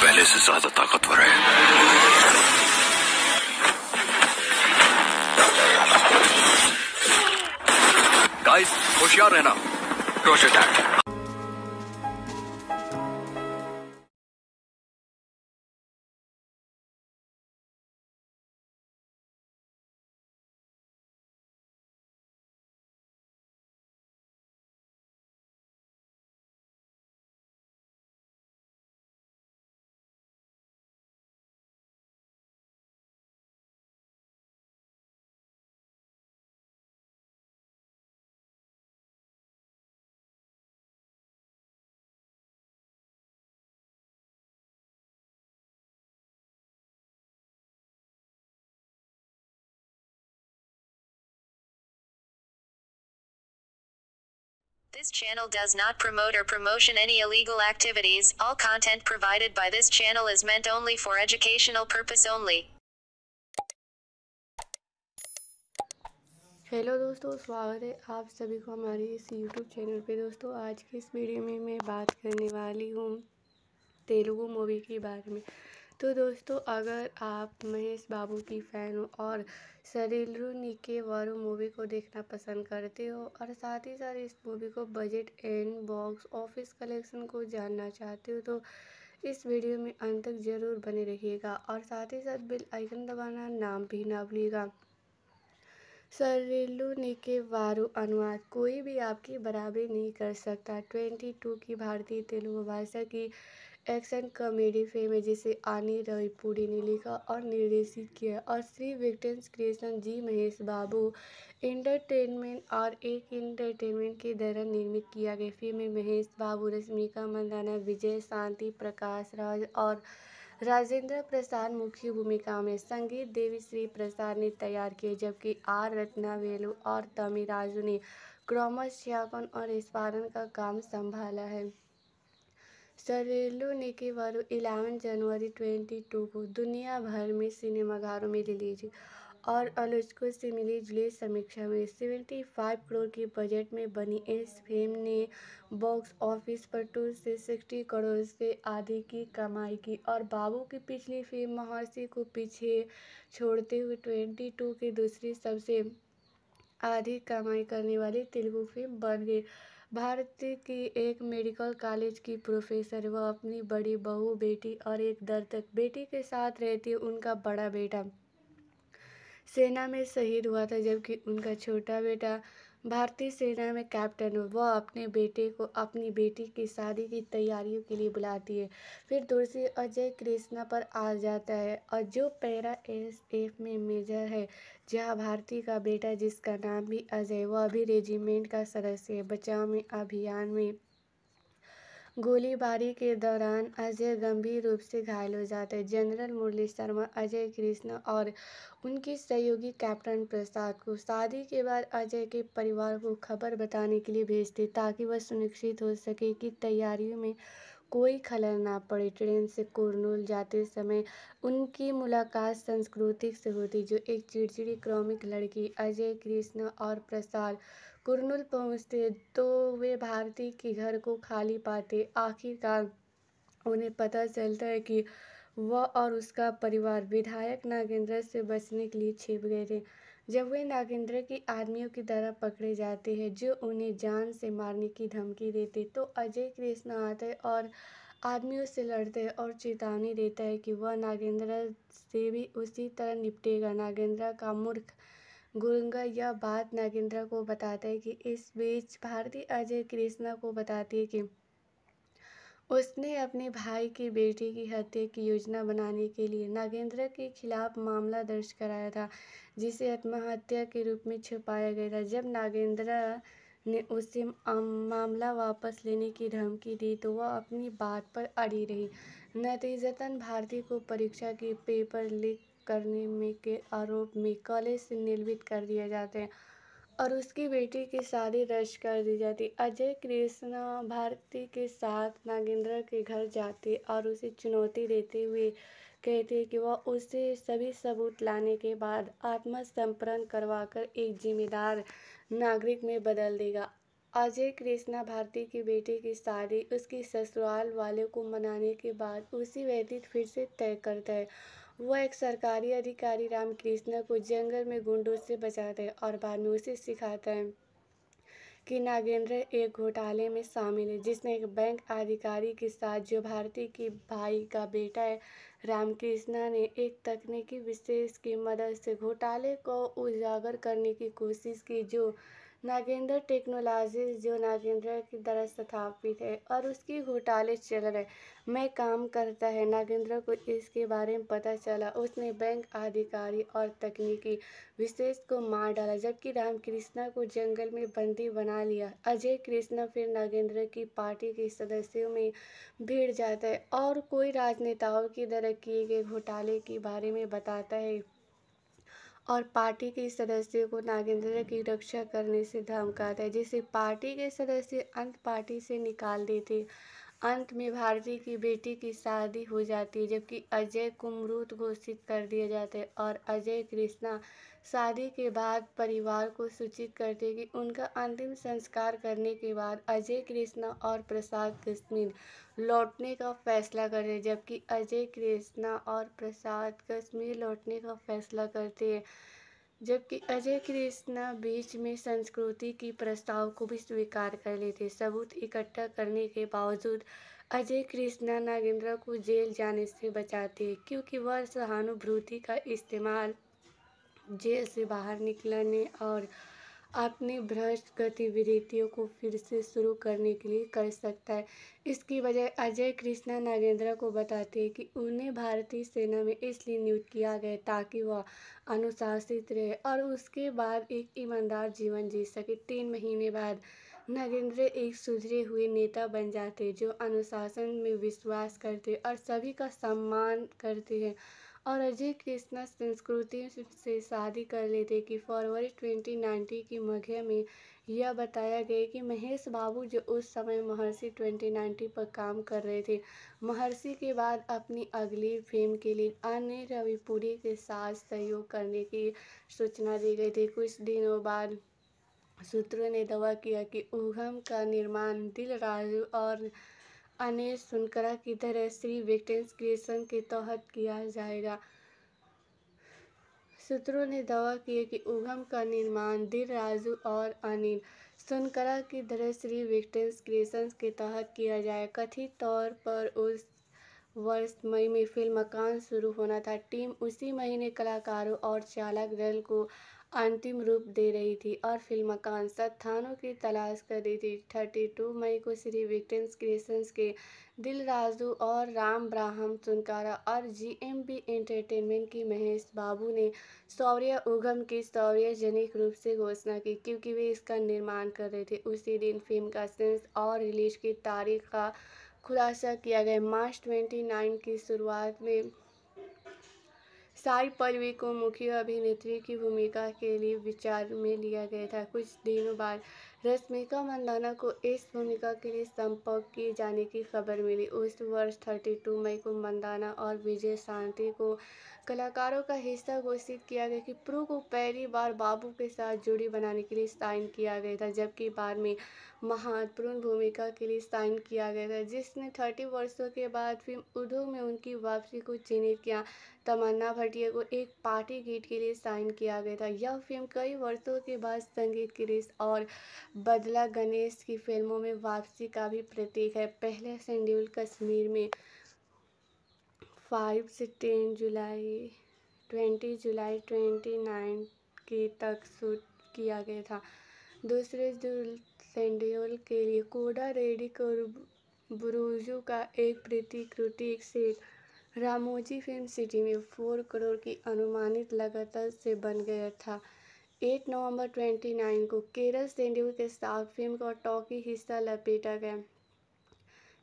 पहले से ज्यादा ताकतवर है गाइस होशियार रहना cross attack This channel does not promote or promotion any illegal activities. All content provided by this channel is meant only for educational purpose only. Hello दोस्तों स्वागत है आप सभी को हमारे इस यूट्यूब चैनल पे दोस्तों आज की इस वीडियो में मैं बात करने वाली हूँ तेलुगु मूवी के बारे में तो दोस्तों अगर आप महेश बाबू की फ़ैन हो और सरेलू निके वारू मूवी को देखना पसंद करते हो और साथ ही साथ इस मूवी को budget and box office collection को जानना चाहते हो तो इस वीडियो में अंत तक ज़रूर बने रहिएगा और साथ ही साथ बिल आइकन दबाना नाम भी ना भूलिएगा सरेलू निके वारू अनुवाद कोई भी आपकी बराबरी नहीं कर सकता ट्वेंटी की भारतीय तेलुगु भाषा की एक्शन कॉमेडी फिल्म है जिसे आनी रविपुरी ने लिखा और निर्देशित किया और श्री विक्टन कृष्ण जी महेश बाबू इंटरटेनमेंट और एक इंटरटेनमेंट के द्वारा निर्मित किया गया फिल्म में महेश बाबू रश्मिका मंदाना विजय शांति प्रकाश राज और राजेंद्र प्रसाद मुख्य भूमिका में संगीत देवी श्री प्रसाद ने तैयार किए जबकि आर रत्ना वेलू और राजू ने क्रोमस श्याकन और स्पारन का काम संभाला है सरेलू वो इलेवन जनवरी ट्वेंटी टू को दुनिया भर में सिनेमाघरों में रिलीज और आलोचकों से मिली जुली समीक्षा में सेवेंटी फाइव करोड़ की बजट में बनी इस फिल्म ने बॉक्स ऑफिस पर टू से सिक्सटी करोड़ से आधे की कमाई की और बाबू की पिछली फिल्म महर्षि को पीछे छोड़ते हुए ट्वेंटी टू की दूसरी सबसे आधी कमाई करने वाली तेलुगु फिल्म बन गई भारत की एक मेडिकल कॉलेज की प्रोफेसर वह अपनी बड़ी बहू बेटी और एक दर्दक बेटी के साथ रहती उनका बड़ा बेटा सेना में शहीद हुआ था जबकि उनका छोटा बेटा भारतीय सेना में कैप्टन वह अपने बेटे को अपनी बेटी की शादी की तैयारियों के लिए बुलाती है फिर दोषी अजय कृष्णा पर आ जाता है और जो पैरा एस एफ में मेजर है जहाँ भारती का बेटा जिसका नाम भी अजय वह अभी रेजिमेंट का सदस्य है बचाव में अभियान में गोलीबारी के दौरान अजय गंभीर रूप से घायल हो जाते हैं जनरल मुरली शर्मा अजय कृष्ण और उनके सहयोगी कैप्टन प्रसाद को शादी के बाद अजय के परिवार को खबर बताने के लिए भेजते ताकि वह सुनिश्चित हो सके कि तैयारियों में कोई खलर ना पड़े ट्रेन से कुरनूल जाते समय उनकी मुलाकात संस्कृतिक से होती जो एक चिड़चिड़ी क्रॉमिक लड़की अजय कृष्ण और प्रसाद कुरनूल पहुँचते तो वे भारती के घर को खाली पाते आखिरकार उन्हें पता चलता है कि वह और उसका परिवार विधायक नागेंद्र से बचने के लिए छिप गए थे जब वे नागेंद्र के आदमियों की तरह पकड़े जाते हैं जो उन्हें जान से मारने की धमकी देते तो अजय कृष्णा आते और आदमियों से लड़ते और चेतावनी देता है कि वह नागेंद्र से भी उसी तरह निपटेगा नागेंद्र का मूर्ख गुरंगा यह बात नागेंद्र को बताता है कि इस बीच भारती अजय कृष्णा को बताती है कि उसने अपने भाई की बेटी की हत्या की योजना बनाने के लिए नागेंद्र के खिलाफ मामला दर्ज कराया था जिसे आत्महत्या के रूप में छुपाया गया था जब नागेंद्र ने उसे मामला वापस लेने की धमकी दी तो वह अपनी बात पर अड़ी रही नतीजतन भारती को परीक्षा के पेपर लीक करने में के आरोप में कॉलेज से निलंबित कर दिया जाते हैं और उसकी बेटी की शादी रद्द कर दी जाती अजय कृष्णा भारती के साथ नागेंद्र के घर जाते और उसे चुनौती देते हुए कहते कि वह उसे सभी सबूत लाने के बाद आत्मसमर्पण करवाकर एक जिम्मेदार नागरिक में बदल देगा अजय कृष्णा भारती की बेटी की शादी उसकी ससुराल वाले को मनाने के बाद उसी व्यतीत फिर से तय करता है वह एक सरकारी अधिकारी रामकृष्ण को जंगल में गुंडों से बचाते हैं और बाद में उसे सिखाता है कि नागेंद्र एक घोटाले में शामिल है जिसने एक बैंक अधिकारी के साथ जो भारती की भाई का बेटा है रामकृष्णा ने एक तकनीकी विशेष की मदद से घोटाले को उजागर करने की कोशिश की जो नागेंद्र टेक्नोलॉजी जो नागेंद्र की द्वारा स्थापित है और उसकी घोटाले चल रहे में काम करता है नागेंद्र को इसके बारे में पता चला उसने बैंक अधिकारी और तकनीकी विशेष को मार डाला जबकि रामकृष्णा को जंगल में बंदी बना लिया अजय कृष्णा फिर नागेंद्र की पार्टी के सदस्यों में भीड़ जाता है और कोई राजनेताओं की तरह किए गए घोटाले के बारे में बताता है और पार्टी के सदस्यों को नागेंद्र की रक्षा करने से धमकाता है जिसे पार्टी के सदस्य अंत पार्टी से निकाल देते अंत में भारती की बेटी की शादी हो जाती है जबकि अजय को मृत घोषित कर दिया जाता है और अजय कृष्णा शादी के बाद परिवार को सूचित करते हैं कि उनका अंतिम संस्कार करने के बाद अजय कृष्णा और प्रसाद कृष्ण लौटने का फैसला करें जबकि अजय कृष्णा और प्रसाद कश्मीर लौटने का फैसला करते हैं जबकि अजय कृष्णा बीच में संस्कृति की प्रस्ताव को भी स्वीकार कर लेते सबूत इकट्ठा करने के बावजूद अजय कृष्णा नागेंद्र को जेल जाने से बचाते हैं क्योंकि वह सहानुभूति का इस्तेमाल जेल से बाहर निकलने और अपनी भ्रष्ट गतिविधियों को फिर से शुरू करने के लिए कर सकता है इसकी वजह अजय कृष्णा नागेंद्रा को बताते हैं कि उन्हें भारतीय सेना में इसलिए नियुक्त किया गया ताकि वह अनुशासित रहे और उसके बाद एक ईमानदार जीवन जी सके तीन महीने बाद नगेंद्र एक सुधरे हुए नेता बन जाते जो अनुशासन में विश्वास करते और सभी का सम्मान करते हैं और अजय कृष्णा संस्कृति से शादी कर लेते कि फरवरी 2090 की मघ्य में यह बताया गया कि महेश बाबू जो उस समय महर्षि 2090 पर काम कर रहे थे महर्षि के बाद अपनी अगली फिल्म के लिए अन्य रविपुरी के साथ सहयोग करने की सूचना दी गई थी कुछ दिनों बाद सूत्रों ने दावा किया कि उगम का निर्माण दिल राजू और अन्य सुनकरा की तरह श्री विक्टेंस क्रिएशन के तहत किया जाएगा सूत्रों ने दावा किया कि उगम का निर्माण दिल राजू और अनिल सुनकरा की तरह श्री विक्टेंस क्रिएशन के तहत किया जाए कथित तौर पर उस वर्ष मई में फिल्म मकान शुरू होना था टीम उसी महीने कलाकारों और चालक दल को अंतिम रूप दे रही थी और फिल्म कांसात थानों की तलाश कर रही थी थर्टी टू मई को श्री विक्टेंस क्रिएशंस के दिल राजू और राम ब्राहम सुनकारा और जीएमबी एंटरटेनमेंट की महेश बाबू ने सौर्य उगम की सौर्यजनिक रूप से घोषणा की क्योंकि वे इसका निर्माण कर रहे थे उसी दिन फिल्म का सेंस और रिलीज की तारीख का खुलासा किया गया मार्च ट्वेंटी की शुरुआत में साई पल्लवी को मुख्य अभिनेत्री की भूमिका के लिए विचार में लिया गया था कुछ दिनों बाद रश्मिका मंदाना को इस भूमिका के लिए संपर्क किए जाने की खबर मिली उस वर्ष 32 मई को मंदाना और विजय शांति को कलाकारों का हिस्सा घोषित किया गया कि प्रू को पहली बार बाबू के साथ जोड़ी बनाने के लिए साइन किया गया था जबकि बाद में महत्वपूर्ण भूमिका के लिए साइन किया गया था जिसने थर्टी वर्षों के बाद फिल्म उद्योग में उनकी वापसी को चिन्हित किया तमन्ना भट्टिया को एक पार्टी गीत के लिए साइन किया गया था यह फिल्म कई वर्षों के बाद संगीत की और बदला गणेश की फिल्मों में वापसी का भी प्रतीक है पहले शेड्यूल कश्मीर में फाइव से टेन जुलाई ट्वेंटी जुलाई ट्वेंटी नाइन की तक शूट किया गया था दूसरे शेड्यूल के लिए कोडा रेडिक और बुरुजू का एक प्रतिकृति सेट रामोजी फिल्म सिटी में फोर करोड़ की अनुमानित लागत से बन गया था एट नवंबर नाइन को केरल शेड्यूल के साथ फिल्म का टॉकी हिस्सा लपेटा गया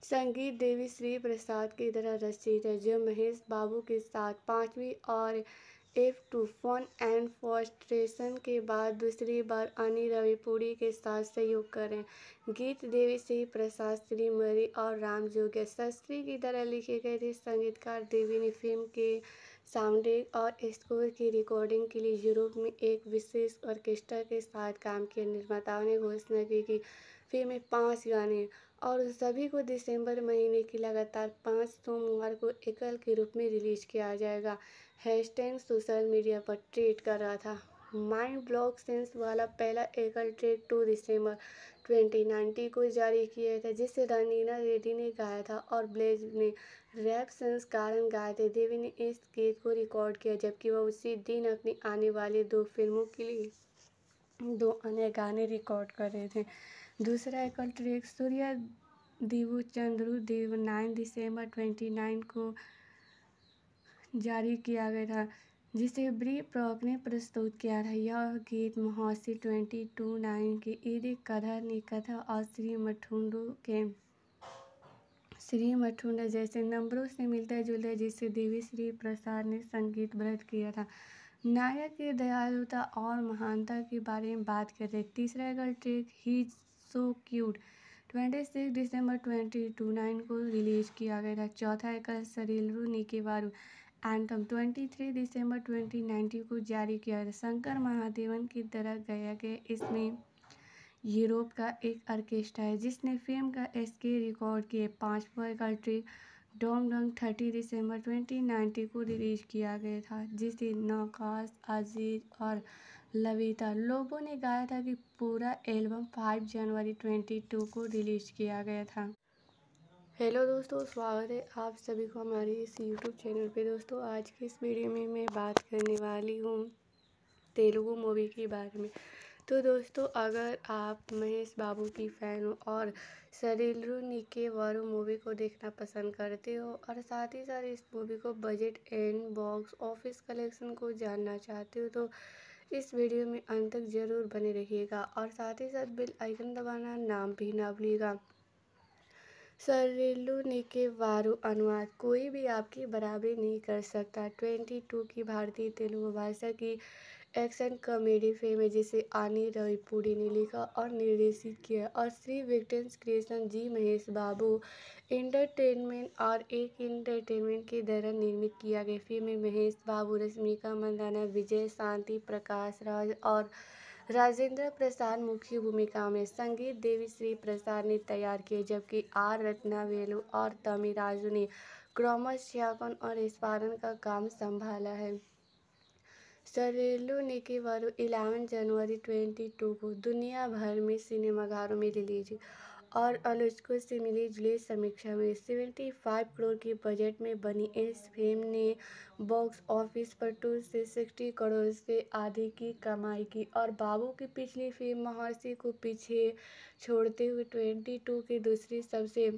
संगीत देवी श्री प्रसाद की तरह रचित है जो महेश बाबू के साथ पांचवी और F two fun and frustration के बाद दूसरी बार अनि रविपुरी के साथ सहयोग करें गीत देवी श्री प्रसाद श्रीमरी और राम जोगे शास्त्री की तरह लिखे गए थे संगीतकार देवी ने फिल्म के साउंड और स्कोर की रिकॉर्डिंग के लिए यूरोप में एक विशेष ऑर्केस्ट्रा के साथ काम किया निर्माताओं ने घोषणा की कि फिल्म में पाँच गाने और सभी को दिसंबर महीने की लगातार पाँच सोमवार को एकल के रूप में रिलीज किया जाएगा हैशटैग सोशल मीडिया पर ट्रेड कर रहा था माइंड ब्लॉक सेंस वाला पहला एकल ट्रेड टू दिसंबर 2019 को जारी किया था जिसे रनीना रेड्डी ने गाया था और ब्लेज ने रैप सेंस कारण गाए थे देवी ने इस गीत को रिकॉर्ड किया जबकि वह उसी दिन अपनी आने वाली दो फिल्मों के लिए दो अन्य गाने रिकॉर्ड कर रहे थे दूसरा एक और सूर्य देव चंद्रु देव नाइन दिसंबर ट्वेंटी नाइन को जारी किया गया था जिसे ब्री प्रॉक ने प्रस्तुत किया था यह गीत महासी ट्वेंटी टू नाइन के ईद कधर ने कथा और श्री मठुंडू के श्री मठुंड जैसे नंबरों से मिलते जुलते जिसे देवी श्री प्रसाद ने संगीत व्रत किया था नायक की दयालुता और महानता के बारे में बात कर रहे तीसरा गल track he so cute twenty six दिसंबर ट्वेंटी टू नाइन को रिलीज़ किया गया था चौथा एकल सरीलरू निकेवारू एंथम थ्री दिसंबर ट्वेंटी नाइन्टी को जारी किया गया शंकर महादेवन की तरह गया के इसमें यूरोप का एक आर्केस्ट्रा है जिसने फिल्म का एसके रिकॉर्ड किए पाँचवा एकल ट्रिक डोंग डोंग थर्टी दिसंबर ट्वेंटी नाइन्टी को रिलीज किया गया था जिसे नौकाश अजीज और लविता लोगों ने गाया था कि पूरा एल्बम 5 जनवरी 22 को रिलीज़ किया गया था हेलो दोस्तों स्वागत है आप सभी को हमारे इस यूट्यूब चैनल पे दोस्तों आज की इस वीडियो में मैं बात करने वाली हूँ तेलुगु मूवी के बारे में तो दोस्तों अगर आप महेश बाबू की फ़ैन हो और सरीलरू निके वारू मूवी को देखना पसंद करते हो और साथ ही साथ इस मूवी को budget and box office collection को जानना चाहते हो तो इस वीडियो में अंत तक ज़रूर बने रहिएगा और साथ ही साथ बिल आइकन दबाना नाम भी ना भूलिएगा सरेलू ने के वारू अनुवाद कोई भी आपकी बराबरी नहीं कर सकता ट्वेंटी टू की भारतीय तेलुगु भाषा की एक्शन कॉमेडी फिल्म है जिसे आनी रविपुरी ने लिखा और निर्देशित किया और श्री विक्टेंस creation G Mahesh Babu entertainment और एक इंटरटेनमेंट के द्वारा निर्मित किया गया फिल्म में महेश बाबू रश्मिका मंदाना विजय शांति प्रकाश राज और राजेंद्र प्रसाद मुख्य भूमिका में संगीत देवी श्री प्रसाद ने तैयार किए जबकि आर रत्ना वेलू और राजू ने क्रॉमस श्यापन और इस्पारन का काम संभाला है सरेलू ने वरु इलेवन जनवरी ट्वेंटी टू को दुनिया भर में सिनेमाघरों में रिलीज और आलोचकों से मिली जुली समीक्षा में सेवेंटी फाइव करोड़ के बजट में बनी इस फिल्म ने बॉक्स ऑफिस पर टू से सिक्सटी करोड़ से आधे की कमाई की और बाबू की पिछली फिल्म महर्षि को पीछे छोड़ते हुए ट्वेंटी टू की दूसरी सबसे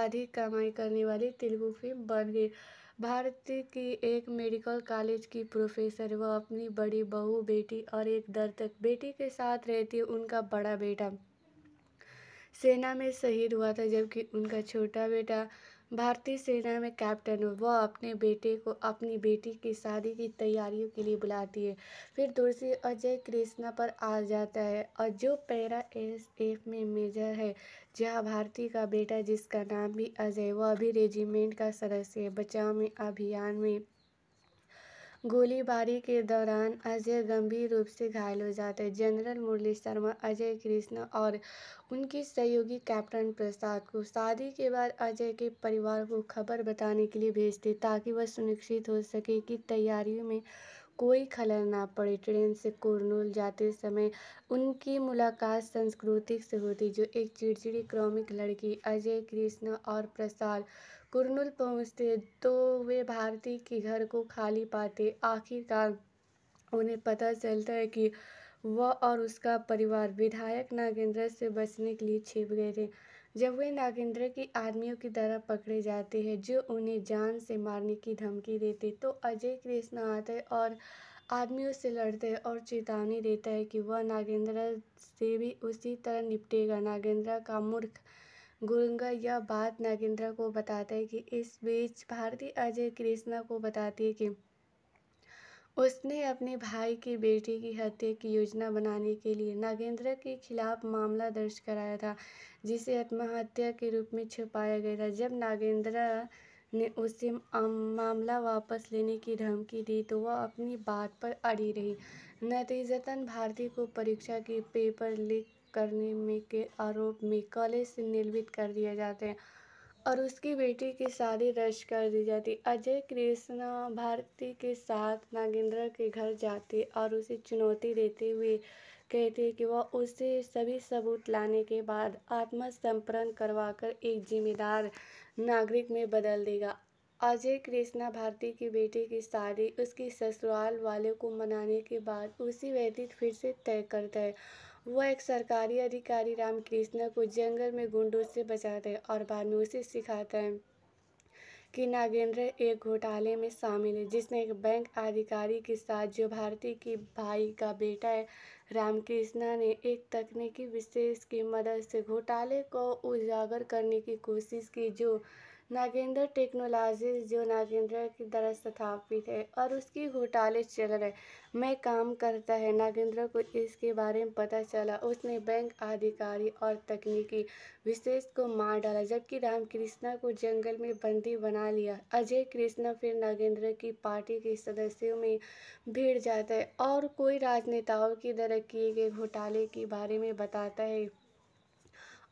आधी कमाई करने वाली तेलुगु फिल्म बन गई भारत की एक मेडिकल कॉलेज की प्रोफेसर वह अपनी बड़ी बहू बेटी और एक दर्दक बेटी के साथ रहती है उनका बड़ा बेटा सेना में शहीद हुआ था जबकि उनका छोटा बेटा भारतीय सेना में कैप्टन वह अपने बेटे को अपनी बेटी की शादी की तैयारियों के लिए बुलाती है फिर दूर अजय कृष्णा पर आ जाता है और जो पैरा एस एफ में मेजर है जहाँ भारती का बेटा जिसका नाम भी अजय वह अभी रेजिमेंट का सदस्य है बचाव में अभियान में गोलीबारी के दौरान अजय गंभीर रूप से घायल हो जाते हैं जनरल मुरली शर्मा अजय कृष्ण और उनके सहयोगी कैप्टन प्रसाद को शादी के बाद अजय के परिवार को खबर बताने के लिए भेजते ताकि वह सुनिश्चित हो सके कि तैयारियों में कोई खलर ना पड़े ट्रेन से कुरनूल जाते समय उनकी मुलाकात संस्कृतिक से होती जो एक चिड़चिड़ी क्रॉमिक लड़की अजय कृष्ण और प्रसाद कुरनूल पहुँचते तो वे भारती के घर को खाली पाते आखिरकार उन्हें पता चलता है कि वह और उसका परिवार विधायक नागेंद्र से बचने के लिए छिप गए थे जब वे नागेंद्र के आदमियों की तरह पकड़े जाते हैं जो उन्हें जान से मारने की धमकी देते तो अजय कृष्ण आते हैं और आदमियों से लड़ते हैं और चेतावनी देता है कि वह नागेंद्र से भी उसी तरह निपटेगा नागेंद्र का मूर्ख गुरुंगा यह बात नागेंद्र को बताता है कि इस बीच भारती अजय कृष्णा को बताती है कि उसने अपने भाई की बेटी की हत्या की योजना बनाने के लिए नागेंद्र के खिलाफ मामला दर्ज कराया था जिसे आत्महत्या के रूप में छुपाया गया था जब नागेंद्र ने उसे मामला वापस लेने की धमकी दी तो वह अपनी बात पर अड़ी रही नतीजतन भारती को परीक्षा के पेपर लीक करने में के आरोप में कॉलेज से निलंबित कर दिया जाते हैं और उसकी बेटी की शादी रद्द कर दी जाती अजय कृष्णा भारती के साथ नागेंद्र के घर जाते और उसे चुनौती देते हुए कहते कि वह उसे सभी सबूत लाने के बाद आत्मसंपरण करवाकर एक जिम्मेदार नागरिक में बदल देगा अजय कृष्णा भारती की बेटी की शादी उसकी ससुराल वाले को मनाने के बाद उसी व्यतीत फिर से तय करता है वह एक सरकारी अधिकारी रामकृष्ण को जंगल में गुंडों से बचाते हैं और बाद में उसे सिखाता है कि नागेंद्र एक घोटाले में शामिल है जिसने एक बैंक अधिकारी के साथ जो भारती की भाई का बेटा है रामकृष्णा ने एक तकनीकी विशेष की मदद से घोटाले को उजागर करने की कोशिश की जो नागेंद्र टेक्नोलॉजी जो नागेंद्र की द्वारा स्थापित है और उसकी घोटाले चल रहे में काम करता है नागेंद्र को इसके बारे में पता चला उसने बैंक अधिकारी और तकनीकी विशेष को मार डाला जबकि रामकृष्णा को जंगल में बंदी बना लिया अजय कृष्णा फिर नागेंद्र की पार्टी के सदस्यों में भीड़ जाता है और कोई राजनेताओं की तरह किए गए घोटाले के बारे में बताता है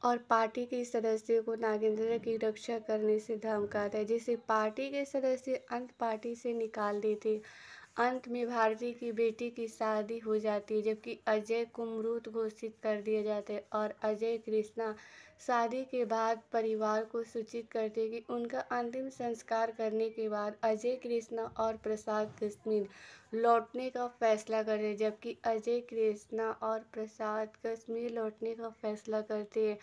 और पार्टी के सदस्यों को नागेंद्र की रक्षा करने से धमकाता है जिसे पार्टी के सदस्य अंत पार्टी से निकाल देते अंत में भारती की बेटी की शादी हो जाती है जबकि अजय को मृत घोषित कर दिया जाता है और अजय कृष्णा शादी के बाद परिवार को सूचित हैं कि उनका अंतिम संस्कार करने के बाद अजय कृष्णा और प्रसाद कश्मीर लौटने का फैसला करते हैं जबकि अजय कृष्णा और प्रसाद कश्मीर लौटने का फैसला करते हैं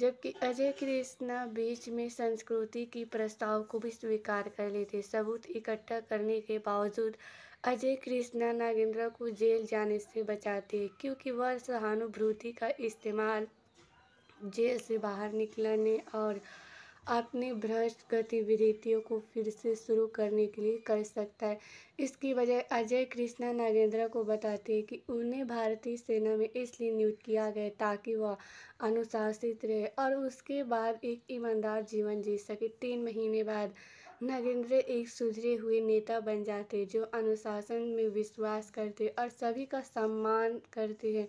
जबकि अजय कृष्णा बीच में संस्कृति की प्रस्ताव को भी स्वीकार कर लेते सबूत इकट्ठा करने के बावजूद अजय कृष्णा नागेंद्रा को जेल जाने से बचाते हैं क्योंकि वह सहानुभूति का इस्तेमाल जेल से बाहर निकलने और अपनी भ्रष्ट गतिविधियों को फिर से शुरू करने के लिए कर सकता है इसकी वजह अजय कृष्णा नागेंद्रा को बताते हैं कि उन्हें भारतीय सेना में इसलिए नियुक्त किया गया ताकि वह अनुशासित रहे और उसके बाद एक ईमानदार जीवन जी सके तीन महीने बाद नागेंद्र एक सुधरे हुए नेता बन जाते जो अनुशासन में विश्वास करते और सभी का सम्मान करते हैं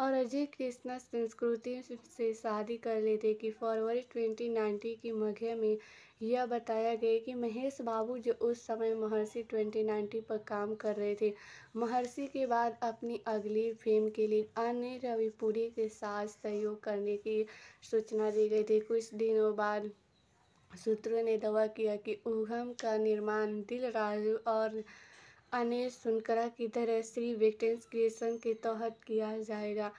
और अजय कृष्णा संस्कृति से शादी कर लेते कि फरवरी नाइन्टी की मघे में यह बताया गया कि महेश बाबू जो उस समय महर्षि नाइन्टी पर काम कर रहे थे महर्षि के बाद अपनी अगली फिल्म के लिए अन्य रविपुरी के साथ सहयोग करने की सूचना दी गई थी कुछ दिनों बाद सूत्रों ने दावा किया कि उगम का निर्माण दिल राजू और अन्य सुनकरा की तरह श्री विक्टेंस क्रिएशन के तहत किया जाएगा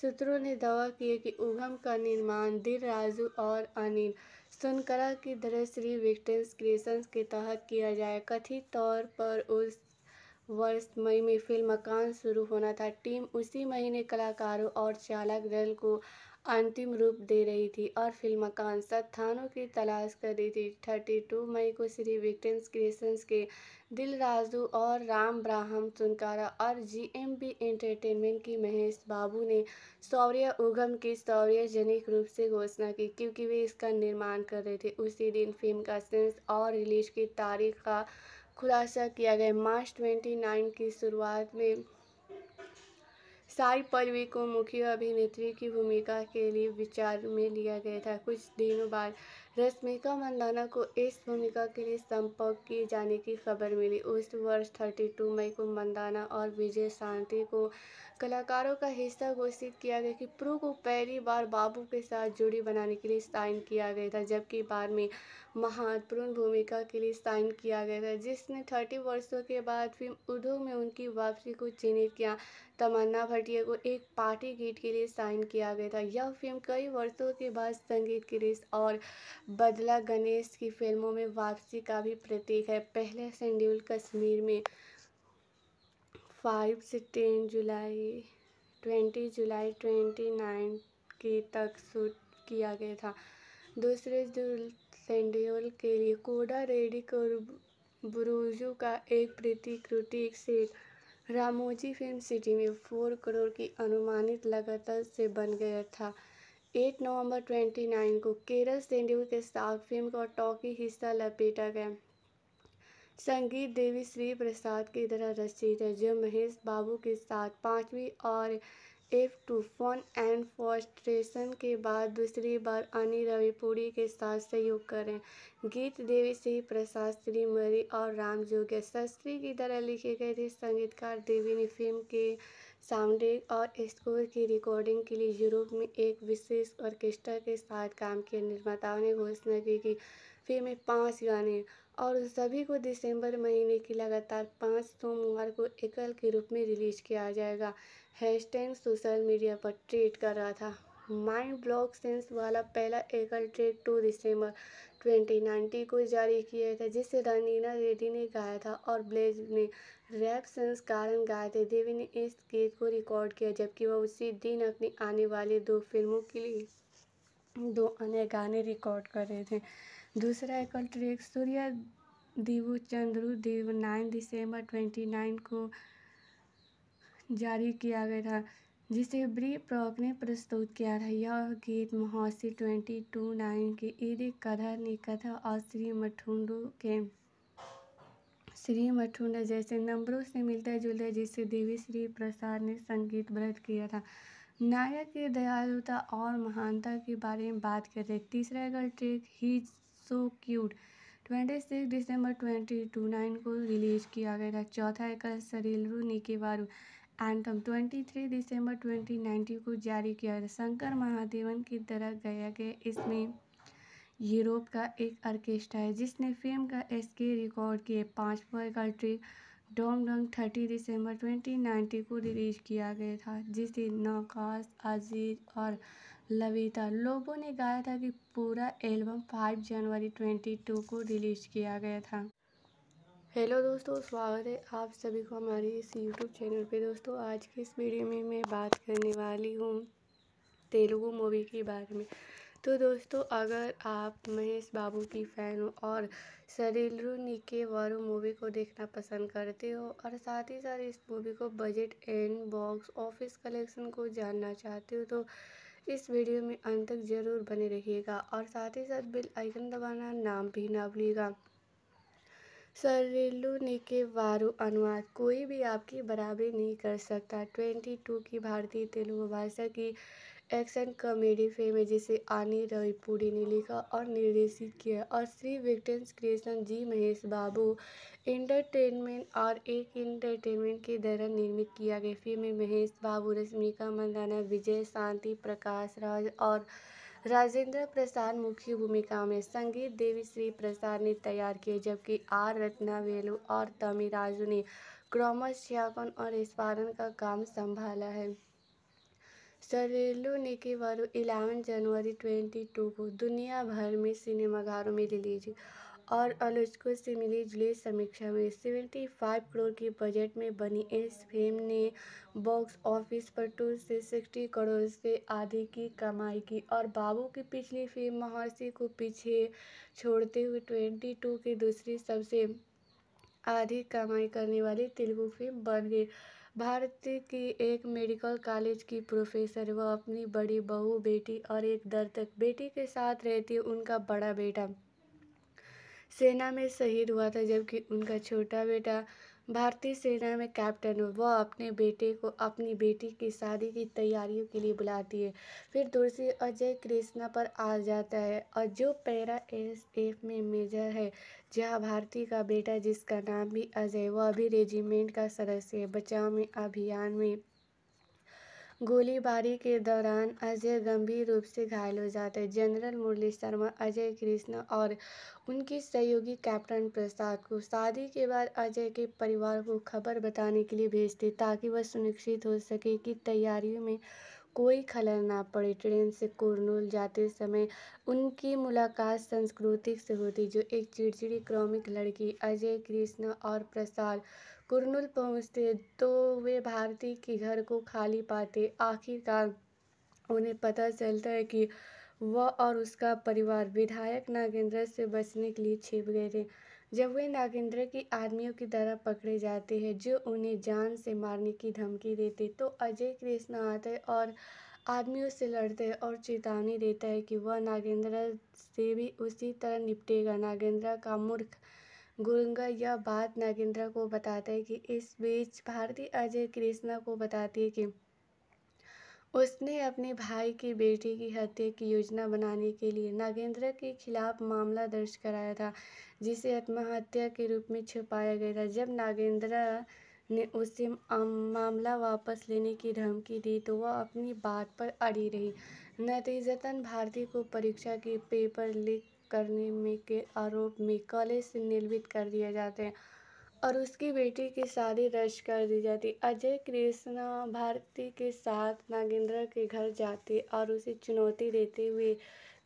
सूत्रों ने दावा किया कि उगम का निर्माण दिल राजू और अनिल सुनकरा की तरह श्री विक्टेंस क्रिएशन के तहत किया जाए कथित तौर पर उस वर्ष मई में फिल्म मकान शुरू होना था टीम उसी महीने कलाकारों और चालक दल को अंतिम रूप दे रही थी और फिल्म कांसा थानों की तलाश कर रही थी थर्टी टू मई को श्री विक्टेंस क्रिएशंस के दिल राजू और राम ब्राहम सुनकारा और जीएमबी एंटरटेनमेंट की महेश बाबू ने शौर्य उगम की सौर्यजनिक रूप से घोषणा की क्योंकि वे इसका निर्माण कर रहे थे उसी दिन फिल्म का सेंस और रिलीज की तारीख का खुलासा किया गया मार्च ट्वेंटी नाइन की शुरुआत में साई पल्लवी को मुख्य अभिनेत्री की भूमिका के लिए विचार में लिया गया था कुछ दिनों बाद रश्मिका मंदाना को इस भूमिका के लिए संपर्क किए जाने की खबर मिली उस वर्ष 32 मई को मंदाना और विजय शांति को कलाकारों का हिस्सा घोषित किया गया कि प्रू को पहली बार बाबू के साथ जोड़ी बनाने के लिए साइन किया गया था जबकि बाद में महत्वपूर्ण भूमिका के लिए साइन किया गया था जिसने थर्टी वर्षों के बाद फिल्म उद्योग में उनकी वापसी को चिन्हित किया तमन्ना भटिया को एक पार्टी गीत के लिए साइन किया गया था यह फिल्म कई वर्षों के बाद संगीत क्रिस और बदला गणेश की फिल्मों में वापसी का भी प्रतीक है पहले शेड्यूल कश्मीर में फाइव से टेन जुलाई ट्वेंटी जुलाई ट्वेंटी नाइन की तक शूट किया गया था दूसरे जुल सेंडियोल के लिए कोडा रेडिक और ब्रूजू का एक प्रतिकृति सेट रामोजी फिल्म सिटी में फोर करोड़ की अनुमानित लगत से बन गया था एट नवंबर नाइन को केरल सेंडियोल के साथ फिल्म का टॉकी हिस्सा लपेटा गया संगीत देवी श्री प्रसाद की तरह रचित है जो महेश बाबू के साथ पांचवी और F two fun and frustration के बाद दूसरी बार अनि रविपुरी के साथ सहयोग करें गीत देवी श्री प्रसाद श्रीमरी और राम जोगे शस्त्री की तरह लिखे गए थे संगीतकार देवी ने फिल्म के साउंड और स्कोर की रिकॉर्डिंग के लिए यूरोप में एक विशेष ऑर्केस्ट्रा के साथ काम किया निर्माताओं ने घोषणा की कि फिल्म में पाँच गाने और सभी को दिसंबर महीने की लगातार पाँच सोमवार को एकल के रूप में रिलीज किया जाएगा हैशटैग सोशल मीडिया पर ट्रेड कर रहा था माइंड ब्लॉक सेंस वाला पहला एकल ट्रेड टू दिसंबर 2019 को जारी किया था जिसे रनीना रेड्डी ने गाया था और ब्लेज ने रैप सेंस कारण गाए थे देवी ने इस गीत को रिकॉर्ड किया जबकि वह उसी दिन अपनी आने वाली दो फिल्मों के लिए दो अन्य गाने रिकॉर्ड कर रहे थे दूसरा एक ट्रेक सूर्य देव चंद्र देव नाइन दिसंबर ट्वेंटी नाइन को जारी किया गया था जिसे ब्री प्रॉक ने प्रस्तुत किया था यह गीत महोसी ट्वेंटी टू नाइन के ईद कधा ने कथा और श्री मठुंडू के श्री मठुंड जैसे नंबरों से मिलते जुलते जिसे देवी श्री प्रसाद ने संगीत व्रत किया था नायक की दयालुता और महानता के बारे में बात कर रहे तीसरा गल ट्रेक ही सो क्यूट ट्वेंटी सिक्स दिसंबर ट्वेंटी टू नाइन को रिलीज़ किया गया था चौथा एकल सरीलरू निकेबारू एंथम थ्री दिसंबर 2019 को जारी किया गया शंकर महादेवन की तरह गया गया इसमें यूरोप का एक ऑर्केस्ट्रा है जिसने फिल्म का एसके रिकॉर्ड किए पाँचवा एकल ट्रिक डोंग डोंग थर्टी दिसंबर ट्वेंटी नाइन्टी को रिलीज किया गया था जिसे नौकाश अजीज और लविता लोगों ने गाया था कि पूरा एल्बम 5 जनवरी 22 को रिलीज़ किया गया था हेलो दोस्तों स्वागत है आप सभी को हमारे इस यूट्यूब चैनल पे दोस्तों आज की इस वीडियो में मैं बात करने वाली हूँ तेलुगु मूवी के बारे में तो दोस्तों अगर आप महेश बाबू की फ़ैन हो और सरीलु निके वारू मूवी को देखना पसंद करते हो और साथ ही साथ इस मूवी को budget and box office collection को जानना चाहते हो तो इस वीडियो में अंत तक ज़रूर बने रहिएगा और साथ ही साथ बिल आइकन दबाना नाम भी ना भूलिएगा सरेलू ने के वारू अनुवाद कोई भी आपकी बराबरी नहीं कर सकता ट्वेंटी टू की भारतीय तेलुगु भाषा की एक्शन कॉमेडी फिल्म है जिसे आनी रविपुरी ने लिखा और निर्देशित किया और श्री विक्टेंस creation G Mahesh Babu entertainment और एक इंटरटेनमेंट के द्वारा निर्मित किया गया फिल्म में महेश बाबू रश्मिका मंदाना विजय शांति प्रकाश राज और राजेंद्र प्रसाद मुख्य भूमिका में संगीत देवी श्री प्रसाद ने तैयार किए जबकि आर रत्ना वेलू और तमिराजू ने क्रॉमस श्यापन और स्पारण का काम संभाला है सरेलो के वर्ष इलेवन जनवरी ट्वेंटी टू को दुनिया भर में सिनेमाघरों में रिलीज और आलोचकों से मिली जुली समीक्षा में सेवेंटी फाइव करोड़ के बजट में बनी इस फिल्म ने बॉक्स ऑफिस पर टू से सिक्सटी करोड़ से आधे की कमाई की और बाबू की पिछली फिल्म महर्षि को पीछे छोड़ते हुए ट्वेंटी टू की दूसरी सबसे आधी कमाई करने वाली तेलुगु फिल्म बन गई भारत की एक मेडिकल कॉलेज की प्रोफेसर वह अपनी बड़ी बहू बेटी और एक दर्दक बेटी के साथ रहती उनका बड़ा बेटा सेना में शहीद हुआ था जबकि उनका छोटा बेटा भारतीय सेना में कैप्टन वह अपने बेटे को अपनी बेटी की शादी की तैयारियों के लिए बुलाती है फिर दोषी अजय कृष्णा पर आ जाता है और जो पैरा एस एफ में मेजर है जहाँ भारती का बेटा जिसका नाम भी अजय वह अभी रेजिमेंट का सदस्य है बचाव में अभियान में गोलीबारी के दौरान अजय गंभीर रूप से घायल हो जाते हैं जनरल मुरली शर्मा अजय कृष्ण और उनके सहयोगी कैप्टन प्रसाद को शादी के बाद अजय के परिवार को खबर बताने के लिए भेजते ताकि वह सुनिश्चित हो सके कि तैयारियों में कोई खलर ना पड़े ट्रेन से कुरनूल जाते समय उनकी मुलाकात संस्कृतिक से होती जो एक चिड़चिड़ी क्रमिक लड़की अजय कृष्ण और प्रसाद कुरनूल पहुँचते तो वे भारती के घर को खाली पाते आखिरकार उन्हें पता चलता है कि वह और उसका परिवार विधायक नागेंद्र से बचने के लिए छिप गए थे जब वे नागेंद्र के आदमियों की तरह पकड़े जाते हैं जो उन्हें जान से मारने की धमकी देते तो अजय कृष्णा आते और आदमियों से लड़ते और चेतावनी देता है कि वह नागेंद्र से भी उसी तरह निपटेगा नागेंद्र का मूर्ख गुरुंगा यह बात नागेंद्रा को बताता है कि इस बीच भारती अजय कृष्णा को बताती है कि उसने अपने भाई की बेटी की हत्या की योजना बनाने के लिए नागेंद्र के खिलाफ मामला दर्ज कराया था जिसे आत्महत्या के रूप में छुपाया गया था जब नागेंद्र ने उसे मामला वापस लेने की धमकी दी तो वह अपनी बात पर अड़ी रही नतीजतन भारती को परीक्षा के पेपर लीक करने में के आरोप में कॉलेज से निलंबित कर दिए जाते हैं और उसकी बेटी की शादी रद्द कर दी जाती अजय कृष्णा भारती के साथ नागेंद्र के घर जाते और उसे चुनौती देते हुए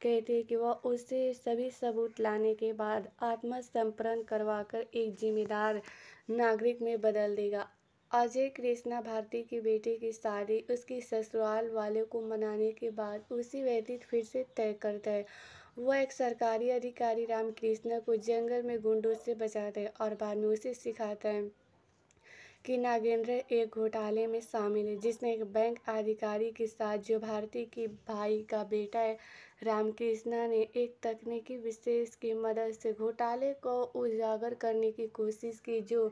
कहते कि वह उसे सभी सबूत लाने के बाद आत्मसमर्पण करवाकर एक जिम्मेदार नागरिक में बदल देगा अजय कृष्णा भारती की बेटी की शादी उसकी ससुराल वाले को मनाने के बाद उसी व्यतीत फिर से तय करता है वह एक सरकारी अधिकारी रामकृष्ण को जंगल में गुंडों से बचाते हैं और बाद में उसे सिखाता है कि नागेंद्र एक घोटाले में शामिल है जिसने एक बैंक अधिकारी के साथ जो भारती के भाई का बेटा है रामकृष्णा ने एक तकनीकी विशेष की मदद से घोटाले को उजागर करने की कोशिश की जो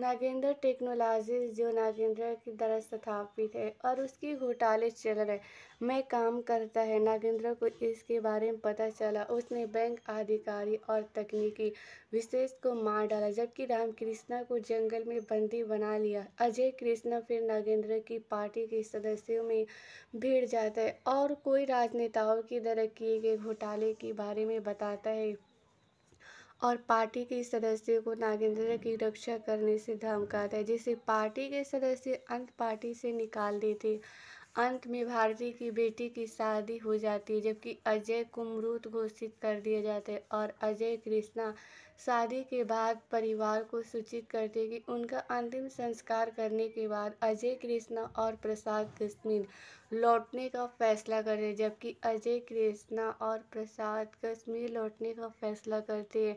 नागेंद्र टेक्नोलॉजी जो नागेंद्र की द्वारा स्थापित है और उसकी घोटाले चल रहे में काम करता है नागेंद्र को इसके बारे में पता चला उसने बैंक अधिकारी और तकनीकी विशेष को मार डाला जबकि रामकृष्णा को जंगल में बंदी बना लिया अजय कृष्णा फिर नागेंद्र की पार्टी के सदस्यों में भीड़ जाता है और कोई राजनेताओं की तरह किए गए घोटाले के बारे में बताता है और पार्टी के सदस्यों को नागेंद्र की रक्षा करने से धमकाता है जिसे पार्टी के सदस्य अंत पार्टी से निकाल देते अंत में भारती की बेटी की शादी हो जाती है जबकि अजय को मृत घोषित कर दिया जाते हैं और अजय कृष्णा शादी के बाद परिवार को सूचित करते हैं कि उनका अंतिम संस्कार करने के बाद अजय कृष्णा और प्रसाद कश्मीर लौटने का फैसला करते हैं जबकि अजय कृष्णा और प्रसाद कश्मीर लौटने का फैसला करते हैं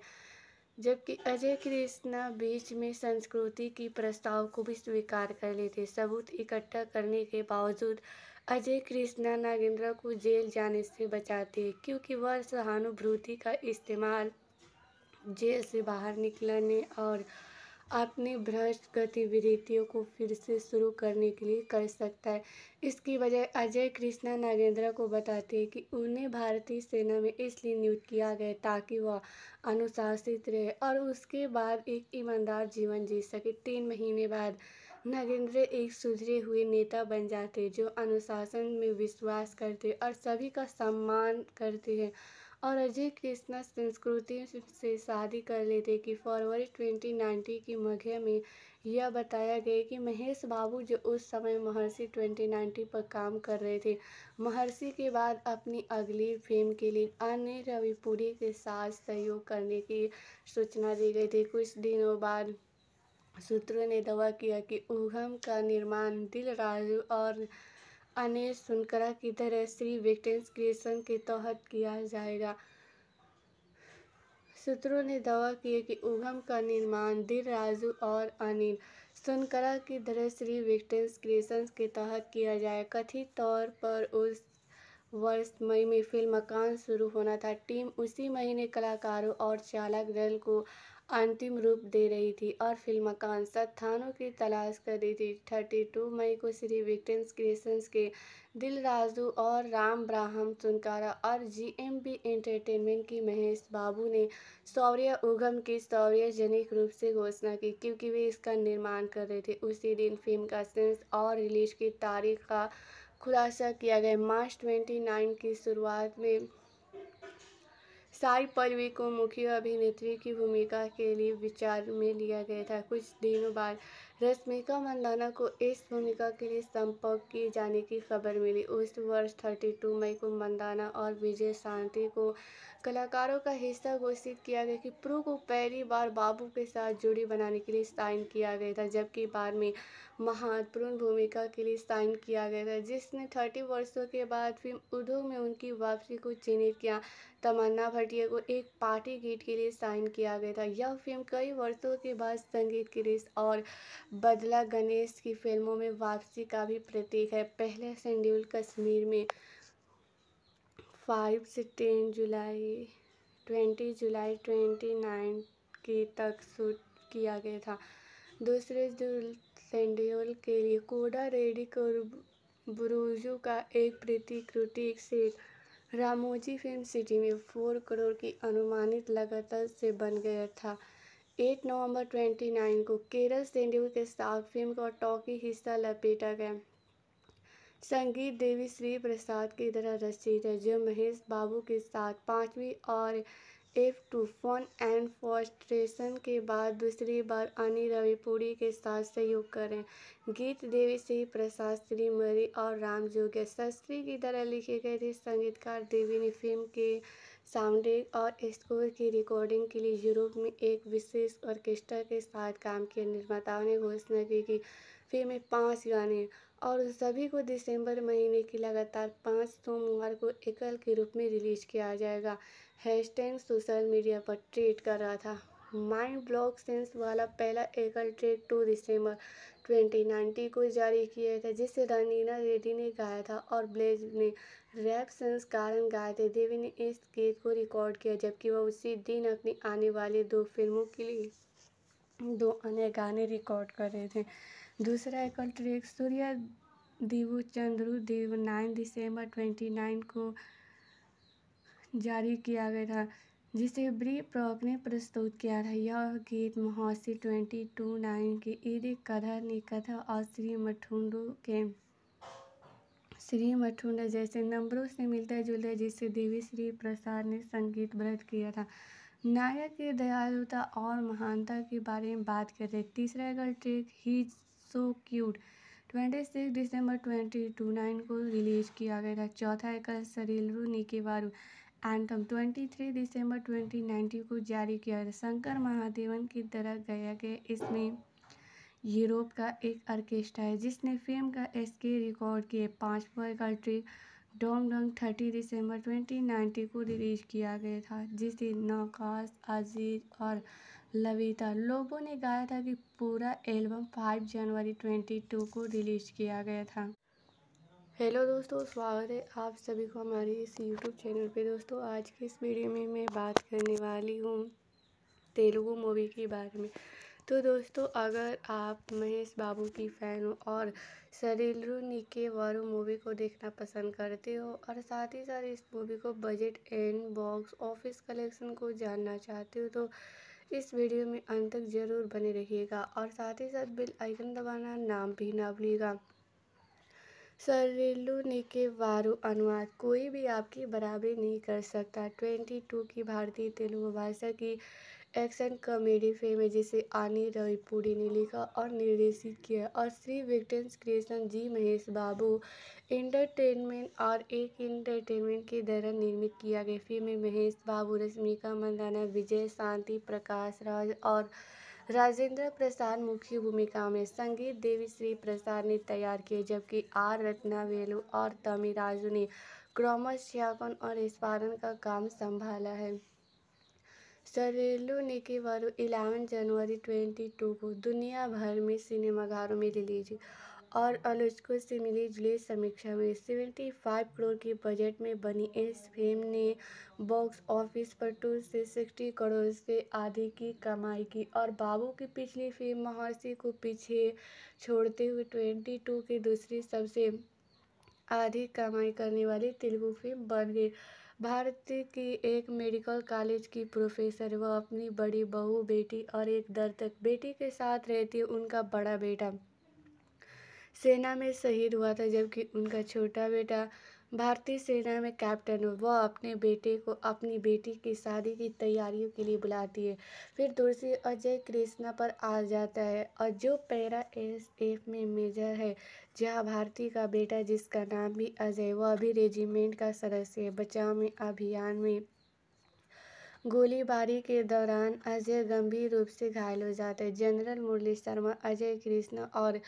जबकि अजय कृष्णा बीच में संस्कृति की प्रस्ताव को भी स्वीकार कर लेते सबूत इकट्ठा करने के बावजूद अजय कृष्णा नागेंद्र को जेल जाने से बचाते क्योंकि वह सहानुभूति का इस्तेमाल जेल से बाहर निकलने और अपने भ्रष्ट गतिविधियों को फिर से शुरू करने के लिए कर सकता है इसकी वजह अजय कृष्णा नागेंद्रा को बताते हैं कि उन्हें भारतीय सेना में इसलिए नियुक्त किया गया ताकि वह अनुशासित रहे और उसके बाद एक ईमानदार जीवन जी सके तीन महीने बाद नागेंद्र एक सुधरे हुए नेता बन जाते जो अनुशासन में विश्वास करते और सभी का सम्मान करते हैं और अजय कृष्णा संस्कृति से शादी कर लेते कि फरवरी ट्वेंटी नाइन्टी की मघे में यह बताया गया कि महेश बाबू जो उस समय महर्षि ट्वेंटी नाइन्टी पर काम कर रहे थे महर्षि के बाद अपनी अगली फिल्म के लिए अन्य रविपुरी के साथ सहयोग करने की सूचना दी गई थी कुछ दिनों बाद सूत्रों ने दावा किया कि उगम का निर्माण दिल राजू और अन्य सुनकरा की तरह श्री विक्टेंस क्रिएशन के तहत किया जाएगा सूत्रों ने दावा किया कि उगम का निर्माण दिल राजू और अनिल सुनकरा की तरह श्री विक्टेंस क्रिएशन के तहत किया जाए कथित तौर पर उस वर्ष मई में फिल्म मकान शुरू होना था टीम उसी महीने कलाकारों और चालक दल को अंतिम रूप दे रही थी और फिल्म कांसा थानों की तलाश कर रही थी थर्टी टू मई को श्री विक्टेंस क्रिएशंस के दिल राजू और राम ब्राहम सुनकारा और जी एम बी एंटरटेनमेंट की महेश बाबू ने शौर्य उगम की सौर्यजनिक रूप से घोषणा की क्योंकि वे इसका निर्माण कर रहे थे उसी दिन फिल्म का सेंस और रिलीज की तारीख का खुलासा किया गया मार्च ट्वेंटी नाइन की शुरुआत में साई पलवी को मुख्य अभिनेत्री की भूमिका के लिए विचार में लिया गया था कुछ दिनों बाद रश्मिका मंदाना को इस भूमिका के लिए संपर्क किए जाने की खबर मिली उस वर्ष 32 मई को मंदाना और विजय शांति को कलाकारों का हिस्सा घोषित किया गया कि प्रू को पहली बार बाबू के साथ जोड़ी बनाने के लिए साइन किया गया था जबकि बाद में महत्वपूर्ण भूमिका के लिए साइन किया गया था जिसने थर्टी वर्षों के बाद फिल्म उद्योग में उनकी वापसी को चिन्हित किया तमन्ना भटिया को एक पार्टी गीत के लिए साइन किया गया था यह फिल्म कई वर्षों के बाद संगीत लिए और बदला गणेश की फिल्मों में वापसी का भी प्रतीक है पहले शेड्यूल कश्मीर में फाइव से टेन जुलाई ट्वेंटी जुलाई ट्वेंटी नाइन की तक शूट किया गया था दूसरे जुल सेंडियोल के लिए कोडा रेडिक और बुरुजू का एक प्रतिकृति सेट रामोजी फिल्म सिटी में फोर करोड़ की अनुमानित लागत से बन गया था एट नवंबर नाइन को केरल सेंडियोल के साथ फिल्म का टॉकी हिस्सा लपेटा गया संगीत देवी श्री प्रसाद की तरह रचित है जो महेश बाबू के साथ पांचवी और एफ टूफोन एंड फॉस्ट्रेशन के बाद दूसरी बार अनिल रविपुरी के साथ सहयोग करें गीत देवी सिंह प्रसाद मरी और राम जोगे शास्त्री की तरह लिखे गए थे संगीतकार देवी ने फिल्म के साउंड और स्कोर की रिकॉर्डिंग के लिए यूरोप में एक विशेष ऑर्केस्ट्रा के साथ काम किया निर्माताओं ने घोषणा की कि फिल्म में पाँच गाने और सभी को दिसंबर महीने की लगातार पाँच सोमवार को एकल के रूप में रिलीज किया जाएगा हैशटैग सोशल मीडिया पर ट्रीट कर रहा था माइंड ब्लॉक सेंस वाला पहला एकल ट्रेड टू दिसंबर 2019 को जारी किया था जिसे रनीना रेड्डी ने गाया था और ब्लेज ने रैप सेंस कारण गाए थे देवी ने इस गीत को रिकॉर्ड किया जबकि वह उसी दिन अपनी आने वाली दो फिल्मों के लिए दो अन्य गाने रिकॉर्ड कर रहे थे दूसरा एकल ट्रेक सूर्या देवू चंद्रू देव नाइन दिसंबर नाइन को जारी किया गया था जिसे ब्री प्रॉक ने प्रस्तुत किया था यह गीत महासी ट्वेंटी टू नाइन के ईद कधा निकथा और श्री मठुंडू के श्री मठुंड जैसे नंबरों से मिलते जुलते जिसे देवी श्री प्रसाद ने संगीत व्रत किया था नायक की दयालुता और महानता के बारे में बात कर रहे तीसरा girl track he's so cute twenty six दिसंबर ट्वेंटी टू नाइन को रिलीज किया गया था चौथा एकल निकी वारू एंथम 23 दिसंबर 2019 को जारी किया था शंकर महादेवन की तरह गया गया इसमें यूरोप का एक आर्केस्ट्रा है जिसने फिल्म का एसके रिकॉर्ड किए पाँचवा का ट्रिक डोंग डोंग थर्टी दिसंबर 2019 को रिलीज किया गया था जिसे नौकाश अजीज और लविता लोगों ने गाया था कि पूरा एल्बम 5 जनवरी 22 को रिलीज किया गया था हेलो दोस्तों स्वागत है आप सभी को हमारे इस यूट्यूब चैनल पे दोस्तों आज की इस वीडियो में मैं बात करने वाली हूँ तेलुगु मूवी के बारे में तो दोस्तों अगर आप महेश बाबू की फ़ैन हो और सरीलरू निके वारू मूवी को देखना पसंद करते हो और साथ ही साथ इस मूवी को budget and box office collection को जानना चाहते हो तो इस वीडियो में अंत तक ज़रूर बने रहिएगा और साथ ही साथ बिल आइकन दबाना नाम भी ना भूलिएगा सरेलू के वारु अनुवाद कोई भी आपकी बराबरी नहीं कर सकता ट्वेंटी टू की भारतीय तेलुगु भाषा की एक्शन कॉमेडी फिल्म है जिसे आनी रविपुरी ने लिखा और निर्देशित किया और श्री विक्टेंस creation G Mahesh Babu entertainment और एक इंटरटेनमेंट के द्वारा निर्मित किया गया फिल्म में महेश बाबू रश्मिका मंदाना विजय शांति प्रकाश राज और राजेंद्र प्रसाद मुख्य भूमिका में संगीत देवी श्री प्रसाद ने तैयार किए जबकि आर रत्नावेलु और राजू ने क्रमोश्यापन और स्पारण का काम संभाला है सरेलू ने वरु इलेवन जनवरी 22 को दुनिया भर में सिनेमाघरों में रिलीज और आलोचकों से मिली जुली समीक्षा में सेवेंटी फाइव करोड़ के बजट में बनी इस फिल्म ने बॉक्स ऑफिस पर टू से सिक्सटी करोड़ से अधिक की कमाई की और बाबू की पिछली फिल्म महर्षि को पीछे छोड़ते हुए ट्वेंटी टू की दूसरी सबसे अधिक कमाई करने वाली तेलुगु फिल्म बन गई भारत की एक मेडिकल कॉलेज की प्रोफेसर वह अपनी बड़ी बहू बेटी और एक दर्दक बेटी के साथ रहती उनका बड़ा बेटा सेना में शहीद हुआ था जबकि उनका छोटा बेटा भारतीय सेना में कैप्टन हो वह अपने बेटे को अपनी बेटी की शादी की तैयारियों के लिए बुलाती है फिर दोषी अजय कृष्णा पर आ जाता है और जो पैरा एस एफ में मेजर है जहाँ भारती का बेटा जिसका नाम भी अजय वह अभी रेजिमेंट का सदस्य है बचाव में अभियान में गोलीबारी के दौरान अजय गंभीर रूप से घायल हो जाते हैं जनरल मुरली शर्मा अजय कृष्ण और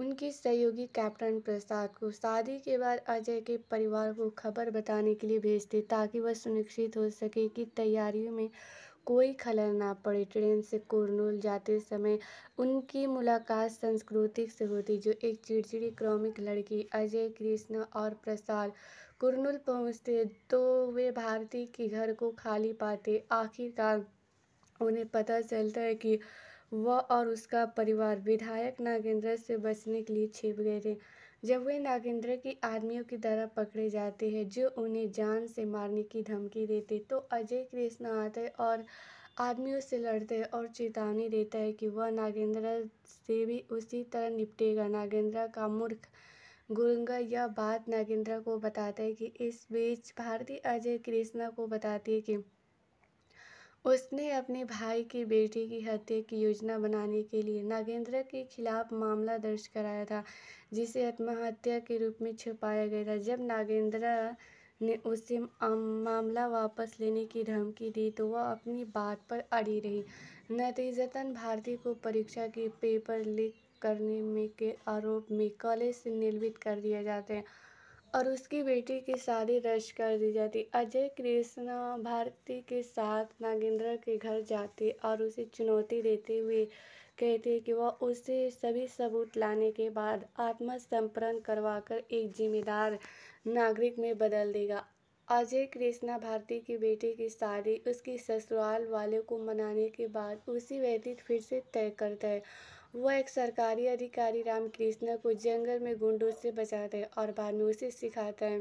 उनके सहयोगी कैप्टन प्रसाद को शादी के बाद अजय के परिवार को खबर बताने के लिए भेजते ताकि वह सुनिश्चित हो सके कि तैयारियों में कोई खलर ना पड़े ट्रेन से कुरनूल जाते समय उनकी मुलाकात संस्कृतिक से होती जो एक चिड़चिड़ी क्रमिक लड़की अजय कृष्ण और प्रसाद कुरनूल पहुँचते तो वे भारती के घर को खाली पाते आखिरकार उन्हें पता चलता है कि वह और उसका परिवार विधायक नागेंद्र से बचने के लिए छिप गए थे जब वे नागेंद्र के आदमियों की तरह पकड़े जाते हैं जो उन्हें जान से मारने की धमकी देते तो अजय कृष्ण आते और आदमियों से लड़ते हैं और चेतावनी देता है कि वह नागेंद्र से भी उसी तरह निपटेगा नागेंद्र का मूर्ख गुरुंगा यह बात नागेंद्र को बताता है कि इस बीच भारती अजय कृष्णा को बताती है कि उसने अपने भाई की बेटी की हत्या की योजना बनाने के लिए नागेंद्र के खिलाफ मामला दर्ज कराया था जिसे आत्महत्या के रूप में छुपाया गया था जब नागेंद्र ने उसे मामला वापस लेने की धमकी दी तो वह अपनी बात पर अड़ी रही नतीजतन भारती को परीक्षा के पेपर लीक करने में के आरोप में कॉलेज से निलंबित कर दिए जाते हैं और उसकी बेटी की शादी रद्द कर दी जाती अजय कृष्णा भारती के साथ नागेंद्र के घर जाते और उसे चुनौती देते हुए कहते कि वह उसे सभी सबूत लाने के बाद आत्मसमर्पण करवाकर एक जिम्मेदार नागरिक में बदल देगा अजय कृष्णा भारती की बेटी की शादी उसकी ससुराल वाले को मनाने के बाद उसी व्यतीत फिर से तय करता है वह एक सरकारी अधिकारी रामकृष्ण को जंगल में गुंडों से बचाते हैं और बाद में उसे सिखाता है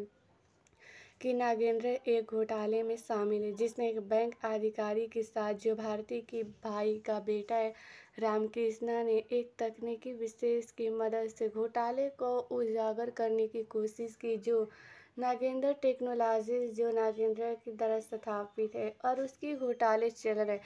कि नागेंद्र एक घोटाले में शामिल है जिसने एक बैंक अधिकारी के साथ जो भारती के भाई का बेटा है रामकृष्णा ने एक तकनीकी विशेष की मदद से घोटाले को उजागर करने की कोशिश की जो नागेंद्र टेक्नोलॉजी जो नागेंद्र की द्वारा स्थापित है और उसकी घोटाले चल रहे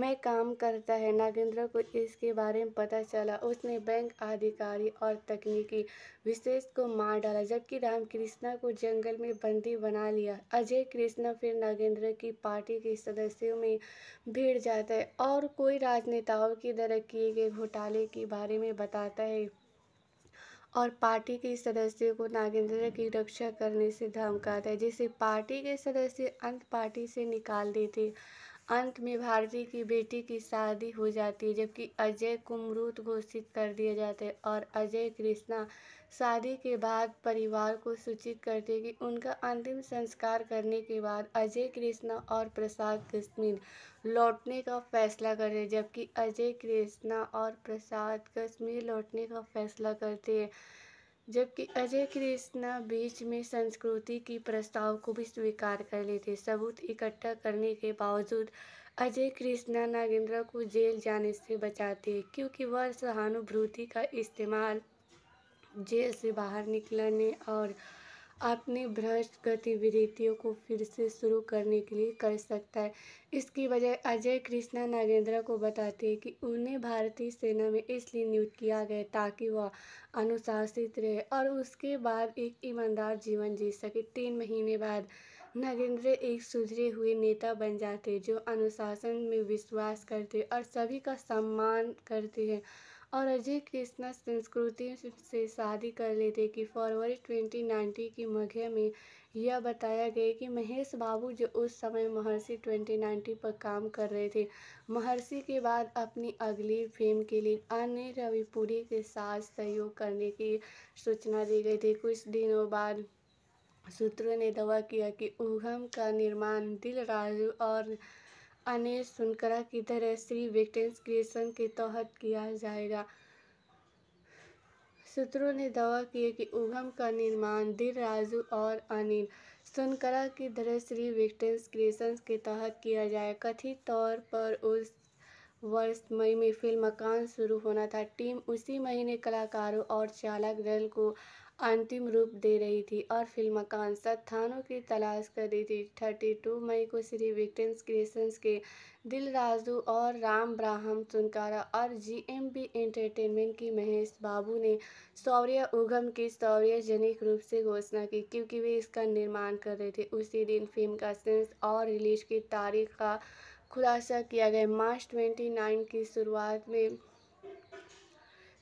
में काम करता है नागेंद्र को इसके बारे में पता चला उसने बैंक अधिकारी और तकनीकी विशेष को मार डाला जबकि रामकृष्णा को जंगल में बंदी बना लिया अजय कृष्णा फिर नागेंद्र की पार्टी के सदस्यों में भीड़ जाता है और कोई राजनेताओं की तरह किए गए घोटाले के बारे में बताता है और पार्टी के सदस्य को नागेंद्र की रक्षा करने से धमकाता है जिसे पार्टी के सदस्य अंत पार्टी से निकाल देते अंत में भारती की बेटी की शादी हो जाती है जबकि अजय को मृत घोषित कर दिया जाता है और अजय कृष्णा शादी के बाद परिवार को सूचित करते हैं कि उनका अंतिम संस्कार करने के बाद अजय कृष्णा और प्रसाद कश्मीर लौटने का फैसला करते हैं जबकि अजय कृष्णा और प्रसाद कश्मीर लौटने का फैसला करते हैं जबकि अजय कृष्णा बीच में संस्कृति की प्रस्ताव को भी स्वीकार कर लेते सबूत इकट्ठा करने के बावजूद अजय कृष्णा नागेंद्र को जेल जाने से बचाते क्योंकि वह सहानुभूति का इस्तेमाल जेल से बाहर निकलने और अपने भ्रष्ट गतिविधियों को फिर से शुरू करने के लिए कर सकता है इसकी वजह अजय कृष्णा नागेंद्रा को बताती है कि उन्हें भारतीय सेना में इसलिए नियुक्त किया गया ताकि वह अनुशासित रहे और उसके बाद एक ईमानदार जीवन जी सके तीन महीने बाद नागेंद्र एक सुधरे हुए नेता बन जाते जो अनुशासन में विश्वास करते और सभी का सम्मान करते हैं और अजय कृष्णा संस्कृति से शादी कर लेते कि फरवरी 2090 की मघ्य में यह बताया गया कि महेश बाबू जो उस समय महर्षि 2090 पर काम कर रहे थे महर्षि के बाद अपनी अगली फिल्म के लिए अन्य रविपुरी के साथ सहयोग करने की सूचना दी गई थी कुछ दिनों बाद सूत्रों ने दावा किया कि उगम का निर्माण दिल राजू और अन्य सुनकरा की तरह श्री विक्टेंस क्रिएशन के तहत किया जाएगा सूत्रों ने दावा किया कि उगम का निर्माण दिल राजू और अनिल सुनकरा की तरह श्री विक्टेंस क्रिएशन के तहत किया जाए कथित तौर पर उस वर्ष मई में फिल्म मकान शुरू होना था टीम उसी महीने कलाकारों और चालक दल को अंतिम रूप दे रही थी और फिल्म कांस्ता स्थानों की तलाश कर रही थी थर्टी टू मई को श्री विक्टेंस क्रिएशंस के दिल राजू और राम ब्राहम सुनकारा और जीएमबी एंटरटेनमेंट की महेश बाबू ने सौर्य उगम की सौर्यजनिक रूप से घोषणा की क्योंकि वे इसका निर्माण कर रहे थे उसी दिन फिल्म का सेंस और रिलीज की तारीख का खुलासा किया गया मार्च ट्वेंटी की शुरुआत में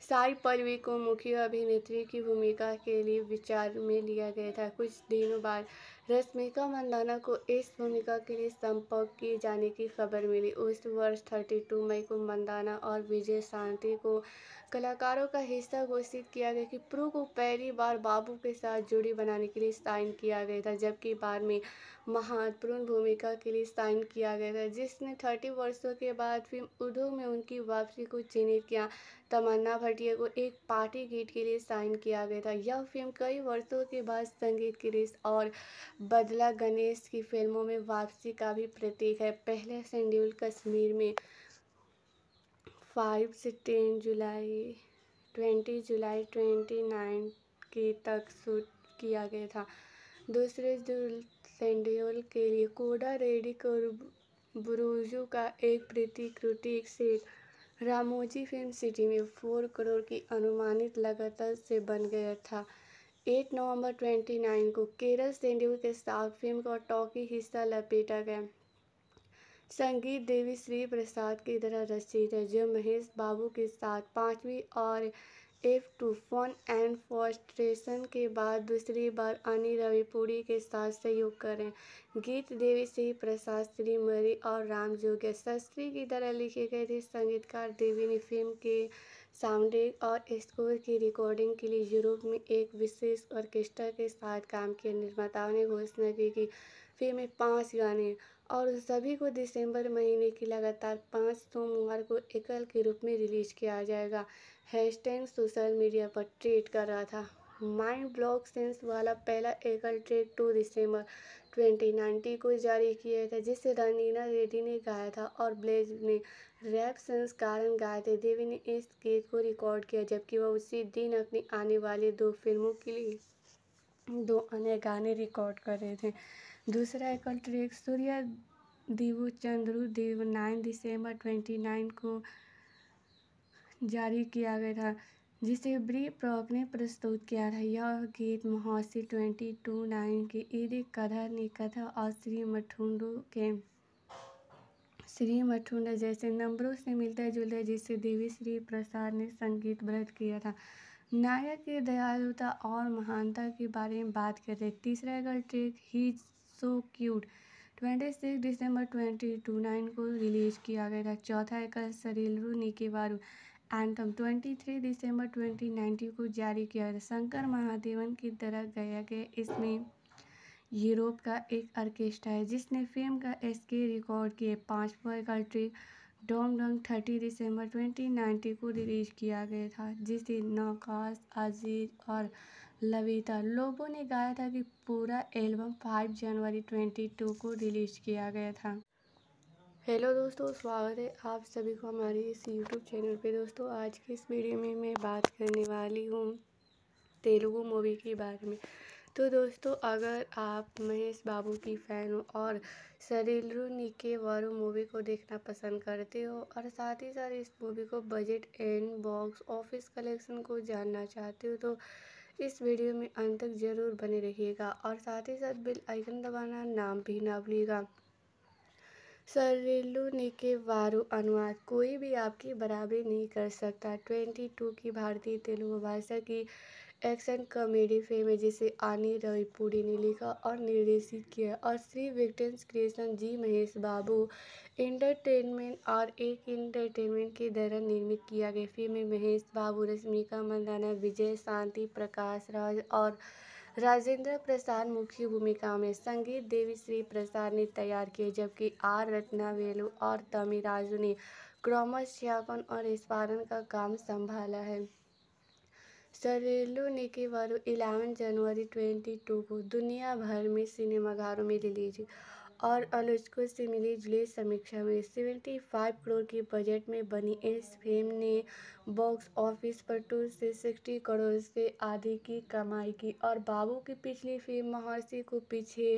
साई पल्लवी को मुख्य अभिनेत्री की भूमिका के लिए विचार में लिया गया था कुछ दिनों बाद रश्मिका मंदाना को इस भूमिका के लिए संपर्क किए जाने की खबर मिली उस वर्ष 32 मई को मंदाना और विजय शांति को कलाकारों का हिस्सा घोषित किया गया कि प्रू को पहली बार बाबू के साथ जोड़ी बनाने के लिए साइन किया गया था जबकि बाद में महत्वपूर्ण भूमिका के लिए साइन किया गया था जिसने थर्टी वर्षों के बाद फिल्म उद्योग में उनकी वापसी को चिन्हित किया तमन्ना भटिया को एक पार्टी गीत के लिए साइन किया गया था यह फिल्म कई वर्षों के बाद संगीत गिरीश और बदला गणेश की फिल्मों में वापसी का भी प्रतीक है पहले शेड्यूल कश्मीर में फाइव से टेन जुलाई ट्वेंटी जुलाई ट्वेंटी नाइन की तक शूट किया गया था दूसरे शेड्यूल के लिए कोडा रेडिक और ब्रूजू का एक प्रतिकृति सेट रामोजी फिल्म सिटी में फोर करोड़ की अनुमानित लागत से बन गया था एट नवंबर नाइन को केरल शेड्यूल के साथ फिल्म का टॉकी हिस्सा लपेटा गया संगीत देवी श्री प्रसाद की तरह रचित है जो महेश बाबू के साथ पांचवी और F two fun and frustration के बाद दूसरी बार अनिल रविपुरी के साथ सहयोग करें गीत देवी श्री प्रसाद श्रीमरी और राम जोगे शस्त्री की तरह लिखे गए थे संगीतकार देवी ने फिल्म के साउंड और स्कोर की रिकॉर्डिंग के लिए यूरोप में एक विशेष ऑर्केस्ट्रा के साथ काम किया निर्माताओं ने घोषणा की कि फिल्म में पाँच गाने और सभी को दिसंबर महीने की लगातार पाँच सोमवार को एकल के रूप में रिलीज किया जाएगा हैशटैग सोशल मीडिया पर ट्रेड कर रहा था माइंड ब्लॉक सेंस वाला पहला एकल ट्रेड टू दिसंबर 2019 को जारी किया था जिसे रनीना रेड्डी ने गाया था और ब्लेज ने रैप सेंस कारण गाए थे देवी ने इस गीत को रिकॉर्ड किया जबकि वह उसी दिन अपनी आने वाली दो फिल्मों के लिए दो अन्य गाने रिकॉर्ड कर रहे थे दूसरा एक और ट्रैक सूर्य दिवु चंद्रु देव नाइन दिसंबर ट्वेंटी नाइन को जारी किया गया था जिसे ब्री प्रॉक ने प्रस्तुत किया था यह गीत महोसी ट्वेंटी टू नाइन के ईद कधर ने कथा और श्री मठुंडू के श्री मठुंडा जैसे नंबरों से मिलता जुलता जिसे देवी श्री प्रसाद ने संगीत व्रत किया था नायक की दयालुता और महानता के बारे में बात करते तीसरा गल ट्रेक ही सो क्यूट ट्वेंटी सिक्स दिसंबर ट्वेंटी टू नाइन को रिलीज किया गया था चौथा एकल सरीलरू निकेवारू एंथम थ्री दिसंबर ट्वेंटी नाइनटीन को जारी किया गया शंकर महादेवन की तरह गया गया इसमें यूरोप का एक आर्केस्ट्रा है जिसने फिल्म का एसके रिकॉर्ड किए पाँचवा का ट्रिक डोंग डोंग थर्टी दिसंबर ट्वेंटी नाइनटीन को रिलीज किया गया था जिसे नौकाश अजीज और लविता लोबो ने गाया था कि पूरा एल्बम 5 जनवरी 22 को रिलीज किया गया था हेलो दोस्तों स्वागत है आप सभी को हमारे इस यूट्यूब चैनल पे दोस्तों आज की इस वीडियो में मैं बात करने वाली हूँ तेलुगु मूवी के बारे में तो दोस्तों अगर आप महेश बाबू की फ़ैन हो और सरीलरू निके वारो मूवी को देखना पसंद करते हो और साथ ही साथ इस मूवी को budget and box office collection को जानना चाहते हो तो इस वीडियो में अंत तक ज़रूर बने रहिएगा और साथ ही साथ बिल आइकन दबाना नाम भी ना भूलिएगा सरेलू ने के वारु अनुवाद कोई भी आपकी बराबरी नहीं कर सकता ट्वेंटी टू की भारतीय तेलुगु भाषा की एक्शन कॉमेडी फिल्म है जिसे आनी रविपुरी ने लिखा और निर्देशित किया और श्री विक्टेंस creation G Mahesh Babu entertainment और एक इंटरटेनमेंट के द्वारा निर्मित किया गया फिल्म में महेश बाबू रश्मिका मंदाना विजय शांति प्रकाश राज और राजेंद्र प्रसाद मुख्य भूमिका में संगीत देवी श्री प्रसाद ने तैयार किए जबकि आर रत्ना वेलू और तमिराजू ने क्रॉमस श्यापन और स्पारण का काम संभाला है सरेलू ने केवल इलेवन जनवरी ट्वेंटी टू को दुनिया भर में सिनेमाघरों में रिलीज और आलोचकों से मिली जुली समीक्षा में सेवेंटी फाइव करोड़ के बजट में बनी इस फिल्म ने बॉक्स ऑफिस पर टू से सिक्सटी करोड़ से अधिक की कमाई की और बाबू की पिछली फिल्म महर्षि को पीछे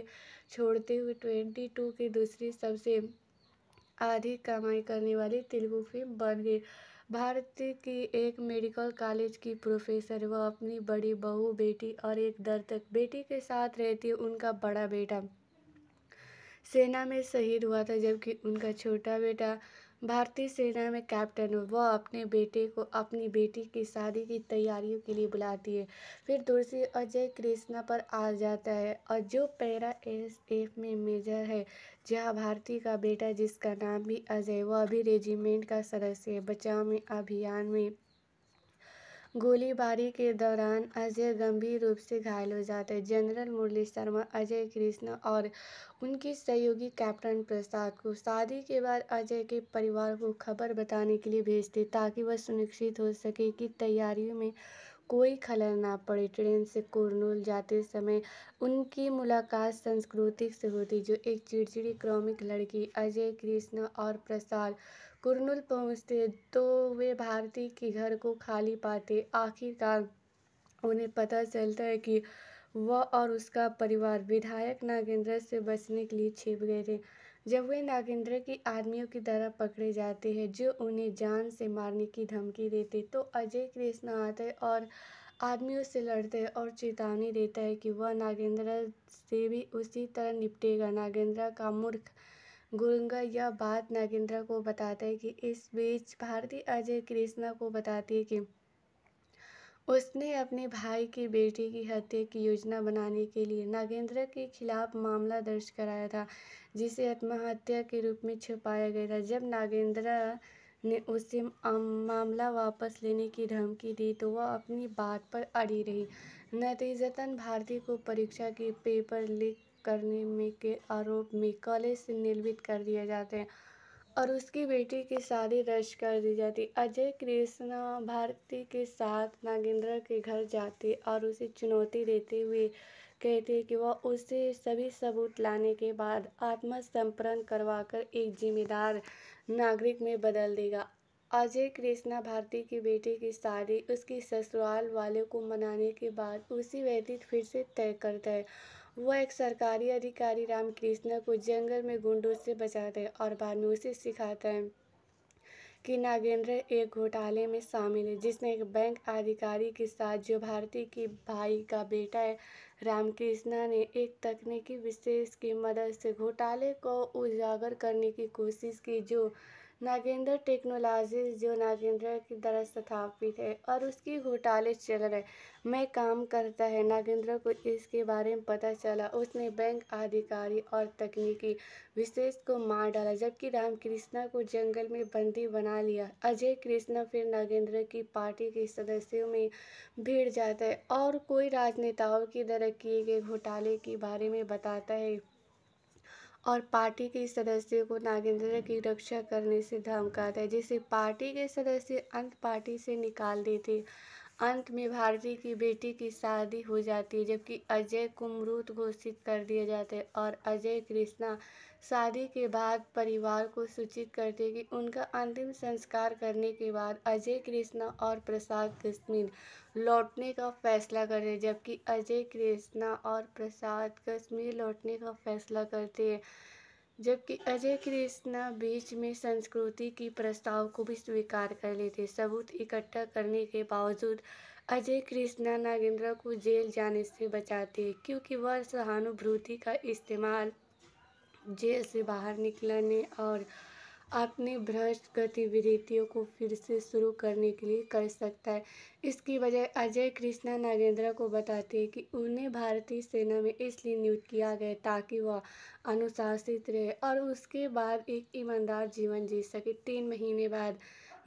छोड़ते हुए ट्वेंटी टू की दूसरी सबसे आधी कमाई करने वाली तेलुगु फिल्म बन गई भारत की एक मेडिकल कॉलेज की प्रोफेसर वह अपनी बड़ी बहू बेटी और एक दर्दक बेटी के साथ रहती उनका बड़ा बेटा सेना में शहीद हुआ था जबकि उनका छोटा बेटा भारतीय सेना में कैप्टन वह अपने बेटे को अपनी बेटी की शादी की तैयारियों के लिए बुलाती है फिर दोषी अजय कृष्णा पर आ जाता है और जो पैरा एस एफ में मेजर है जहाँ भारती का बेटा जिसका नाम भी अजय वह अभी रेजिमेंट का सदस्य है बचाव में अभियान में गोलीबारी के दौरान अजय गंभीर रूप से घायल हो जाते हैं जनरल मुरली शर्मा अजय कृष्ण और उनके सहयोगी कैप्टन प्रसाद को शादी के बाद अजय के परिवार को खबर बताने के लिए भेजते ताकि वह सुनिश्चित हो सके कि तैयारियों में कोई खलर ना पड़े ट्रेन से कुरनूल जाते समय उनकी मुलाकात संस्कृतिक से होती जो एक चिड़चिड़ी क्रॉमिक लड़की अजय कृष्ण और प्रसाद कुरनूल पहुँचते तो वे भारती के घर को खाली पाते आखिरकार उन्हें पता चलता है कि वह और उसका परिवार विधायक नागेंद्र से बचने के लिए छिप गए थे जब वे नागेंद्र के आदमियों की तरह पकड़े जाते हैं जो उन्हें जान से मारने की धमकी देते तो अजय कृष्णा आते और आदमियों से लड़ते हैं और चेतावनी देता है कि वह नागेंद्र से भी उसी तरह निपटेगा नागेंद्र का मूर्ख गुरुंगा यह बात नागेंद्र को बताता है कि इस बीच भारती अजय कृष्णा को बताती है कि उसने अपने भाई की बेटी की हत्या की योजना बनाने के लिए नागेंद्र के खिलाफ मामला दर्ज कराया था जिसे आत्महत्या के रूप में छुपाया गया था जब नागेंद्र ने उसे मामला वापस लेने की धमकी दी तो वह अपनी बात पर अड़ी रही नतीजतन भारती को परीक्षा के पेपर लीक करने में के आरोप में कॉलेज से निलंबित कर दिए जाते हैं और उसकी बेटी की शादी रद्द कर दी जाती अजय कृष्णा भारती के साथ नागेंद्र के घर जाते और उसे चुनौती देते हुए कहते कि वह उसे सभी सबूत लाने के बाद आत्मसमर्पण करवाकर एक जिम्मेदार नागरिक में बदल देगा अजय कृष्णा भारती की बेटी की शादी उसकी ससुराल वाले को मनाने के बाद उसी व्यतीत फिर से तय करता है वह एक सरकारी अधिकारी रामकृष्ण को जंगल में गुंडों से बचाते हैं और बाद में उसे सिखाता है कि नागेंद्र एक घोटाले में शामिल है जिसने एक बैंक अधिकारी के साथ जो भारती के भाई का बेटा है रामकृष्णा ने एक तकनीकी विशेष की मदद से घोटाले को उजागर करने की कोशिश की जो नागेंद्र टेक्नोलॉजीज जो नागेंद्र की द्वारा स्थापित है और उसकी घोटाले चल रहे में काम करता है नागेंद्र को इसके बारे में पता चला उसने बैंक अधिकारी और तकनीकी विशेष को मार डाला जबकि रामकृष्णा को जंगल में बंदी बना लिया अजय कृष्णा फिर नागेंद्र की पार्टी के सदस्यों में भीड़ जाता है और कोई राजनेताओं की तरह किए गए घोटाले के बारे में बताता है और पार्टी के सदस्य को नागेंद्र की रक्षा करने से धमकाता है जिसे पार्टी के सदस्य अंत पार्टी से निकाल देते अंत में भारती की बेटी की शादी हो जाती है जबकि अजय को मृत घोषित कर दिया जाता है और अजय कृष्णा शादी के बाद परिवार को सूचित करते कि उनका अंतिम संस्कार करने के बाद अजय कृष्णा और प्रसाद कश्मीर लौटने का फैसला करते हैं जबकि अजय कृष्णा और प्रसाद कश्मीर लौटने का फैसला करते हैं जबकि अजय कृष्णा बीच में संस्कृति की प्रस्ताव को भी स्वीकार कर लेते सबूत इकट्ठा करने के बावजूद अजय कृष्णा नागेंद्र को जेल जाने से बचाते क्योंकि वह सहानुभूति का इस्तेमाल जेल से बाहर निकलने और अपनी भ्रष्ट गतिविधियों को फिर से शुरू करने के लिए कर सकता है इसकी वजह अजय कृष्णा नागेंद्रा को बताते हैं कि उन्हें भारतीय सेना में इसलिए नियुक्त किया गया ताकि वह अनुशासित रहे और उसके बाद एक ईमानदार जीवन जी सके तीन महीने बाद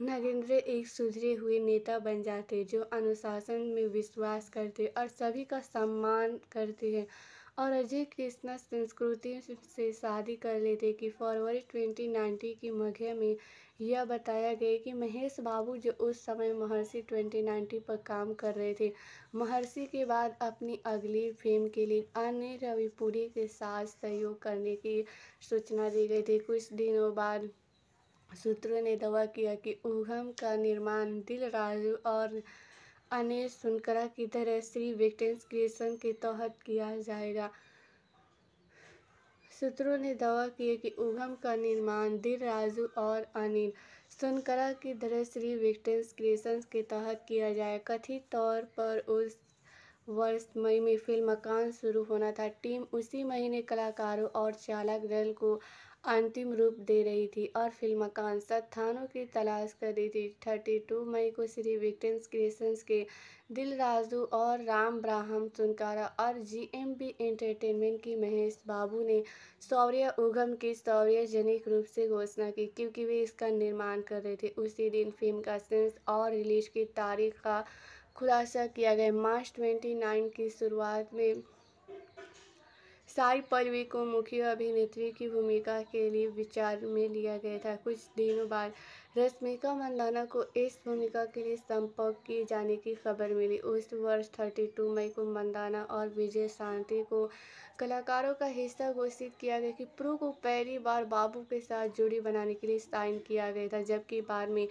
नागेंद्र एक सुधरे हुए नेता बन जाते जो अनुशासन में विश्वास करते और सभी का सम्मान करते हैं और अजय कृष्णा संस्कृति से शादी कर लेते कि फरवरी नाइन्टी की मघ्य में यह बताया गया कि महेश बाबू जो उस समय महर्षि नाइन्टी पर काम कर रहे थे महर्षि के बाद अपनी अगली फिल्म के लिए अन्य रविपुरी के साथ सहयोग करने की सूचना दी गई थी कुछ दिनों बाद सूत्रों ने दावा किया कि उगम का निर्माण दिल राजू और अनिल सुनकरा की तरह श्री विक्टेंस क्रिएशन के तहत किया जाएगा सूत्रों ने दावा किया कि उगम का निर्माण दिल राजू और अनिल सुनकरा की तरह श्री विक्टेंस क्रिएशन के तहत किया जाए कथित तौर पर उस वर्ष मई में फिल्म मकान शुरू होना था टीम उसी महीने कलाकारों और चालक दल को अंतिम रूप दे रही थी और फिल्म का स्थानों की तलाश कर रही थी थर्टी टू मई को श्री विक्टेंस क्रिएशंस के दिल राजू और राम ब्राहम सुनकारा और जीएमबी एंटरटेनमेंट की महेश बाबू ने सौर्य उगम की सौर्यजनिक रूप से घोषणा की क्योंकि वे इसका निर्माण कर रहे थे उसी दिन फिल्म का सेंस और रिलीज की तारीख का खुलासा किया गया मार्च ट्वेंटी की शुरुआत में साई पल्लवी को मुख्य अभिनेत्री की भूमिका के लिए विचार में लिया गया था कुछ दिनों बाद रश्मिका मंदाना को इस भूमिका के लिए संपर्क किए जाने की खबर मिली उस वर्ष 32 मई को मंदाना और विजय शांति को कलाकारों का हिस्सा घोषित किया गया कि प्रो को पहली बार बाबू के साथ जोड़ी बनाने के लिए साइन किया गया था जबकि बाद में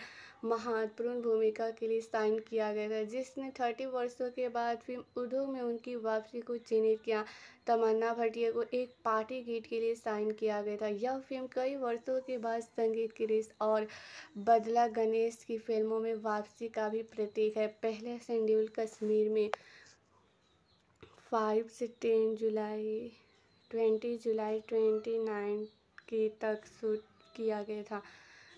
महत्वपूर्ण भूमिका के लिए साइन किया गया था जिसने थर्टी वर्षों के बाद फिल्म उद्योग में उनकी वापसी को चिन्हित किया तमन्ना भटिया को एक पार्टी गीत के लिए साइन किया गया था यह फिल्म कई वर्षों के बाद संगीत क्रिस और बदला गणेश की फिल्मों में वापसी का भी प्रतीक है पहले शेड्यूल कश्मीर में फाइव से टेन जुलाई ट्वेंटी जुलाई ट्वेंटी नाइन की तक शूट किया गया था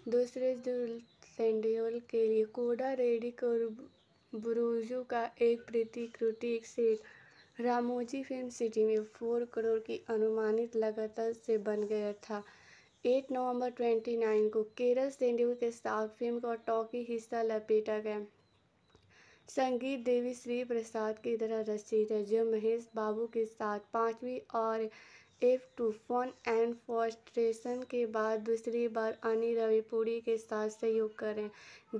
दूसरे जुल सेंडियोल के लिए कोडा रेडिक और बुरुजू का एक प्रतिकृति सेट रामोजी फिल्म सिटी में फोर करोड़ की अनुमानित लागत से बन गया था एट नवंबर ट्वेंटी नाइन को केरल सेंडियोल के साथ फिल्म का टॉकी हिस्सा लपेटा गया संगीत देवी श्री प्रसाद की तरह रचित है जो महेश बाबू के साथ पांचवी और एफ टूफन एंड फॉस्ट्रेशन के बाद दूसरी बार अनिल रविपुरी के साथ सहयोग करें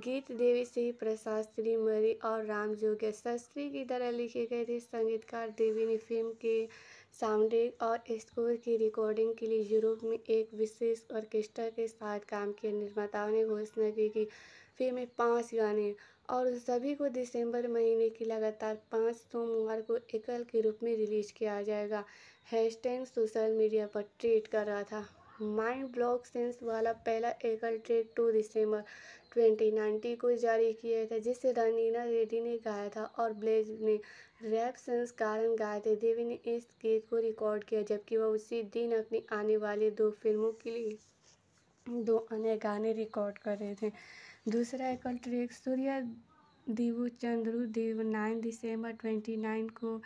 गीत देवी सिंह प्रसाद मरी और राम जोगे शास्त्री की तरह लिखे गए थे संगीतकार देवी ने फिल्म के साउंडिंग और स्कोर की रिकॉर्डिंग के लिए यूरोप में एक विशेष ऑर्केस्ट्रा के साथ काम किया निर्माताओं ने घोषणा की कि फिल्म में पाँच गाने और सभी को दिसंबर महीने की लगातार पाँच सोमवार को एकल के रूप में रिलीज किया जाएगा हैशटैग सोशल मीडिया पर ट्रेड कर रहा था माइंड ब्लॉक सेंस वाला पहला एकल ट्रेड टू दिसंबर 2019 को जारी किया था जिसे रनीना रेड्डी ने गाया था और ब्लेज ने रैप सेंस कारण गाए थे देवी ने इस गीत को रिकॉर्ड किया जबकि वह उसी दिन अपनी आने वाली दो फिल्मों के लिए दो अन्य गाने रिकॉर्ड कर रहे थे दूसरा एक और एक सूर्य देवो चंद्र देव नाइन दिसंबर ट्वेंटी नाइन को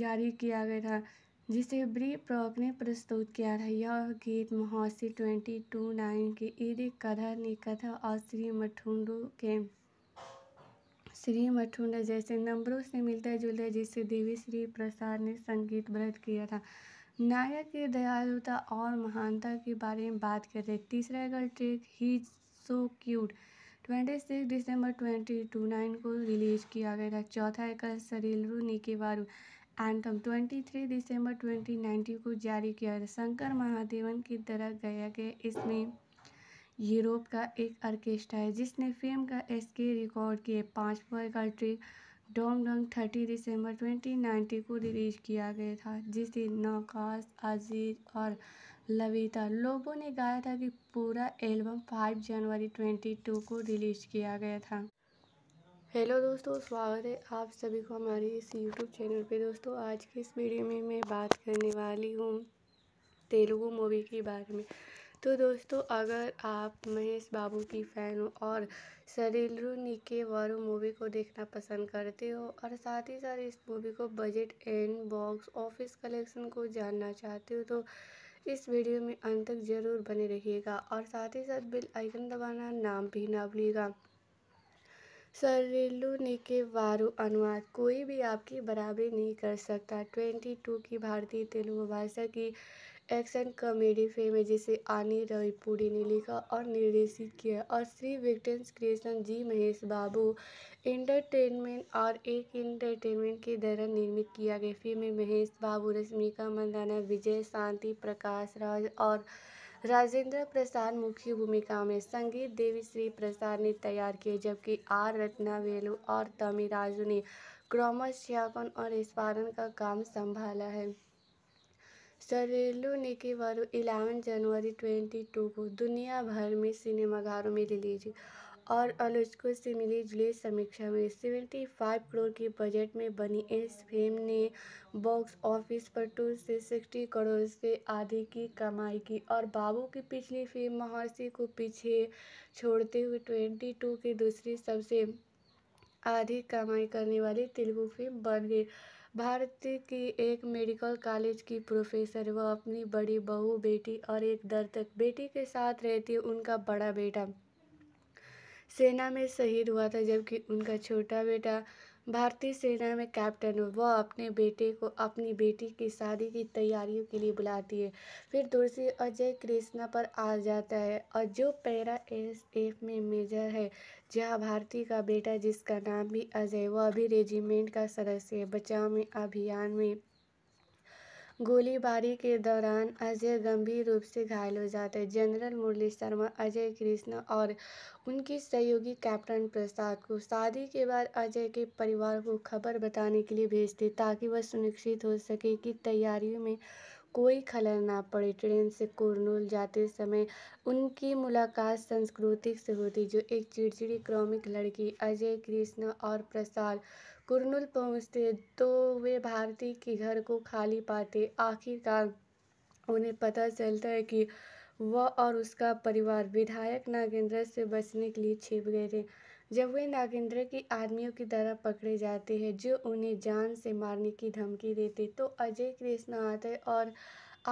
जारी किया गया था जिसे ब्री प्रॉक ने प्रस्तुत किया था यह गीत महोत्सव ट्वेंटी टू नाइन के ईद कधर ने कथा और श्री मठुंडू के श्री मठुंडा जैसे नंबरों से मिलता जुलते जिसे देवी श्री प्रसाद ने संगीत व्रत किया था नायक की दयालुता और महानता के बारे में बात करते तीसरा अगर ट्रेक ही सो क्यूट ट्वेंटी सिक्स दिसंबर ट्वेंटी टू नाइन को रिलीज किया गया था चौथा एकल Sarileru Neekevvaru anthem twenty three दिसंबर ट्वेंटी नाइनटीन को जारी किया गया शंकर महादेवन की तरह गया गया इसमें यूरोप का एक ऑर्केस्ट्रा है जिसने फिल्म का एसके रिकॉर्ड किए पाँचवा एकल ट्रिक डोंग डोंग थर्टी दिसंबर ट्वेंटी नाइनटीन को रिलीज किया गया था जिसे नौकाश अजीज और लवीता लोबो ने गाया था कि पूरा एल्बम 5 जनवरी 22 को रिलीज़ किया गया था हेलो दोस्तों स्वागत है आप सभी को हमारे इस यूट्यूब चैनल पे दोस्तों आज की इस वीडियो में मैं बात करने वाली हूँ तेलुगु मूवी के बारे में तो दोस्तों अगर आप महेश बाबू की फ़ैन हो और सरीलू निके वारू मूवी को देखना पसंद करते हो और साथ ही साथ इस मूवी को budget and box office collection को जानना चाहते हो तो इस वीडियो में अंत तक ज़रूर बने रहिएगा और साथ ही साथ बिल आइकन दबाना नाम भी ना भूलिएगा सरेलू ने के वारु अनुवाद कोई भी आपकी बराबरी नहीं कर सकता ट्वेंटी टू की भारतीय तेलुगु भाषा की एक्शन कॉमेडी फिल्म है जिसे आनी रविपुरी ने लिखा और निर्देशित किया और श्री विक्टेंस creation G Mahesh Babu entertainment और एक इंटरटेनमेंट के द्वारा निर्मित किया गया फिल्म में महेश बाबू रश्मिका मंदाना विजय शांति प्रकाश राज और राजेंद्र प्रसाद मुख्य भूमिका में संगीत देवी श्री प्रसाद ने तैयार किए जबकि आर रत्ना वेलू और तमिराजू ने क्रॉमस श्यापन और स्पारण का काम संभाला है सरेलू ने केवल इलेवन जनवरी ट्वेंटी टू को दुनिया भर में सिनेमाघरों में रिलीज और आलोचकों से मिली जुली समीक्षा में सेवेंटी फाइव करोड़ के बजट में बनी इस फिल्म ने बॉक्स ऑफिस पर टू से सिक्सटी करोड़ से अधिक की कमाई की और बाबू की पिछली फिल्म महर्षि को पीछे छोड़ते हुए ट्वेंटी टू की दूसरी सबसे आधी कमाई करने वाली तेलुगु फिल्म बन गई भारत की एक मेडिकल कॉलेज की प्रोफेसर वह अपनी बड़ी बहू बेटी और एक दर्दक बेटी के साथ रहती है उनका बड़ा बेटा सेना में शहीद हुआ था जबकि उनका छोटा बेटा भारतीय सेना में कैप्टन हो वह अपने बेटे को अपनी बेटी की शादी की तैयारियों के लिए बुलाती है फिर दोषी अजय कृष्णा पर आ जाता है और जो पैरा एस एफ में मेजर है जहां भारती का बेटा जिसका नाम भी अजय वह अभी रेजिमेंट का सदस्य है बचाव में अभियान में गोलीबारी के दौरान अजय गंभीर रूप से घायल हो जाते हैं जनरल मुरली शर्मा अजय कृष्ण और उनके सहयोगी कैप्टन प्रसाद को शादी के बाद अजय के परिवार को खबर बताने के लिए भेजते ताकि वह सुनिश्चित हो सके कि तैयारियों में कोई खलल ना पड़े ट्रेन से कुरनूल जाते समय उनकी मुलाकात संस्कृतिक से होती जो एक चिड़चिड़ी क्रमिक लड़की अजय कृष्ण और प्रसाद कुरनूल पहुंचते तो वे भारती के घर को खाली पाते आखिरकार उन्हें पता चलता है कि वह और उसका परिवार विधायक नागेंद्र से बचने के लिए छिप गए थे जब वे नागेंद्र के आदमियों की तरह पकड़े जाते हैं जो उन्हें जान से मारने की धमकी देते तो अजय कृष्ण आते और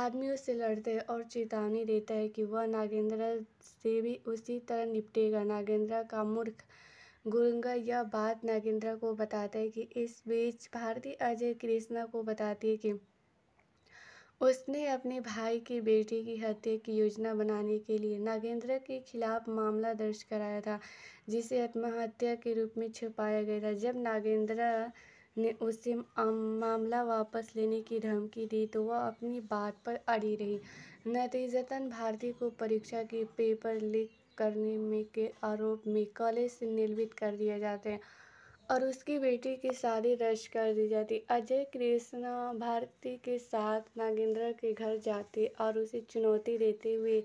आदमियों से लड़ते हैं और चेतावनी देता है कि वह नागेंद्र से भी उसी तरह निपटेगा नागेंद्र का मूर्ख गुरंगा यह बात नागेंद्र को बताता है कि इस बीच भारती अजय कृष्णा को बताती है कि उसने अपने भाई की बेटी की हत्या की योजना बनाने के लिए नागेंद्र के खिलाफ मामला दर्ज कराया था जिसे आत्महत्या के रूप में छुपाया गया था जब नागेंद्र ने उसे मामला वापस लेने की धमकी दी तो वह अपनी बात पर अड़ी रही नतीजतन भारती को परीक्षा के पेपर लीक करने में के आरोप में कॉलेज से निलंबित कर दिया जाते हैं और उसकी बेटी की शादी रद्द कर दी जाती अजय कृष्णा भारती के साथ नागेंद्र के घर जाते और उसे चुनौती देते हुए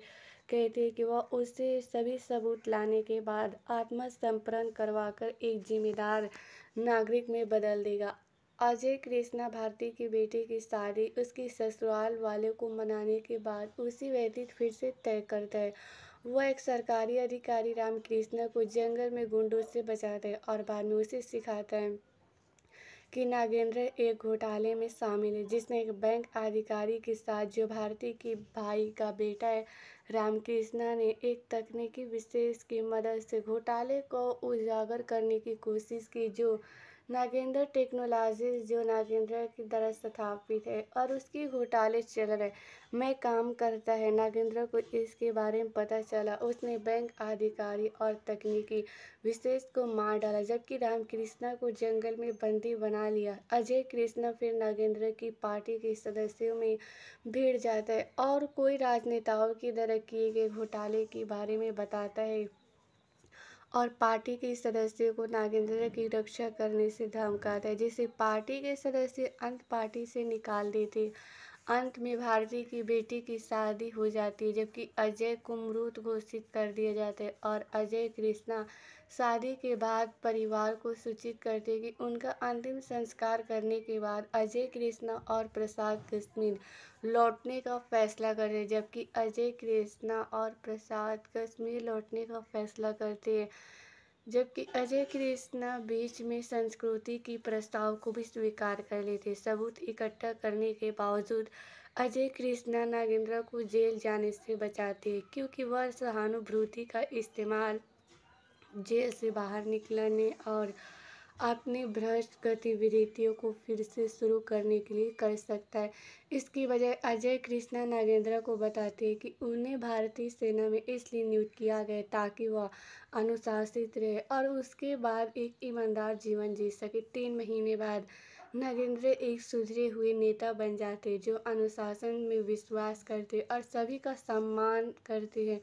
कहते कि वह उसे सभी सबूत लाने के बाद आत्मसमर्पण करवाकर एक जिम्मेदार नागरिक में बदल देगा अजय कृष्णा भारती की बेटी की शादी उसकी ससुराल वाले को मनाने के बाद उसी व्यतीत फिर से तय करता है वह एक सरकारी अधिकारी रामकृष्ण को जंगल में गुंडों से बचाते हैं और बाद में उसे सिखाता है कि नागेंद्र एक घोटाले में शामिल है जिसने एक बैंक अधिकारी के साथ जो भारती के भाई का बेटा है रामकृष्णा ने एक तकनीकी विशेष की मदद से घोटाले को उजागर करने की कोशिश की जो नागेंद्र टेक्नोलॉजीज जो नागेंद्र की द्वारा स्थापित है और उसकी घोटाले चल रहे में काम करता है नागेंद्र को इसके बारे में पता चला उसने बैंक अधिकारी और तकनीकी विशेष को मार डाला जबकि रामकृष्णा को जंगल में बंदी बना लिया अजय कृष्णा फिर नागेंद्र की पार्टी के सदस्यों में भीड़ जाता है और कोई राजनेताओं की तरह किए गए घोटाले के बारे में बताता है और पार्टी के सदस्य को नागेंद्र की रक्षा करने से धमकाता है जिसे पार्टी के सदस्य अंत पार्टी से निकाल देते अंत में भारती की बेटी की शादी हो जाती है जबकि अजय को मृत घोषित कर दिया जाता है और अजय कृष्णा शादी के बाद परिवार को सूचित करते हैं कि उनका अंतिम संस्कार करने के बाद अजय कृष्णा और प्रसाद कश्मीर लौटने का फैसला करते हैं जबकि अजय कृष्णा और प्रसाद कश्मीर लौटने का फैसला करते हैं जबकि अजय कृष्णा बीच में संस्कृति की प्रस्ताव को भी स्वीकार कर लेते सबूत इकट्ठा करने के बावजूद अजय कृष्णा नागेंद्र को जेल जाने से बचाते क्योंकि वह सहानुभूति का इस्तेमाल जेल से बाहर निकलने और अपनी भ्रष्ट गतिविधियों को फिर से शुरू करने के लिए कर सकता है इसकी वजह अजय कृष्णा नागेंद्रा को बताते हैं कि उन्हें भारतीय सेना में इसलिए नियुक्त किया गया ताकि वह अनुशासित रहे और उसके बाद एक ईमानदार जीवन जी सके तीन महीने बाद नागेंद्र एक सुधरे हुए नेता बन जाते जो अनुशासन में विश्वास करते और सभी का सम्मान करते हैं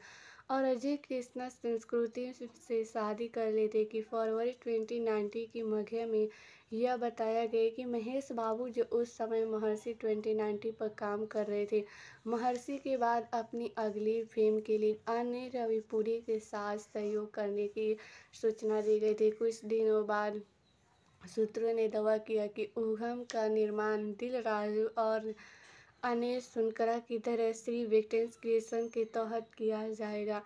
और अजय कृष्णा संस्कृति से शादी कर लेते कि फरवरी 2090 की मघ्य में यह बताया गया कि महेश बाबू जो उस समय महर्षि 2090 पर काम कर रहे थे महर्षि के बाद अपनी अगली फिल्म के लिए अन्य रविपुरी के साथ सहयोग करने की सूचना दी गई थी कुछ दिनों बाद सूत्रों ने दावा किया कि उगम का निर्माण दिल राजू और अन्य सुनकरा की तरह श्री विक्टेंस क्रिएशन के तहत किया जाएगा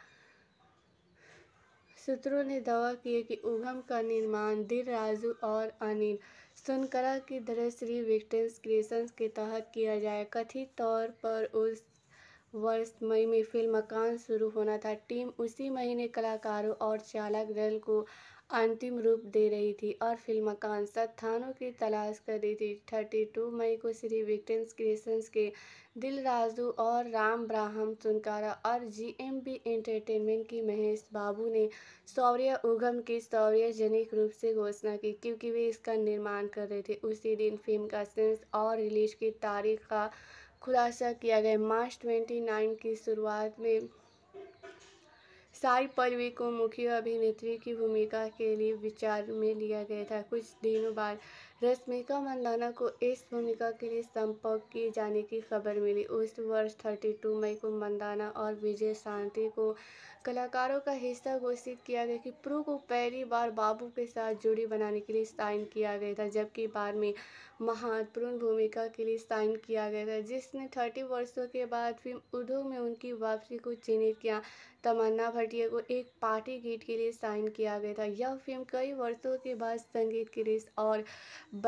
सूत्रों ने दावा किया कि उगम का निर्माण दिल राजू और अनिल सुनकरा की तरह श्री विक्टेंस क्रिएशन के तहत किया जाए कथित तौर पर उस वर्ष मई में फिल्म मकान शुरू होना था टीम उसी महीने कलाकारों और चालक दल को अंतिम रूप दे रही थी और फिल्म कांसा थानों की तलाश कर रही थी थर्टी टू मई को श्री विक्टेंस क्रिएशंस के दिल राजू और राम ब्राहम सुनकारा और जी एम बी एंटरटेनमेंट की महेश बाबू ने शौर्य उगम की सौर्यजनिक रूप से घोषणा की क्योंकि वे इसका निर्माण कर रहे थे उसी दिन फिल्म का सेंस और रिलीज की तारीख का खुलासा किया गया मार्च ट्वेंटी नाइन की शुरुआत में साई पलवी को मुख्य अभिनेत्री की भूमिका के लिए विचार में लिया गया था कुछ दिनों बाद रश्मिका मंदाना को इस भूमिका के लिए संपर्क किए जाने की खबर मिली उस वर्ष 32 मई को मंदाना और विजय शांति को कलाकारों का हिस्सा घोषित किया गया कि प्रू को पहली बार बाबू के साथ जोड़ी बनाने के लिए साइन किया गया था जबकि बाद में महत्वपूर्ण भूमिका के लिए साइन किया गया था जिसने थर्टी वर्षों के बाद फिल्म उद्योग में उनकी वापसी को चिन्हित किया तमन्ना भटिया को एक पार्टी गीत के लिए साइन किया गया था यह फिल्म कई वर्षों के बाद संगीत क्रिस और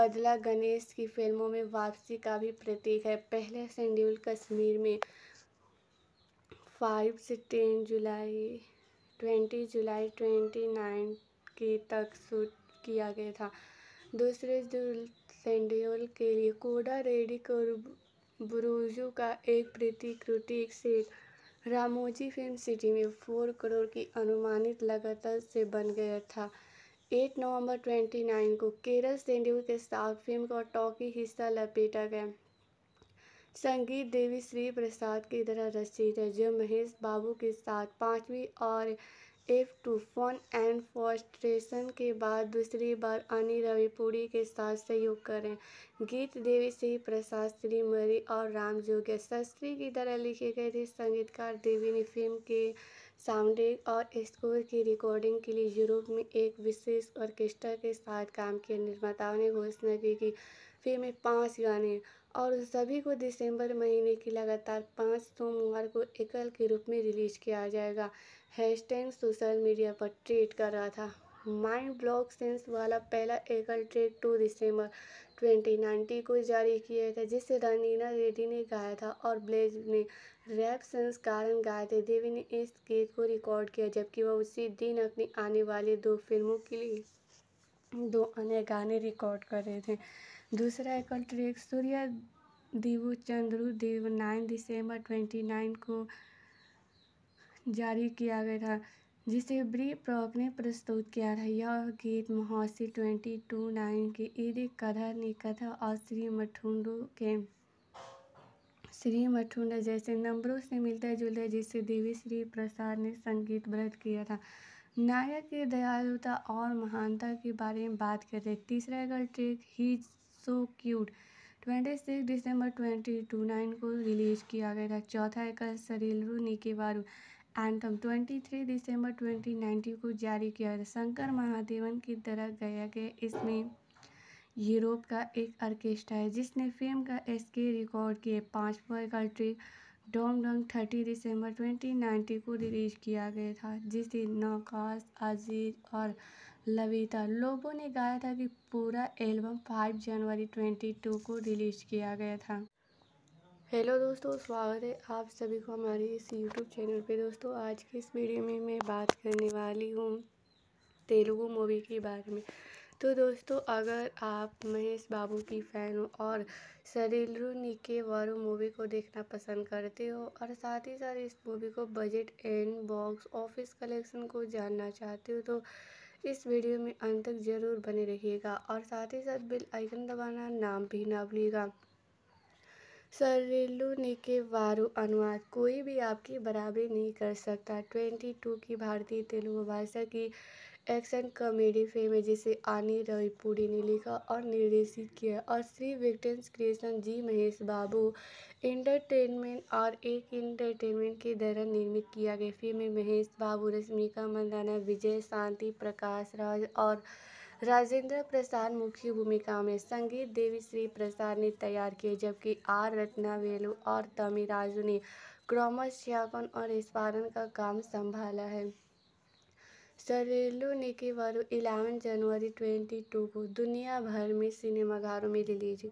बदला गणेश की फिल्मों में वापसी का भी प्रतीक है पहले शेड्यूल कश्मीर में फाइव से टेन जुलाई ट्वेंटी जुलाई ट्वेंटी नाइन की तक शूट किया गया था दूसरे जुल सेंडियोल के लिए कोडा रेडिक और ब्रूजू का एक प्रतिकृति सेट रामोजी फिल्म सिटी में फोर करोड़ की अनुमानित लागत से बन गया था एट नवंबर नाइन को केरल सेंडियो के साथ फिल्म का टॉकी हिस्सा लपेटा गया संगीत देवी श्री प्रसाद की तरह रचित है जो महेश बाबू के साथ पांचवी और F two fun and frustration के बाद दूसरी बार अनिल रविपुरी के साथ सहयोग करें गीत देवी श्री प्रसाद श्रीमरी और राम जोगे शस्त्री की तरह लिखे गए थे संगीतकार देवी ने फिल्म के साउंडिंग और स्कोर की रिकॉर्डिंग के लिए यूरोप में एक विशेष ऑर्केस्ट्रा के साथ काम किया निर्माताओं ने घोषणा की कि फिल्म में पाँच गाने और सभी को दिसंबर महीने की लगातार पाँच सोमवार को एकल के रूप में रिलीज किया जाएगा हैशटैग सोशल मीडिया पर ट्रेड कर रहा था माइंड ब्लॉक सेंस वाला पहला एकल ट्रेड टू दिसंबर 2019 को जारी किया था जिसे रनीना रेड्डी ने गाया था और ब्लेज ने रैप सेंस कारण गाए थे देवी ने इस गीत को रिकॉर्ड किया जबकि वह उसी दिन अपनी आने वाली दो फिल्मों के लिए दो अन्य गाने रिकॉर्ड कर रहे थे दूसरा एक और सूर्य सूर्या देवो चंद्रु देव नाइन दिसंबर ट्वेंटी नाइन को जारी किया गया था जिसे ब्री प्रॉक ने प्रस्तुत किया था यह गीत महोसी ट्वेंटी टू नाइन के ईद कधर ने कथा और श्री मठुंडू के श्री मठुंड जैसे नंबरों से मिलते जुलते जिसे देवी श्री प्रसाद ने संगीत व्रत किया था नायक की दयालुता और महानता के बारे में बात करते तीसरा गल ट्रेक ही सो क्यूट ट्वेंटी सिक्स दिसंबर ट्वेंटी टू नाइन को रिलीज किया गया था चौथा एकल सरीलरू निकेबारू एंथम थ्री दिसंबर ट्वेंटी 2019 को जारी किया गया शंकर महादेवन की तरह गया गया इसमें यूरोप का एक ऑर्केस्ट्रा है जिसने फिल्म का एसके रिकॉर्ड किए पाँचवा एकल ट्रिक डोंग डोंग थर्टी दिसंबर ट्वेंटी नाइन्टी को रिलीज किया गया था जिसे नौकाश अजीज और लवीता लोबो ने गाया था कि पूरा एल्बम 5 जनवरी 22 को रिलीज़ किया गया था हेलो दोस्तों स्वागत है आप सभी को हमारे इस यूट्यूब चैनल पे दोस्तों आज की इस वीडियो में मैं बात करने वाली हूँ तेलुगु मूवी के बारे में तो दोस्तों अगर आप महेश बाबू की फ़ैन हो और सरीलू निके वारो मूवी को देखना पसंद करते हो और साथ ही साथ इस मूवी को budget and box office collection को जानना चाहते हो तो इस वीडियो में अंत तक ज़रूर बने रहिएगा और साथ ही साथ बिल आइकन दबाना नाम भी ना भूलिएगा सरेलू ने के वारू अनुवाद कोई भी आपकी बराबरी नहीं कर सकता ट्वेंटी टू की भारतीय तेलुगु भाषा की एक्शन कॉमेडी फिल्म है जिसे आनी रविपुरी ने लिखा और निर्देशित किया और श्री विक्टेंस creation G Mahesh Babu entertainment और एक इंटरटेनमेंट के द्वारा निर्मित किया गया फिल्म में महेश बाबू रश्मिका मंदाना विजय शांति प्रकाश राज और राजेंद्र प्रसाद मुख्य भूमिका में संगीत देवी श्री प्रसाद ने तैयार किए जबकि आर रत्ना वेलू और राजू ने क्रॉमस श्यापन और स्पारण का काम संभाला है सरेलू ने के वर्ष इलेवन जनवरी ट्वेंटी टू को दुनिया भर में सिनेमाघरों में रिलीज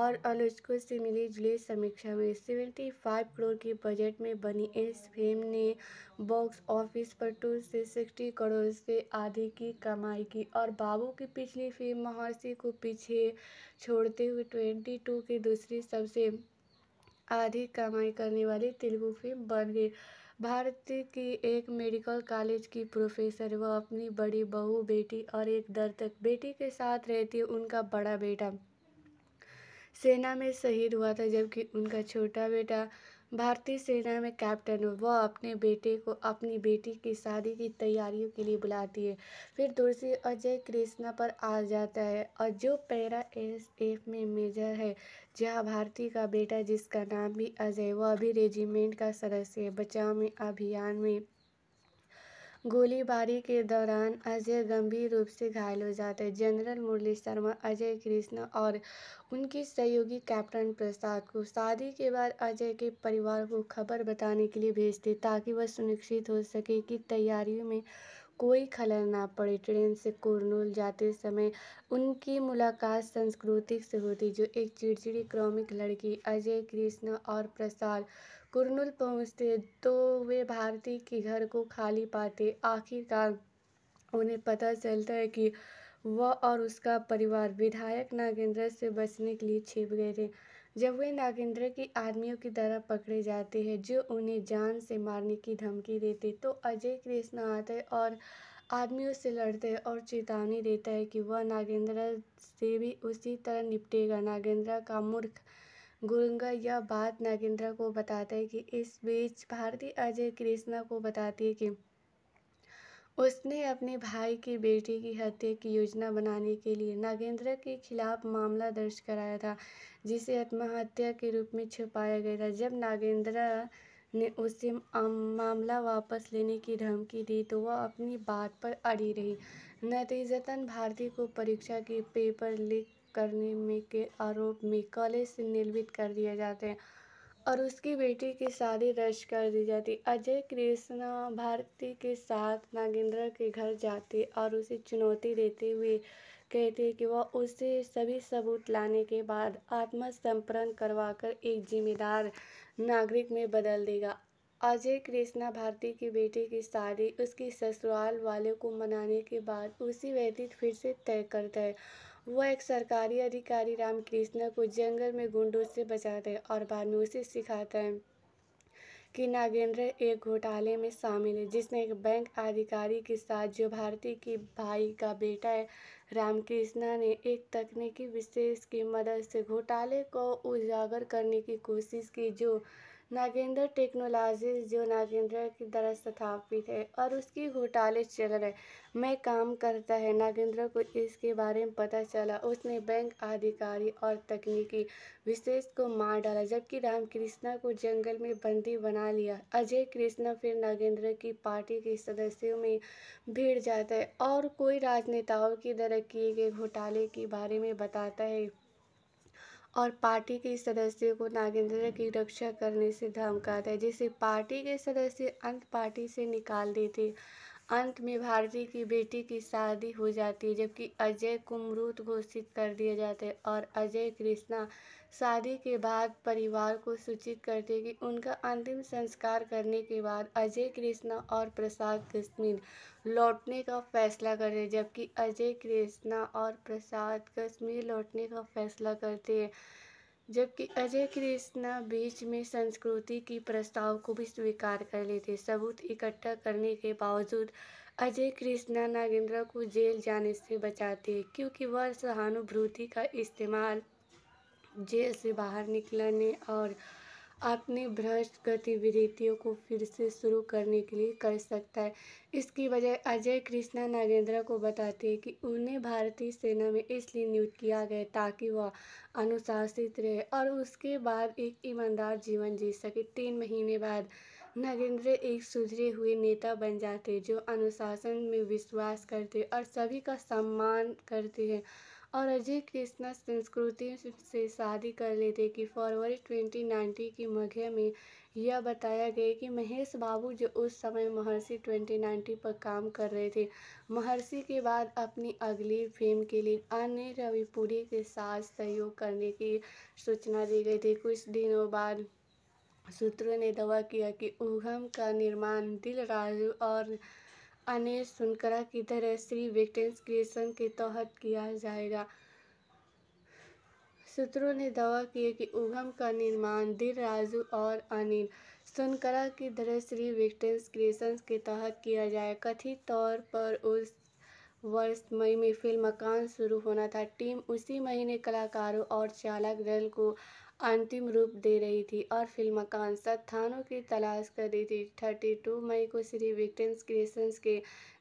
और आलोचकों से मिली जुली समीक्षा में सेवेंटी फाइव करोड़ के बजट में बनी इस फिल्म ने बॉक्स ऑफिस पर टू से सिक्सटी करोड़ से आधे की कमाई की और बाबू की पिछली फिल्म महर्षि को पीछे छोड़ते हुए ट्वेंटी टू की दूसरी सबसे आधी कमाई करने वाली तेलुगु फिल्म बन गई भारत की एक मेडिकल कॉलेज की प्रोफेसर वह अपनी बड़ी बहू बेटी और एक दर्दक बेटी के साथ रहती है उनका बड़ा बेटा सेना में शहीद हुआ था जबकि उनका छोटा बेटा भारतीय सेना में कैप्टन वह अपने बेटे को अपनी बेटी की शादी की तैयारियों के लिए बुलाती है फिर दोषी अजय कृष्णा पर आ जाता है और जो पैरा एस एफ में मेजर है जहाँ भारती का बेटा जिसका नाम भी अजय वह अभी रेजिमेंट का सदस्य है बचाव में अभियान में गोलीबारी के दौरान अजय गंभीर रूप से घायल हो जाते हैं जनरल मुरली शर्मा अजय कृष्ण और उनके सहयोगी कैप्टन प्रसाद को शादी के बाद अजय के परिवार को खबर बताने के लिए भेजते ताकि वह सुनिश्चित हो सके कि तैयारियों में कोई खलल ना पड़े ट्रेन से कुरनूल जाते समय उनकी मुलाकात संस्कृतिक से होती जो एक चिड़चिड़ी क्रॉमिक लड़की अजय कृष्ण और प्रसाद कुरनूल पहुँचते तो वे भारती के घर को खाली पाते आखिरकार उन्हें पता चलता है कि वह और उसका परिवार विधायक नागेंद्र से बचने के लिए छिप गए थे जब वे नागेंद्र की आदमियों की तरह पकड़े जाते हैं जो उन्हें जान से मारने की धमकी देते तो अजय कृष्णा आते और आदमियों से लड़ते हैं और चेतावनी देता है कि वह नागेंद्र से भी उसी तरह निपटेगा नागेंद्र का मूर्ख गुरुंगा यह बात नागेंद्र को बताता है कि इस बीच भारती अजय कृष्णा को बताती है कि उसने अपने भाई की बेटी की हत्या की योजना बनाने के लिए नागेंद्र के खिलाफ मामला दर्ज कराया था जिसे आत्महत्या के रूप में छुपाया गया था जब नागेंद्र ने उसे मामला वापस लेने की धमकी दी तो वह अपनी बात पर अड़ी रही नतीजतन भारती को परीक्षा के पेपर लीक करने में के आरोप में कॉलेज से निलंबित कर दिए जाते हैं और उसकी बेटी की शादी रद्द कर दी जाती अजय कृष्णा भारती के साथ नागेंद्र के घर जाते और उसे चुनौती देते हुए कहते कि वह उसे सभी सबूत लाने के बाद आत्मसमर्पण करवाकर एक जिम्मेदार नागरिक में बदल देगा अजय कृष्णा भारती की बेटी की शादी उसकी ससुराल वाले को मनाने के बाद उसी व्यतीत फिर से तय करता है वह एक सरकारी अधिकारी रामकृष्ण को जंगल में गुंडों से बचाते हैं और बाद में उसे सिखाता है कि नागेंद्र एक घोटाले में शामिल है जिसने एक बैंक अधिकारी के साथ जो भारती के भाई का बेटा है रामकृष्णा ने एक तकनीकी विशेष की मदद से घोटाले को उजागर करने की कोशिश की जो नागेंद्र टेक्नोलॉजी जो नागेंद्र की द्वारा स्थापित है और उसकी घोटाले चल रहे में काम करता है नागेंद्र को इसके बारे में पता चला उसने बैंक अधिकारी और तकनीकी विशेष को मार डाला जबकि रामकृष्णा को जंगल में बंदी बना लिया अजय कृष्णा फिर नागेंद्र की पार्टी के सदस्यों में भीड़ जाता है और कोई राजनेताओं की तरह किए गए घोटाले के बारे में बताता है और पार्टी के सदस्यों को नागेंद्र की रक्षा करने से धमकाता है जिसे पार्टी के सदस्य अंत पार्टी से निकाल देते अंत में भारती की बेटी की शादी हो जाती है जबकि अजय को मृत घोषित कर दिया जाता है और अजय कृष्णा शादी के बाद परिवार को सूचित करते कि उनका अंतिम संस्कार करने के बाद अजय कृष्णा और प्रसाद कश्मीर लौटने का फैसला करें जबकि अजय कृष्णा और प्रसाद कश्मीर लौटने का फैसला करते हैं जबकि अजय कृष्णा बीच में संस्कृति की प्रस्ताव को भी स्वीकार कर लेते सबूत इकट्ठा करने के बावजूद अजय कृष्णा नागेंद्रा को जेल जाने से बचाते हैं क्योंकि वह सहानुभूति का इस्तेमाल जेल से बाहर निकलने और अपनी भ्रष्ट गतिविधियों को फिर से शुरू करने के लिए कर सकता है इसकी वजह अजय कृष्णा नागेंद्रा को बताते हैं कि उन्हें भारतीय सेना में इसलिए नियुक्त किया गया ताकि वह अनुशासित रहे और उसके बाद एक ईमानदार जीवन जी सके तीन महीने बाद नरेंद्र एक सुधरे हुए नेता बन जाते जो अनुशासन में विश्वास करते और सभी का सम्मान करते हैं और अजय कृष्णा संस्कृति से शादी कर लेते कि फरवरी 2090 की मध्य में यह बताया गया कि महेश बाबू जो उस समय महर्षि 2090 पर काम कर रहे थे महर्षि के बाद अपनी अगली फिल्म के लिए अन्य रविपुरी के साथ सहयोग करने की सूचना दी गई थी कुछ दिनों बाद सूत्रों ने दावा किया कि उगम का निर्माण दिल राजू और अनिल सुनकरा की तरह श्री विक्टेंस क्रिएशन के तहत किया जाएगा सूत्रों ने दावा किया कि उगम का निर्माण दिल राजू और अनिल सुनकरा की तरह श्री विक्टेंस क्रिएशन के तहत किया जाए कथित तौर पर उस वर्ष मई में फिल्म मकान शुरू होना था टीम उसी महीने कलाकारों और चालक दल को अंतिम रूप दे रही थी और फिल्म कांसा थानों की तलाश कर रही थी थर्टी टू मई को श्री विक्टेंस क्रिएशंस के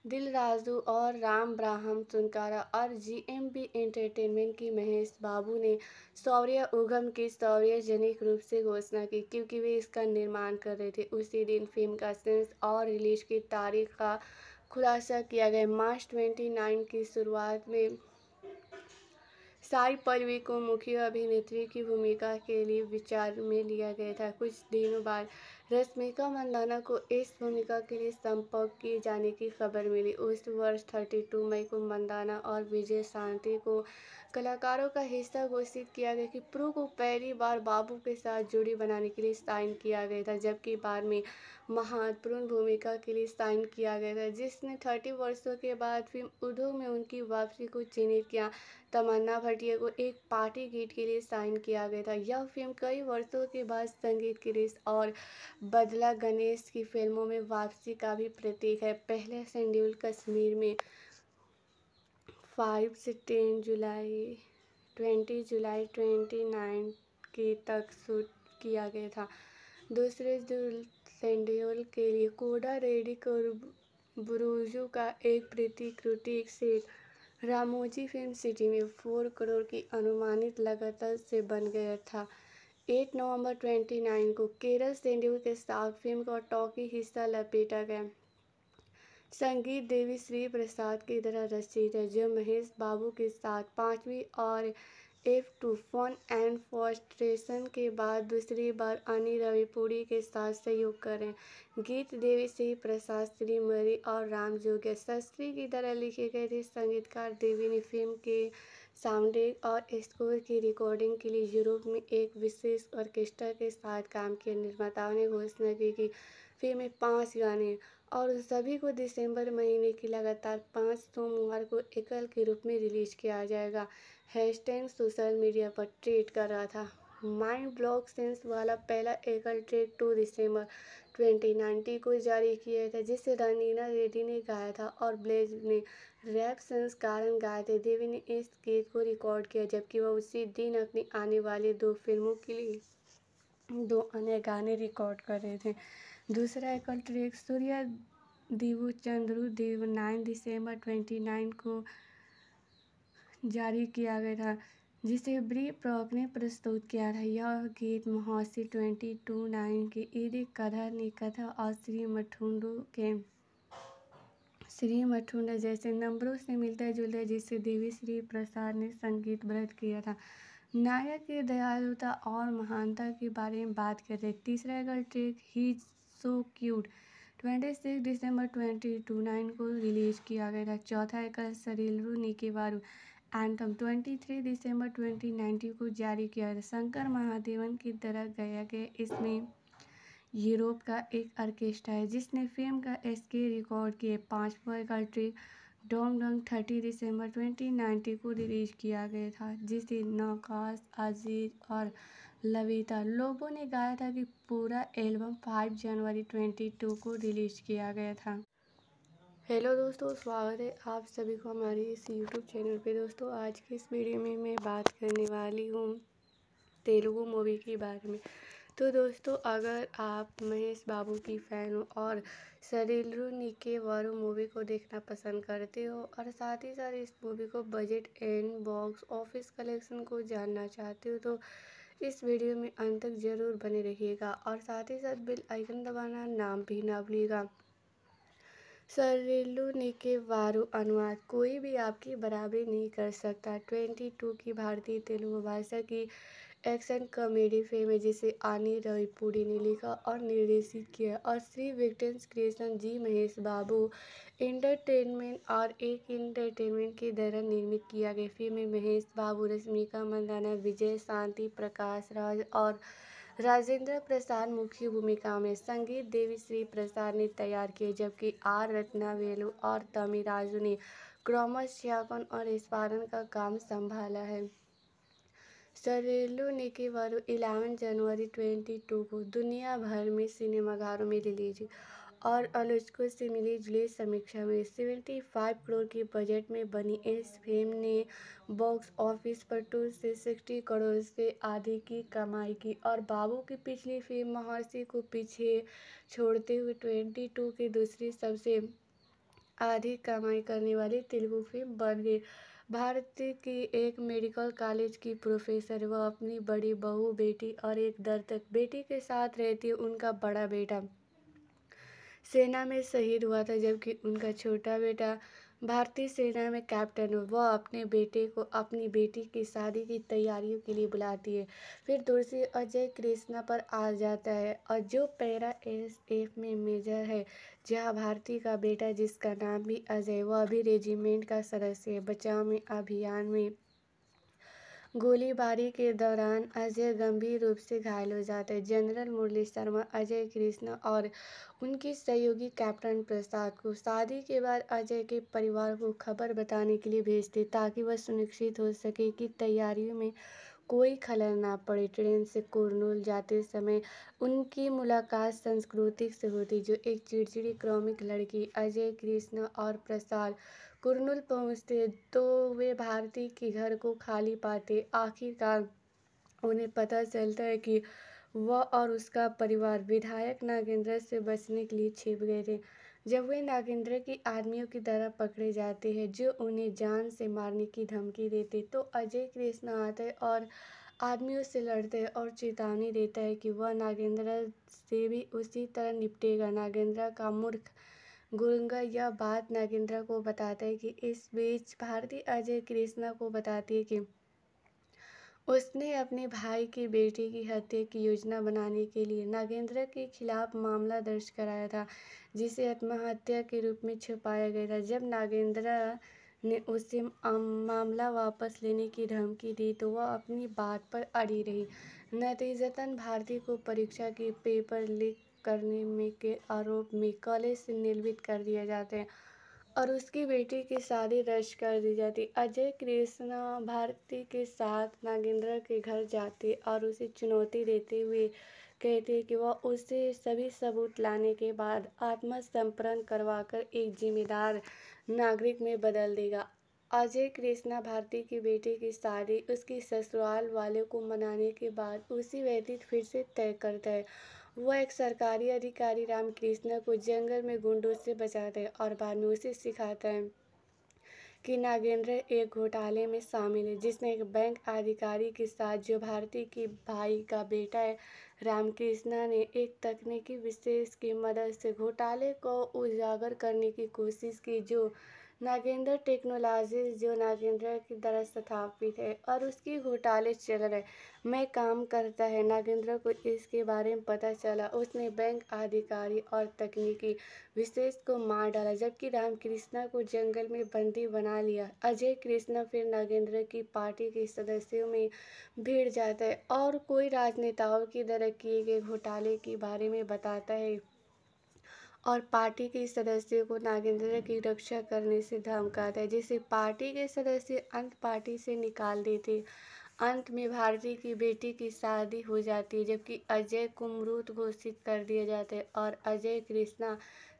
दिल राजू और राम ब्राहम सुनकारा और जी एम बी एंटरटेनमेंट की महेश बाबू ने सौर्य उगम की सौर्यजनिक रूप से घोषणा की क्योंकि वे इसका निर्माण कर रहे थे उसी दिन फिल्म का सेंस और रिलीज की तारीख का खुलासा किया गया मार्च ट्वेंटी नाइन की शुरुआत में साई पल्लवी को मुख्य अभिनेत्री की भूमिका के लिए विचार में लिया गया था कुछ दिनों बाद रश्मिका मंदाना को इस भूमिका के लिए संपर्क किए जाने की खबर मिली उस वर्ष 32 मई को मंदाना और विजय शांति को कलाकारों का हिस्सा घोषित किया गया कि प्रू को पहली बार बाबू के साथ जुड़ी बनाने के लिए साइन किया गया था जबकि बाद में महत्वपूर्ण भूमिका के लिए साइन किया गया था जिसने थर्टी वर्षों के बाद फिल्म उद्योग में उनकी वापसी को चिन्हित किया तमन्ना भटिया को एक पार्टी गीत के लिए साइन किया गया था यह फिल्म कई वर्षों के बाद संगीत की और बदला गणेश की फिल्मों में वापसी का भी प्रतीक है पहले शेड्यूल कश्मीर में फाइव से टेन जुलाई ट्वेंटी जुलाई ट्वेंटी नाइन के तक शूट किया गया था दूसरे शेड्यूल के लिए कोडा रेडिक और बुरुजू का एक प्रतिकृति सेट रामोजी फिल्म सिटी में फोर करोड़ की अनुमानित लागत से बन गया था एट नवंबर नाइन को केरल शेड्यूल के साथ फिल्म का टॉकी हिस्सा लपेटा गया संगीत देवी श्री प्रसाद की तरह रचित है जो महेश बाबू के साथ पांचवी और F two fun and frustration के बाद दूसरी बार अनिल रविपुरी के साथ सहयोग करें गीत देवी श्री प्रसाद श्रीमरी और राम जोगे शस्त्री की तरह लिखे गए थे संगीतकार देवी ने फिल्म के साउंड और स्कोर की रिकॉर्डिंग के लिए यूरोप में एक विशेष ऑर्केस्ट्रा के साथ काम किया निर्माताओं ने घोषणा की कि फिल्म में पाँच गाने और सभी को दिसंबर महीने की लगातार पाँच सोमवार को एकल के रूप में रिलीज किया जाएगा हैशटैग सोशल मीडिया पर ट्रेड कर रहा था माइंड ब्लॉक सेंस वाला पहला एकल ट्रेड टू दिसंबर 2019 को जारी किया था जिसे रनीना रेड्डी ने गाया था और ब्लेज ने रैप सेंस कारण गाए थे देवी ने इस गीत को रिकॉर्ड किया जबकि वह उसी दिन अपनी आने वाली दो फिल्मों के लिए दो अन्य गाने रिकॉर्ड कर रहे थे दूसरा एक कॉन्ट्रैक्ट सूर्य दिवु चंद्रुदेव नाइन दिसंबर ट्वेंटी नाइन को जारी किया गया था जिसे ब्री प्रॉक ने प्रस्तुत किया था यह गीत महोत्सव ट्वेंटी टू नाइन के ईद कधर ने कथा और श्री मठुंडू के श्री मठुंड जैसे नंबरों से मिलते जुलते जिसे देवी श्री प्रसाद ने संगीत व्रत किया था नायक की दयालुता और महानता के बारे में बात करते तीसरा अगर ट्रेक ही सो क्यूट ट्वेंटी सिक्स दिसंबर ट्वेंटी टू नाइन को रिलीज़ किया गया था चौथा एकल रू निकेबारू एंथम ट्वेंटी थ्री दिसंबर ट्वेंटी नाइन्टी को जारी किया गया शंकर महादेवन की तरह गया गया इसमें यूरोप का एक ऑर्केस्ट्रा है जिसने फिल्म का एसके रिकॉर्ड किए पाँचवा एकल ट्रिक डोंग डोंग थर्टी दिसंबर ट्वेंटी नाइन्टी को रिलीज किया गया था जिसे नौकाश अजीज और लविता लोबो ने गाया था कि पूरा एल्बम 5 जनवरी 22 को रिलीज किया गया था हेलो दोस्तों स्वागत है आप सभी को हमारे इस यूट्यूब चैनल पे दोस्तों आज की इस वीडियो में मैं बात करने वाली हूँ तेलुगु मूवी के बारे में तो दोस्तों अगर आप महेश बाबू की फ़ैन हो और सरीलू निके वारू मूवी को देखना पसंद करते हो और साथ ही साथ इस मूवी को budget and box office collection को जानना चाहते हो तो इस वीडियो में अंत तक ज़रूर बने रहिएगा और साथ ही साथ बिल आइकन दबाना नाम भी ना भूलिएगा सरेलू ने के वारू अनुवाद कोई भी आपकी बराबरी नहीं कर सकता ट्वेंटी टू की भारतीय तेलुगु भाषा की एक्शन कॉमेडी फिल्म है जिसे आनी रविपुरी ने लिखा और निर्देशित किया और श्री विक्टेंस creation G Mahesh Babu entertainment और एक इंटरटेनमेंट के द्वारा निर्मित किया गया फिल्म में महेश बाबू रश्मिका मंदाना विजय शांति प्रकाश राज और राजेंद्र प्रसाद मुख्य भूमिका में संगीत देवी श्री प्रसाद ने तैयार किए जबकि आर रत्ना वेलू और राजू ने क्रोमा श्यापन और स्पारण का काम संभाला है सरेलू ने केवल इलेवन जनवरी ट्वेंटी टू को दुनिया भर में सिनेमाघरों में रिलीज और आलोचकों से मिली जुली समीक्षा में सेवेंटी फाइव करोड़ के बजट में बनी इस फिल्म ने बॉक्स ऑफिस पर टू से सिक्सटी करोड़ से आधे की कमाई की और बाबू की पिछली फिल्म महर्षि को पीछे छोड़ते हुए ट्वेंटी टू की दूसरी सबसे आधी कमाई करने वाली तेलुगु फिल्म बन गई भारत की एक मेडिकल कॉलेज की प्रोफेसर वह अपनी बड़ी बहू बेटी और एक दर्दक बेटी के साथ रहती है उनका बड़ा बेटा सेना में शहीद हुआ था जबकि उनका छोटा बेटा भारतीय सेना में कैप्टन वह अपने बेटे को अपनी बेटी की शादी की तैयारियों के लिए बुलाती है फिर दूसरी अजय कृष्णा पर आ जाता है और जो पैरा एस एफ में मेजर है जहाँ भारती का बेटा जिसका नाम भी अजय वह अभी रेजिमेंट का सदस्य है बचाव में अभियान में गोलीबारी के दौरान अजय गंभीर रूप से घायल हो जाते हैं जनरल मुरली शर्मा अजय कृष्ण और उनके सहयोगी कैप्टन प्रसाद को शादी के बाद अजय के परिवार को खबर बताने के लिए भेजते ताकि वह सुनिश्चित हो सके कि तैयारियों में कोई खलर ना पड़े ट्रेन से कुरनूल जाते समय उनकी मुलाकात संस्कृतिक से होती जो एक चिड़चिड़ी क्रॉमिक लड़की अजय कृष्ण और प्रसाद कुरनूल पहुँचते तो वे भारती के घर को खाली पाते आखिरकार उन्हें पता चलता है कि वह और उसका परिवार विधायक नागेंद्र से बचने के लिए छिप गए थे जब वे नागेंद्र के आदमियों की तरह पकड़े जाते हैं जो उन्हें जान से मारने की धमकी देते तो अजय कृष्ण आते और आदमियों से लड़ते हैं और चेतावनी देता है कि वह नागेंद्र से भी उसी तरह निपटेगा नागेंद्र का मूर्ख गुरुंगा यह बात नागेंद्र को बताता है कि इस बीच भारती अजय कृष्णा को बताती है कि उसने अपने भाई के बेटे की हत्या की योजना बनाने के लिए नागेंद्र के खिलाफ मामला दर्ज कराया था जिसे आत्महत्या के रूप में छुपाया गया था जब नागेंद्र ने उसे मामला वापस लेने की धमकी दी तो वह अपनी बात पर अड़ी रही नतीजतन भारती को परीक्षा के पेपर लीक करने में के आरोप में कॉलेज से निलंबित कर दिया जाते हैं और उसकी बेटी की शादी रद्द कर दी जाती अजय कृष्णा भारती के साथ नागेंद्र के घर जाते और उसे चुनौती देते हुए कहते कि वह उसे सभी सबूत लाने के बाद आत्मसमर्पण करवाकर एक जिम्मेदार नागरिक में बदल देगा अजय कृष्णा भारती की बेटी की शादी उसकी ससुराल वाले को मनाने के बाद उसी व्यतीत फिर से तय करता है वह एक सरकारी अधिकारी रामकृष्ण को जंगल में गुंडों से बचाते हैं और बाद में उसे सिखाते हैं कि नागेंद्र एक घोटाले में शामिल है जिसने एक बैंक अधिकारी के साथ जो भारती के भाई का बेटा है रामकृष्णा ने एक तकनीकी विशेष की मदद से घोटाले को उजागर करने की कोशिश की जो नागेंद्र टेक्नोलॉजी जो नागेंद्र की द्वारा स्थापित है और उसकी घोटाले चल रहे में काम करता है नागेंद्र को इसके बारे में पता चला उसने बैंक अधिकारी और तकनीकी विशेष को मार डाला जबकि रामकृष्णा को जंगल में बंदी बना लिया अजय कृष्णा फिर नागेंद्र की पार्टी के सदस्यों में भीड़ जाता है और कोई राजनेताओं की तरह किए गए घोटाले के बारे में बताता है और पार्टी के सदस्यों को नागेंद्र की रक्षा करने से धमकाता है जिसे पार्टी के सदस्य अंत पार्टी से निकाल देते अंत में भारती की बेटी की शादी हो जाती है जबकि अजय को मृत घोषित कर दिया जाता है और अजय कृष्णा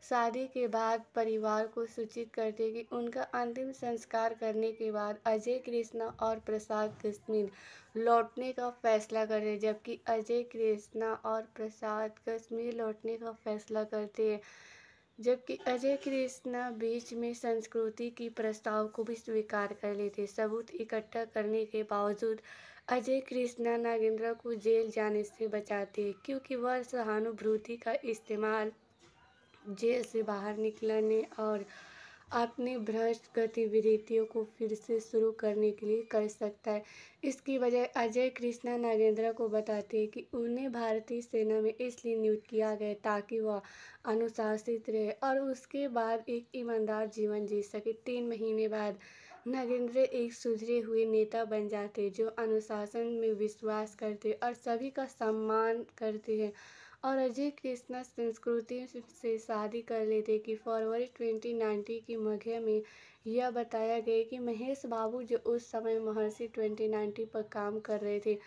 शादी के बाद परिवार को सूचित करते कि उनका अंतिम संस्कार करने के बाद अजय कृष्णा और प्रसाद कश्मीर लौटने का फैसला करते जबकि अजय कृष्णा और प्रसाद कश्मीर लौटने का फैसला करते हैं जबकि अजय कृष्णा बीच में संस्कृति की प्रस्ताव को भी स्वीकार कर लेते सबूत इकट्ठा करने के बावजूद अजय कृष्णा नागेंद्र को जेल जाने से बचाते क्योंकि वह सहानुभूति का इस्तेमाल जेल से बाहर निकलने और अपनी भ्रष्ट गतिविधियों को फिर से शुरू करने के लिए कर सकता है इसकी वजह अजय कृष्णा नागेंद्रा को बताते हैं कि उन्हें भारतीय सेना में इसलिए नियुक्त किया गया ताकि वह अनुशासित रहे और उसके बाद एक ईमानदार जीवन जी सके तीन महीने बाद नागेंद्र एक सुधरे हुए नेता बन जाते जो अनुशासन में विश्वास करते और सभी का सम्मान करते हैं और अजय कृष्णा संस्कृति से शादी कर लेते कि फरवरी 2090 की मध्य में यह बताया गया कि महेश बाबू जो उस समय महर्षि 2090 पर काम कर रहे थे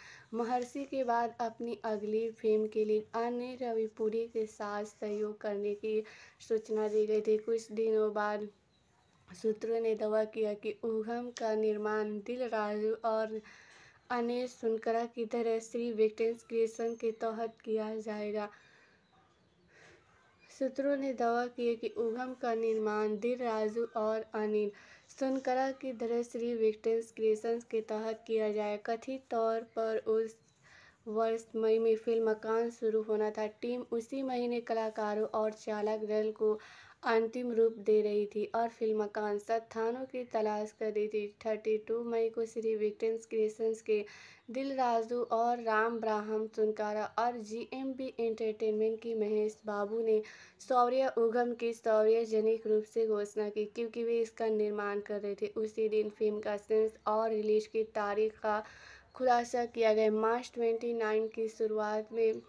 महर्षि के बाद अपनी अगली फिल्म के लिए अन्य रविपुरी के साथ सहयोग करने की सूचना दी गई थी कुछ दिनों बाद सूत्रों ने दावा किया कि उगम का निर्माण दिल राजू और अनिल सुनकरा की तरह श्री विक्टेंस क्रिएशन के तहत किया जाएगा सूत्रों ने दावा किया कि उगम का निर्माण दिल राजू और अनिल सुनकरा की तरह श्री विक्टेंस क्रिएशन के तहत किया जाए कथित तौर पर उस वर्ष मई में फिल्म मकान शुरू होना था टीम उसी महीने कलाकारों और चालक दल को अंतिम रूप दे रही थी और फिल्म कांस्ता थानों की तलाश कर रही थी थर्टी टू मई को श्री विक्टेंस क्रिएशंस के दिल राजू और राम ब्राहम सुनकारा और जी एम बी एंटरटेनमेंट की महेश बाबू ने सौर्य उगम की सौर्यजनिक रूप से घोषणा की क्योंकि वे इसका निर्माण कर रहे थे उसी दिन फिल्म का सेंस और रिलीज की तारीख का खुलासा किया गया मार्च ट्वेंटी नाइन की शुरुआत में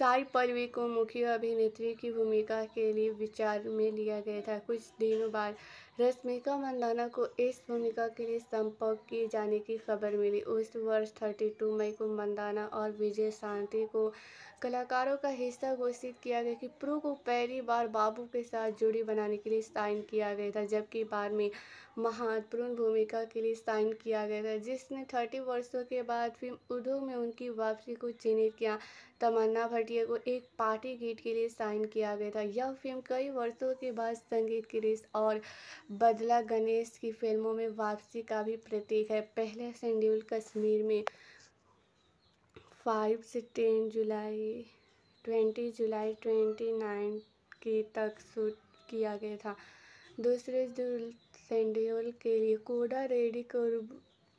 साई पलवी को मुख्य अभिनेत्री की भूमिका के लिए विचार में लिया गया था कुछ दिनों बाद रश्मिका मंदाना को इस भूमिका के लिए संपर्क किए जाने की खबर मिली उस वर्ष 32 मई को मंदाना और विजय शांति को कलाकारों का हिस्सा घोषित किया गया कि प्रू को पहली बार बाबू के साथ जोड़ी बनाने के लिए साइन किया गया था जबकि बाद में महत्वपूर्ण भूमिका के लिए साइन किया गया था जिसने थर्टी वर्षों के बाद फिल्म उद्योग में उनकी वापसी को चिन्हित किया तमन्ना भटिया को एक पार्टी गीत के लिए साइन किया गया था यह फिल्म कई वर्षों के बाद संगीत क्रिस और बदला गणेश की फिल्मों में वापसी का भी प्रतीक है पहले शेड्यूल कश्मीर में फाइव से टेन जुलाई ट्वेंटी जुलाई ट्वेंटी नाइन की तक शूट किया गया था दूसरे जुल सेंडियोल के लिए कोडा रेडी और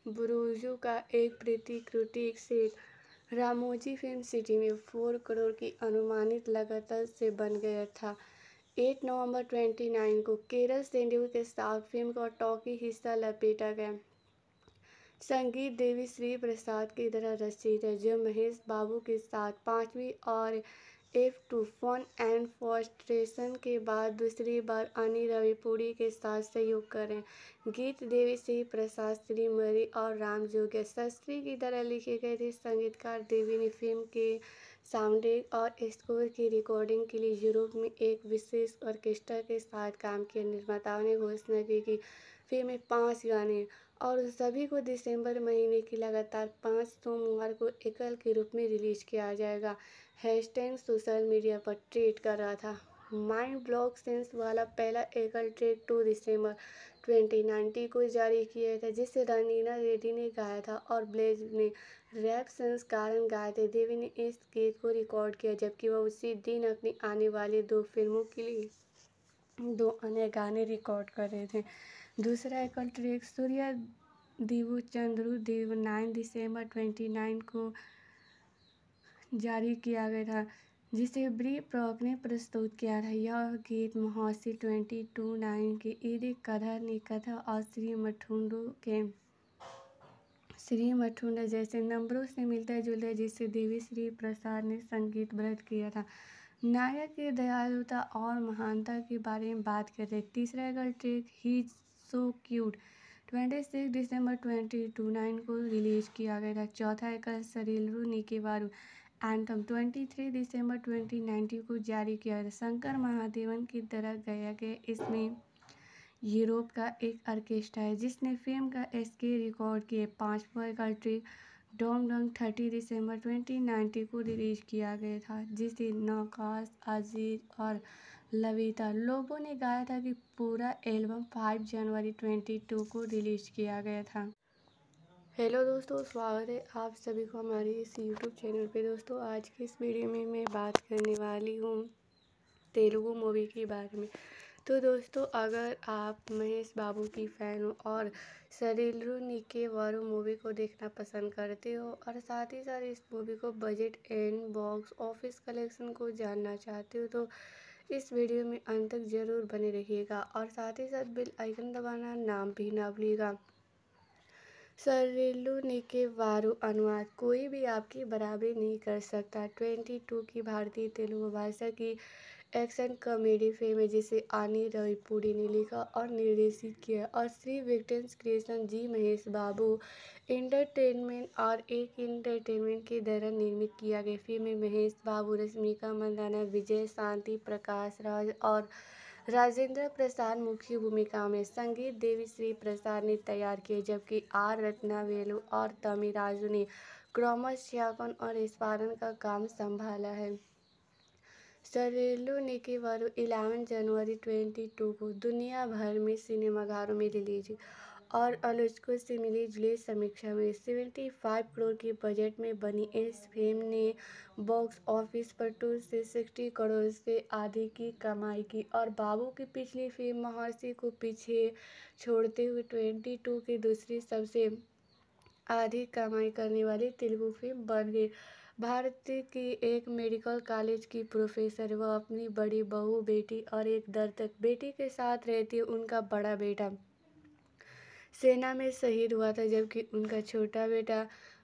बुरुजू का एक प्रतिकृति सेट रामोजी फिल्म सिटी में फोर करोड़ की अनुमानित लागत से बन गया था एट नवंबर नाइन को केरल सेंडियोल के साथ फिल्म का टॉकी हिस्सा लपेटा गया संगीत देवी श्री प्रसाद की तरह रचित है जो महेश बाबू के साथ पांचवी और F two fun and frustration के बाद दूसरी बार अनिल रविपुरी के साथ सहयोग करें गीत देवी श्री प्रसाद श्रीमरी और राम जोग शस्त्री की तरह लिखे गए थे संगीतकार देवी ने फिल्म के साउंड और स्कोर की रिकॉर्डिंग के लिए यूरोप में एक विशेष ऑर्केस्ट्रा के साथ काम किया निर्माताओं ने घोषणा की कि फिल्म में पाँच गाने और सभी को दिसंबर महीने की लगातार पाँच सोमवार को एकल के रूप में रिलीज किया जाएगा हैशटैग सोशल मीडिया पर ट्रेड कर रहा था माइंड ब्लॉक सेंस वाला पहला एकल ट्रेड टू दिसंबर 2019 को जारी किया था जिसे रनीना रेड्डी ने गाया था और ब्लेज ने रैप कारण गाए थे देवी ने इस गीत को रिकॉर्ड किया जबकि वह उसी दिन अपनी आने वाली दो फिल्मों के लिए दो अन्य गाने रिकॉर्ड कर रहे थे दूसरा एक ट्रेक सूर्य देव चंद्रु देव नाइन दिसंबर ट्वेंटी नाइन को जारी किया गया था जिसे ब्री प्रॉक ने प्रस्तुत किया था यह गीत महोत्सव ट्वेंटी टू नाइन के ईद कधर ने कथा और श्री मठुंडू के श्री मठुंड जैसे नंबरों से मिलता जुलता जिसे देवी श्री प्रसाद ने संगीत व्रत किया था नायक की दयालुता और महानता के बारे में बात करते तीसरा गल ट्रेक ही सो क्यूट ट्वेंटी सिक्स दिसंबर ट्वेंटी टू नाइन को रिलीज़ किया गया था चौथा एकल Sarileru Neekevvaru anthem twenty three दिसंबर ट्वेंटी 2019 को जारी किया गया शंकर महादेवन की तरह गया के इसमें यूरोप का एक आर्केस्ट्रा है जिसने फिल्म का एसके रिकॉर्ड किए पाँचवा एकल ट्रिक डोम डोंग थर्टी दिसंबर ट्वेंटी 2019 को रिलीज किया गया था जिसे नौकाश अजीज और लविता लोगों ने गाया था कि पूरा एल्बम 5 जनवरी 22 को रिलीज़ किया गया था हेलो दोस्तों स्वागत है आप सभी को हमारे इस यूट्यूब चैनल पे दोस्तों आज की इस वीडियो में मैं बात करने वाली हूँ तेलुगु मूवी के बारे में तो दोस्तों अगर आप महेश बाबू की फ़ैन हो और सरीलू निके वारू मूवी को देखना पसंद करते हो और साथ ही साथ इस मूवी को budget and box office collection को जानना चाहते हो तो इस वीडियो में अंत तक ज़रूर बने रहिएगा और साथ ही साथ बिल आइकन दबाना नाम भी ना भूलिएगा सरेलू ने के वारू अनुवाद कोई भी आपकी बराबरी नहीं कर सकता ट्वेंटी टू की भारतीय तेलुगु भाषा की एक्शन कॉमेडी फिल्म है जिसे आनी रविपुरी ने लिखा और निर्देशित किया और श्री विक्टेंस creation G Mahesh Babu entertainment और एक इंटरटेनमेंट के द्वारा निर्मित किया गया फिल्म में महेश बाबू रश्मिका मंदाना विजय शांति प्रकाश राज और राजेंद्र प्रसाद मुख्य भूमिका में संगीत देवी श्री प्रसाद ने तैयार किए जबकि आर रत्ना और और राजू ने क्रोमस श्यापन और स्पारण का काम संभाला है सरेलू ने केवल इलेवन जनवरी ट्वेंटी टू को दुनिया भर में सिनेमाघरों में रिलीज और आलोचकों से मिली जुली समीक्षा में सेवेंटी फाइव करोड़ के बजट में बनी इस फिल्म ने बॉक्स ऑफिस पर टू से सिक्सटी करोड़ से आधे की कमाई की और बाबू की पिछली फिल्म महर्षि को पीछे छोड़ते हुए ट्वेंटी टू की दूसरी सबसे आधी कमाई करने वाली तेलुगु फिल्म बन गई भारत की एक मेडिकल कॉलेज की प्रोफेसर वह अपनी बड़ी बहू बेटी और एक दर्दक बेटी के साथ रहती उनका बड़ा बेटा सेना में शहीद हुआ था जबकि उनका छोटा बेटा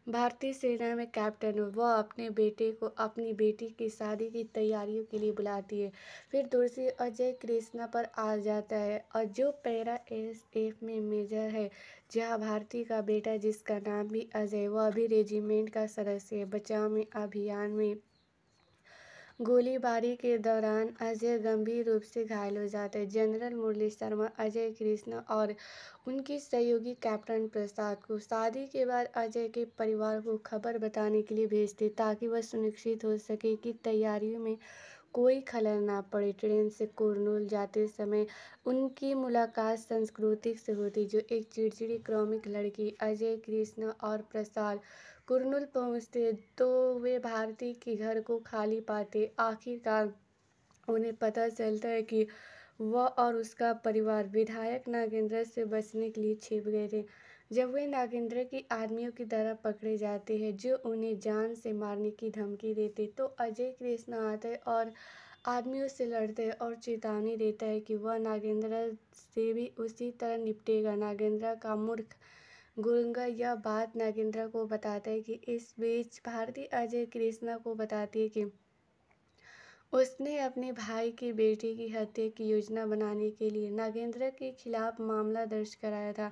भारतीय सेना में कैप्टन वह अपने बेटे को अपनी बेटी की शादी की तैयारियों के लिए बुलाती है फिर दोषी अजय कृष्णा पर आ जाता है और जो पैरा एस एफ में मेजर है जहाँ भारती का बेटा जिसका नाम भी अजय वह अभी रेजिमेंट का सदस्य है बचाव में अभियान में गोलीबारी के दौरान अजय गंभीर रूप से घायल हो जाते हैं जनरल मुरली शर्मा अजय कृष्ण और उनके सहयोगी कैप्टन प्रसाद को शादी के बाद अजय के परिवार को खबर बताने के लिए भेजते ताकि वह सुनिश्चित हो सके कि तैयारियों में कोई खलर ना पड़े ट्रेन से कुरनूल जाते समय उनकी मुलाकात संस्कृतिक से होती जो एक चिड़चिड़ी क्रॉमिक लड़की अजय कृष्ण और प्रसाद कुरनूल पहुँचते तो वे भारती के घर को खाली पाते आखिरकार उन्हें पता चलता है कि वह और उसका परिवार विधायक नागेंद्र से बचने के लिए छिप गए थे जब वे नागेंद्र के आदमियों की तरह पकड़े जाते हैं जो उन्हें जान से मारने की धमकी देते तो अजय कृष्ण आते और आदमियों से लड़ते और चेतावनी देता है कि वह नागेंद्र से भी उसी तरह निपटेगा नागेंद्र का मूर्ख गुरंगा यह बात नागेंद्र को बताता है कि इस बीच भारती अजय कृष्णा को बताती है कि उसने अपने भाई की बेटी की हत्या की योजना बनाने के लिए नागेंद्र के खिलाफ मामला दर्ज कराया था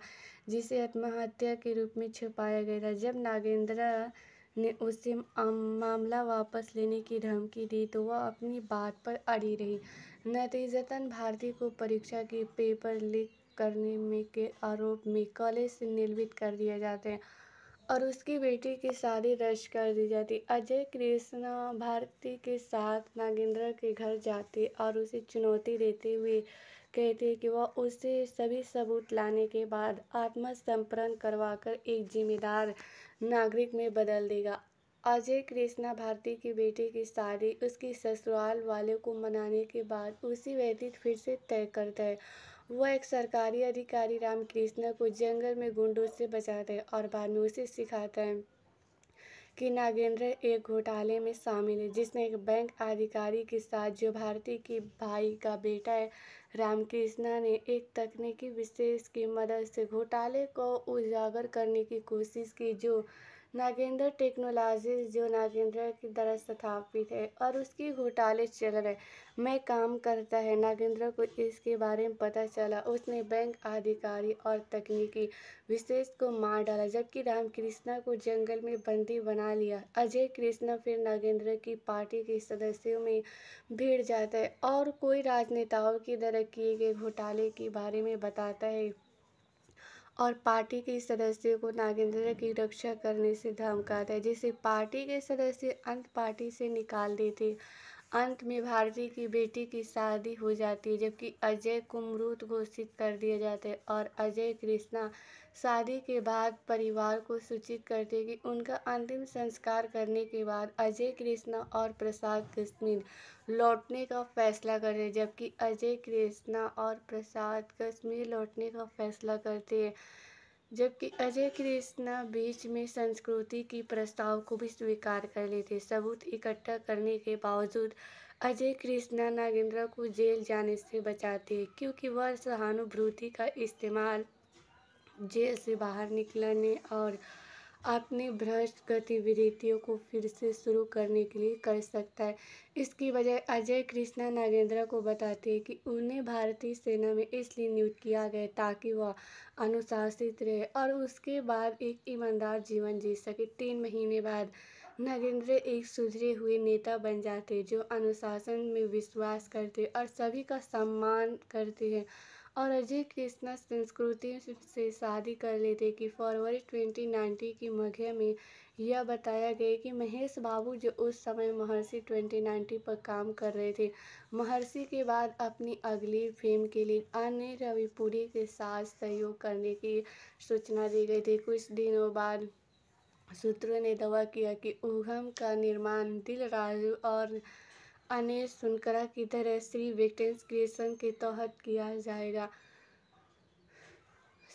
जिसे आत्महत्या के रूप में छुपाया गया था जब नागेंद्र ने उसे मामला वापस लेने की धमकी दी तो वह अपनी बात पर अड़ी रही नतीजतन भारती को परीक्षा के पेपर लीक करने में के आरोप में कॉलेज से निलंबित कर दिया जाता है और उसकी बेटी की शादी रद्द कर दी जाती अजय कृष्णा भारती के साथ नागेंद्र के घर जाते और उसे चुनौती देते हुए कहते कि वह उसे सभी सबूत लाने के बाद आत्मसमर्पण करवाकर एक जिम्मेदार नागरिक में बदल देगा अजय कृष्णा भारती की बेटी की शादी उसकी ससुराल वाले को मनाने के बाद उसी व्यतीत फिर से तय करता है वह एक सरकारी अधिकारी रामकृष्ण को जंगल में गुंडों से बचाते हैं और बाद में उसे सिखाते हैं कि नागेंद्र एक घोटाले में शामिल है जिसने एक बैंक अधिकारी के साथ जो भारती के भाई का बेटा है रामकृष्णा ने एक तकनीकी विशेष की मदद से घोटाले को उजागर करने की कोशिश की जो नागेंद्र टेक्नोलॉजी जो नागेंद्र की द्वारा स्थापित है और उसकी घोटाले चल रहे में काम करता है नागेंद्र को इसके बारे में पता चला उसने बैंक अधिकारी और तकनीकी विशेष को मार डाला जबकि रामकृष्णा को जंगल में बंदी बना लिया अजय कृष्णा फिर नागेंद्र की पार्टी के सदस्यों में भीड़ जाता है और कोई राजनेताओं की तरह किए गए घोटाले के बारे में बताता है और पार्टी के सदस्यों को नागेंद्र की रक्षा करने से धमकाता है जिसे पार्टी के सदस्य अंत पार्टी से निकाल देते अंत में भारती की बेटी की शादी हो जाती है जबकि अजय को मृत घोषित कर दिया जाता है और अजय कृष्णा शादी के बाद परिवार को सूचित करते हैं कि उनका अंतिम संस्कार करने के बाद अजय कृष्णा और प्रसाद कश्मीर लौटने का फैसला करते हैं जबकि अजय कृष्णा और प्रसाद कश्मीर लौटने का फैसला करते हैं जबकि अजय कृष्णा बीच में संस्कृति की प्रस्ताव को भी स्वीकार कर लेते सबूत इकट्ठा करने के बावजूद अजय कृष्णा नागेंद्रा को जेल जाने से बचाते क्योंकि वह सहानुभूति का इस्तेमाल जेल से बाहर निकलने और अपनी भ्रष्ट गतिविधियों को फिर से शुरू करने के लिए कर सकता है इसकी वजह अजय कृष्णा नागेंद्रा को बताते हैं कि उन्हें भारतीय सेना में इसलिए नियुक्त किया गया ताकि वह अनुशासित रहे और उसके बाद एक ईमानदार जीवन जी सके तीन महीने बाद नागेंद्र एक सुधरे हुए नेता बन जाते जो अनुशासन में विश्वास करते और सभी का सम्मान करते हैं और अजय कृष्णा संस्कृति से शादी कर लेते कि फरवरी 2090 की मघ्य में यह बताया गया कि महेश बाबू जो उस समय महर्षि 2090 पर काम कर रहे थे महर्षि के बाद अपनी अगली फिल्म के लिए अन्य रविपुरी के साथ सहयोग करने की सूचना दी गई थी कुछ दिनों बाद सूत्रों ने दावा किया कि उगम का निर्माण दिल राजू और अन्य सुनकरा की तरह श्री विक्टेंस क्रिएशन के तहत किया जाएगा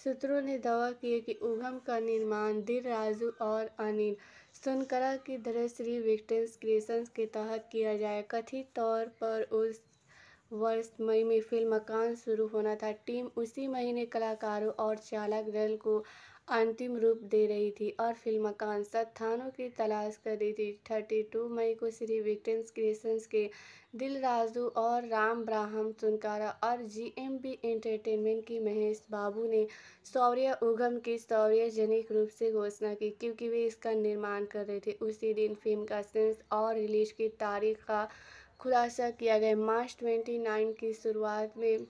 सूत्रों ने दावा किया कि उगम का निर्माण दिल राजू और अनिल सुनकरा की तरह श्री विक्टेंस क्रिएशन के तहत किया जाए कथित तौर पर उस वर्ष मई में फिल्म मकान शुरू होना था टीम उसी महीने कलाकारों और चालक दल को अंतिम रूप दे रही थी और फिल्म कांसा थानों की तलाश कर रही थी थर्टी टू मई को श्री विक्टेंस क्रिएशंस के दिल राजू और राम ब्राहम सुनकारा और जी एम बी एंटरटेनमेंट की महेश बाबू ने शौर्य उगम की सौर्यजनिक रूप से घोषणा की क्योंकि वे इसका निर्माण कर रहे थे उसी दिन फिल्म का सेंस और रिलीज की तारीख का खुलासा किया गया मार्च ट्वेंटी नाइन की शुरुआत में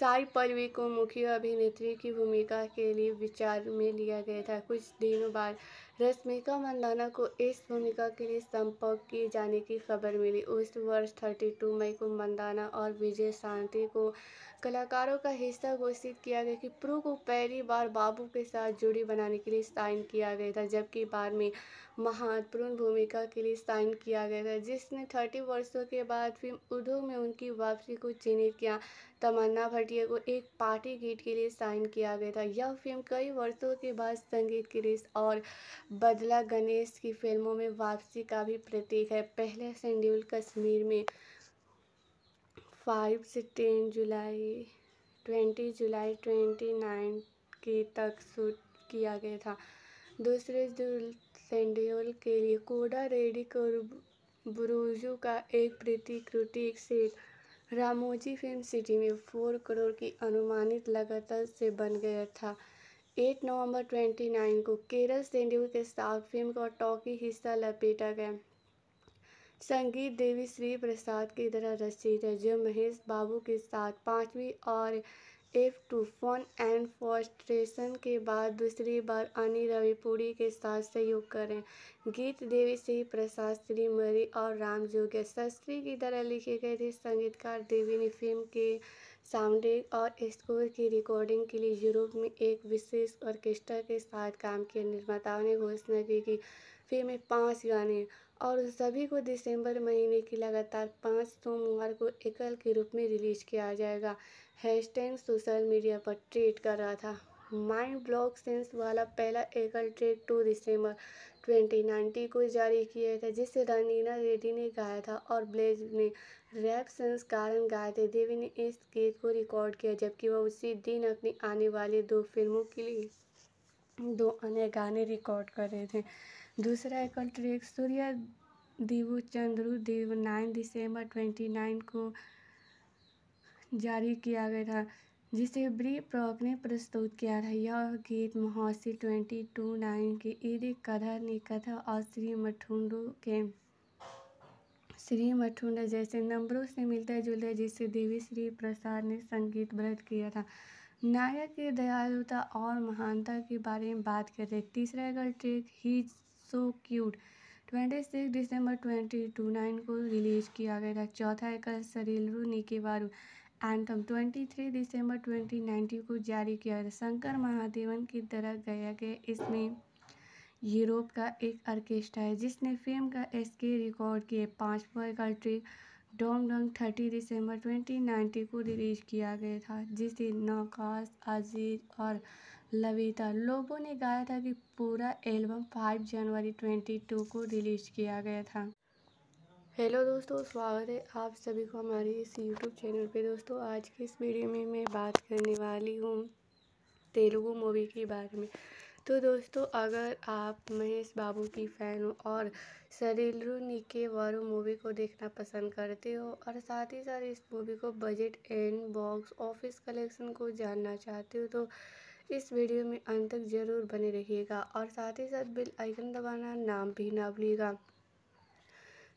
साई पलवी को मुख्य अभिनेत्री की भूमिका के लिए विचार में लिया गया था कुछ दिनों बाद रश्मिका मंदाना को इस भूमिका के लिए संपर्क किए जाने की खबर मिली उस वर्ष 32 मई को मंदाना और विजय शांति को कलाकारों का हिस्सा घोषित किया गया कि प्रू को पहली बार बाबू के साथ जोड़ी बनाने के लिए साइन किया गया था जबकि बाद में महत्वपूर्ण भूमिका के लिए साइन किया गया था जिसने थर्टी वर्षों के बाद फिल्म उद्योग में उनकी वापसी को चिन्हित किया तमन्ना भटिया को एक पार्टी गीत के लिए साइन किया गया था यह फिल्म कई वर्षों के बाद संगीत के लिए और बदला गणेश की फिल्मों में वापसी का भी प्रतीक है पहले शेड्यूल कश्मीर में फाइव से टेन जुलाई ट्वेंटी जुलाई ट्वेंटी नाइन की तक शूट किया गया था दूसरे सेंडियोल के लिए कोडा रेडिक और बुरुजू का एक प्रतिकृति सेट रामोजी फिल्म सिटी में फोर करोड़ की अनुमानित लगातार से बन गया था एट नवंबर नाइन को केरल सेंडियोल के साथ फिल्म का टॉकी हिस्सा लपेटा गया संगीत देवी श्री प्रसाद की तरह रचित है जो महेश बाबू के साथ पाँचवीं और F two fun and frustration के बाद दूसरी बार अनिल रविपुरी के साथ सहयोग करें गीत देवी श्री प्रसाद श्रीमरी और राम जोग्य शास्त्री की तरह लिखे गए थे संगीतकार देवी ने फिल्म के साउंड और स्कोर की रिकॉर्डिंग के लिए यूरोप में एक विशेष ऑर्केस्ट्रा के साथ काम किया निर्माताओं ने घोषणा की कि फिल्म में पाँच गाने और उन सभी को दिसंबर महीने की लगातार पाँच सोमवार को एकल के रूप में रिलीज किया जाएगा हैशटैग सोशल मीडिया पर ट्रेड कर रहा था माइंड ब्लॉक सेंस वाला पहला एकल ट्रेड टू दिसंबर 2019 को जारी किया था जिसे रनीना रेड्डी ने गाया था और ब्लेज ने रैप कारण गाए थे देवी ने इस गीत को रिकॉर्ड किया जबकि वह उसी दिन अपनी आने वाली दो फिल्मों के लिए दो अन्य गाने रिकॉर्ड कर रहे थे दूसरा एकल ट्रैक सूर्य देव चंद्रु देव नाइन दिसंबर ट्वेंटी नाइन को जारी किया गया था जिसे ब्री प्रॉक ने प्रस्तुत किया था यह गीत महोसी ट्वेंटी टू नाइन के इरे कधर ने कथा और श्री मठुंडू के श्री मठुंड जैसे नंबरों से मिलते जुलते जिसे देवी श्री प्रसाद ने संगीत व्रत किया था नायक की दयालुता और महानता के बारे में बात करते तीसरा अगर ट्रेक ही सो क्यूट ट्वेंटी सिक्स दिसंबर ट्वेंटी टू नाइन को रिलीज किया गया था चौथा एकल Sarileru Neekevvaru anthem twenty three दिसंबर ट्वेंटी नाइनटीन को जारी किया गया था शंकर महादेवन की तरह गया गया इसमें यूरोप का एक आर्केस्ट्रा है जिसने फिल्म का एसके रिकॉर्ड किए पाँचवा एकल ट्रिक डोंग डोंग थर्टी दिसंबर ट्वेंटी नाइनटीन को रिलीज किया गया था जिसे नौकाश अजीज और लविता लोगों ने गाया था कि पूरा एल्बम 5 जनवरी 22 को रिलीज़ किया गया था हेलो दोस्तों स्वागत है आप सभी को हमारे इस यूट्यूब चैनल पे दोस्तों आज की इस वीडियो में मैं बात करने वाली हूँ तेलुगु मूवी के बारे में तो दोस्तों अगर आप महेश बाबू की फ़ैन हो और सरीलू निके वारू मूवी को देखना पसंद करते हो और साथ ही साथ इस मूवी को budget and box office collection को जानना चाहते हो तो इस वीडियो में अंत तक ज़रूर बने रहिएगा और साथ ही साथ बिल आइकन दबाना नाम भी ना भूलिएगा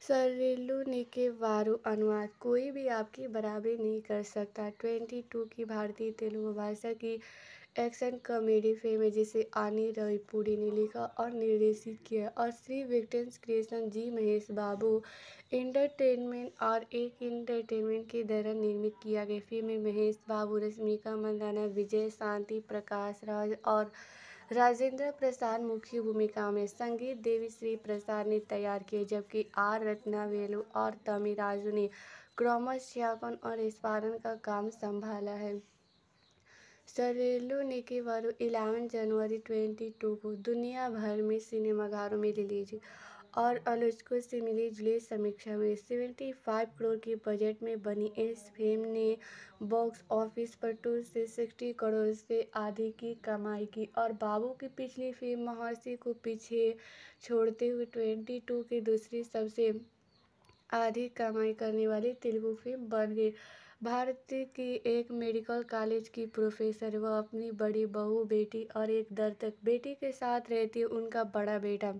सरेलू ने के वारू अनुवाद कोई भी आपकी बराबरी नहीं कर सकता ट्वेंटी टू की भारतीय तेलुगु भाषा की एक्शन कॉमेडी फिल्म है जिसे आनी रविपुरी ने लिखा और निर्देशित किया और श्री विक्टेंस creation G Mahesh Babu entertainment और एक इंटरटेनमेंट के द्वारा निर्मित किया गया फिल्म में महेश बाबू रश्मिका मंदाना विजय शांति प्रकाश राज और राजेंद्र प्रसाद मुख्य भूमिका में संगीत देवी श्री प्रसाद ने तैयार किए जबकि आर रत्नावेलु और तमिराजू ने क्रॉमस श्यापन और निष्पादन का काम संभाला है सरेलू ने केवल इलेवन जनवरी ट्वेंटी टू को दुनिया भर में सिनेमाघरों में रिलीज और आलोचकों से मिली जुली समीक्षा में फाइव करोड़ के बजट में बनी इस फिल्म ने बॉक्स ऑफिस पर टू से सिक्सटी करोड़ से आधे की कमाई की और बाबू की पिछली फिल्म महर्षि को पीछे छोड़ते हुए ट्वेंटी टू की दूसरी सबसे आधी कमाई करने वाली तेलुगु फिल्म बन गई भारत की एक मेडिकल कॉलेज की प्रोफेसर वह अपनी बड़ी बहू बेटी और एक दर्दक बेटी के साथ रहती उनका बड़ा बेटा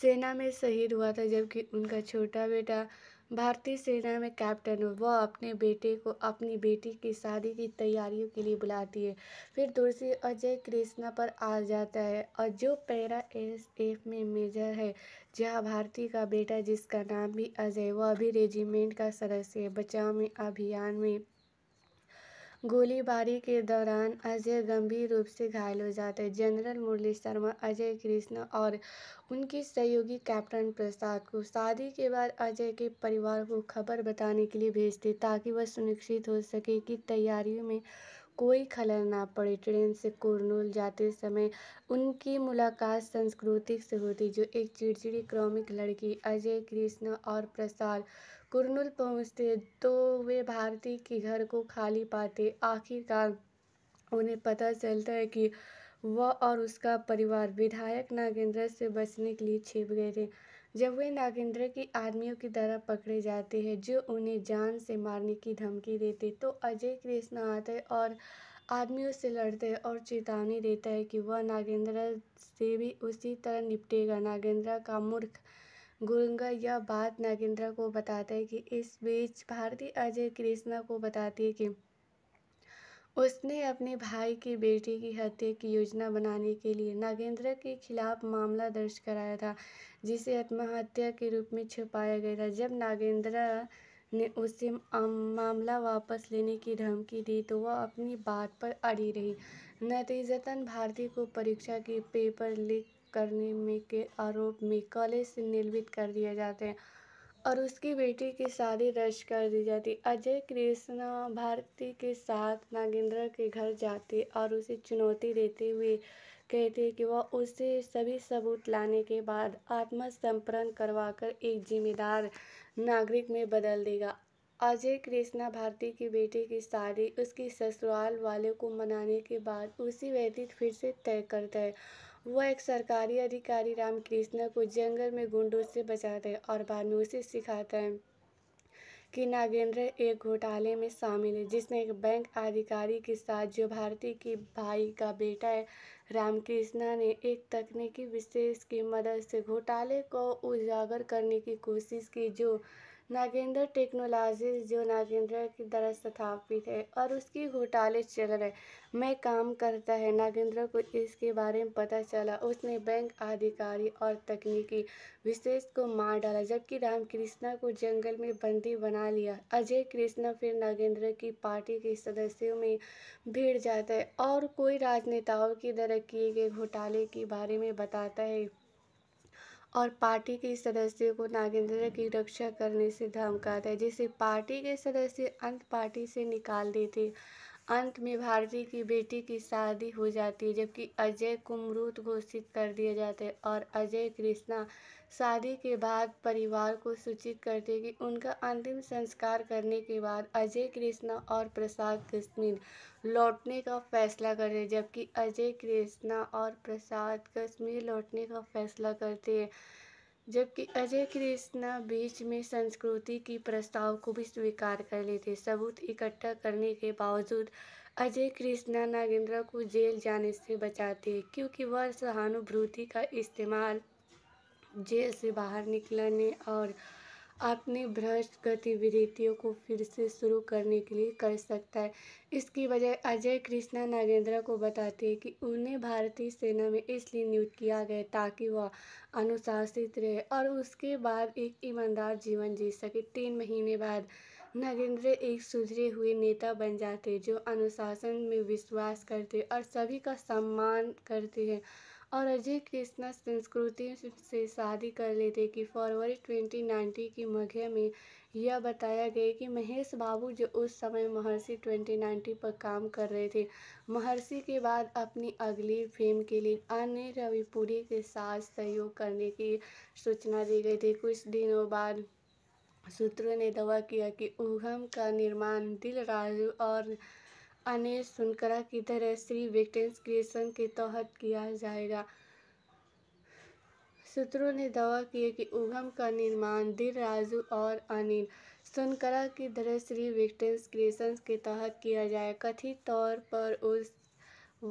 सेना में शहीद हुआ था जबकि उनका छोटा बेटा भारतीय सेना में कैप्टन वह अपने बेटे को अपनी बेटी की शादी की तैयारियों के लिए बुलाती है फिर दूसरी अजय कृष्णा पर आ जाता है और जो पैरा एस एफ में मेजर है जहाँ भारती का बेटा जिसका नाम भी अजय वह अभी रेजिमेंट का सदस्य है बचाव में अभियान में गोलीबारी के दौरान अजय गंभीर रूप से घायल हो जाते हैं जनरल मुरली शर्मा अजय कृष्ण और उनके सहयोगी कैप्टन प्रसाद को शादी के बाद अजय के परिवार को खबर बताने के लिए भेजते ताकि वह सुनिश्चित हो सके कि तैयारियों में कोई खलल ना पड़े ट्रेन से कुरनूल जाते समय उनकी मुलाकात संस्कृतिक से होती जो एक चिड़चिड़ी क्रॉमिक लड़की अजय कृष्ण और प्रसाद कुरनूल पहुँचते तो वे भारती के घर को खाली पाते आखिरकार उन्हें पता चलता है कि वह और उसका परिवार विधायक नागेंद्र से बचने के लिए छिप गए थे जब वे नागेंद्र के आदमियों की तरह पकड़े जाते हैं जो उन्हें जान से मारने की धमकी देते तो अजय कृष्णा आते और आदमियों से लड़ते और चेतावनी देता है कि वह नागेंद्र से भी उसी तरह निपटेगा नागेंद्र का मूर्ख गुरंगा यह बात नागेंद्र को बताता है कि इस बीच भारती अजय कृष्णा को बताती है कि उसने अपने भाई की बेटी की हत्या की योजना बनाने के लिए नागेंद्र के खिलाफ मामला दर्ज कराया था जिसे आत्महत्या के रूप में छुपाया गया था जब नागेंद्र ने उसे मामला वापस लेने की धमकी दी तो वह अपनी बात पर अड़ी रही नतीजतन भारती को परीक्षा के पेपर लीक करने में के आरोप में कॉलेज से निलंबित कर दिया जाते हैं और उसकी बेटी की शादी रद्द कर दी जाती अजय कृष्णा भारती के साथ नागेंद्र के घर जाते और उसे चुनौती देते हुए कहते कि वह उसे सभी सबूत लाने के बाद आत्मसमर्पण करवाकर एक जिम्मेदार नागरिक में बदल देगा अजय कृष्णा भारती की बेटी की शादी उसकी ससुराल वाले को मनाने के बाद उसी व्यतीत फिर से तय करता है वह एक सरकारी अधिकारी रामकृष्ण को जंगल में गुंडों से बचाते हैं और बाद में उसे सिखाता है कि नागेंद्र एक घोटाले में शामिल है जिसने एक बैंक अधिकारी के साथ जो भारती के भाई का बेटा है रामकृष्णा ने एक तकनीकी विशेष की मदद से घोटाले को उजागर करने की कोशिश की जो नागेंद्र टेक्नोलॉजी जो नागेंद्र की द्वारा स्थापित है और उसकी घोटाले चल रहे में काम करता है नागेंद्र को इसके बारे में पता चला उसने बैंक अधिकारी और तकनीकी विशेष को मार डाला जबकि रामकृष्णा को जंगल में बंदी बना लिया अजय कृष्णा फिर नागेंद्र की पार्टी के सदस्यों में भीड़ जाता है और कोई राजनेताओं की तरह किए गए घोटाले के बारे में बताता है और पार्टी के सदस्यों को नागेंद्र की रक्षा करने से धमकाता है जिसे पार्टी के सदस्य अंत पार्टी से निकाल देते अंत में भारती की बेटी की शादी हो जाती है जबकि अजय को मृत घोषित कर दिया जाता है और अजय कृष्णा शादी के बाद परिवार को सूचित करते हैं कि उनका अंतिम संस्कार करने के बाद अजय कृष्णा और प्रसाद कश्मीर लौटने का फैसला करते हैं जबकि अजय कृष्णा और प्रसाद कश्मीर लौटने का फैसला करते हैं जबकि अजय कृष्णा बीच में संस्कृति की प्रस्ताव को भी स्वीकार कर लेते सबूत इकट्ठा करने के बावजूद अजय कृष्णा नागेंद्र को जेल जाने से बचाते क्योंकि वह सहानुभूति का इस्तेमाल जेल से बाहर निकलने और अपनी भ्रष्ट गतिविधियों को फिर से शुरू करने के लिए कर सकता है इसकी वजह अजय कृष्णा नरेंद्र को बताते हैं कि उन्हें भारतीय सेना में इसलिए नियुक्त किया गया ताकि वह अनुशासित रहे और उसके बाद एक ईमानदार जीवन जी सके तीन महीने बाद नागेंद्र एक सुधरे हुए नेता बन जाते जो अनुशासन में विश्वास करते और सभी का सम्मान करते हैं और अजय कृष्णा संस्कृति से शादी कर लेते कि फरवरी 2090 की मघ्य में यह बताया गया कि महेश बाबू जो उस समय महर्षि 2090 पर काम कर रहे थे महर्षि के बाद अपनी अगली फिल्म के लिए अन्य रविपुरी के साथ सहयोग करने की सूचना दी गई थी कुछ दिनों बाद सूत्रों ने दावा किया कि उगम का निर्माण दिल राजू और अन्य सुनकरा की तरह श्री विक्टेंस क्रिएशन के तहत किया जाएगा सूत्रों ने दावा किया कि उगम का निर्माण दिल राजू और अनिल सुनकरा की तरह श्री विक्टेंस क्रिएशन के तहत किया जाए कथित तौर पर उस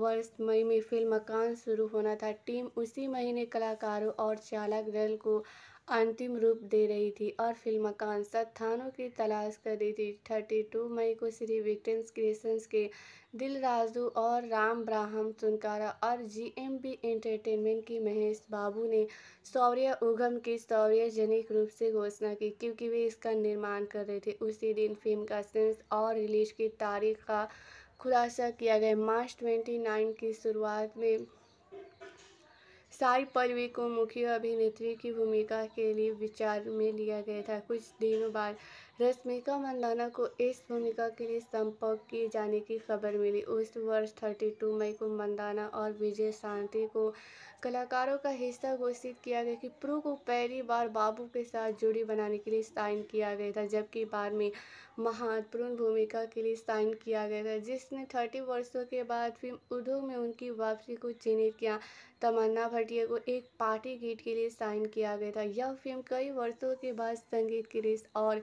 वर्ष मई में फिल्म मकान शुरू होना था टीम उसी महीने कलाकारों और चालक दल को अंतिम रूप दे रही थी और फिल्म कांस्तात थानों की तलाश कर रही थी थर्टी टू मई को श्री विक्टेंस क्रिएशंस के दिल राजू और राम ब्राहम चुनकारा और जी एम बी एंटरटेनमेंट की महेश बाबू ने सौर्य उगम की सौर्यजनिक रूप से घोषणा की क्योंकि वे इसका निर्माण कर रहे थे उसी दिन फिल्म का सेंस और रिलीज की तारीख का खुलासा किया गया मार्च ट्वेंटी की शुरुआत में साई पलवी को मुख्य अभिनेत्री की भूमिका के लिए विचार में लिया गया था कुछ दिनों बाद रश्मिका मंदाना को इस भूमिका के लिए संपर्क किए जाने की खबर मिली उस वर्ष 32 मई को मंदाना और विजय शांति को कलाकारों का हिस्सा घोषित किया गया कि प्रू को पहली बार बाबू के साथ जोड़ी बनाने के लिए साइन किया गया था जबकि बाद में महत्वपूर्ण भूमिका के लिए साइन किया गया था जिसने थर्टी वर्षों के बाद फिल्म उद्योग में उनकी वापसी को चिन्हित किया तमन्ना भटिया को एक पार्टी गीत के लिए साइन किया गया था यह फिल्म कई वर्षों के बाद संगीत की रेस और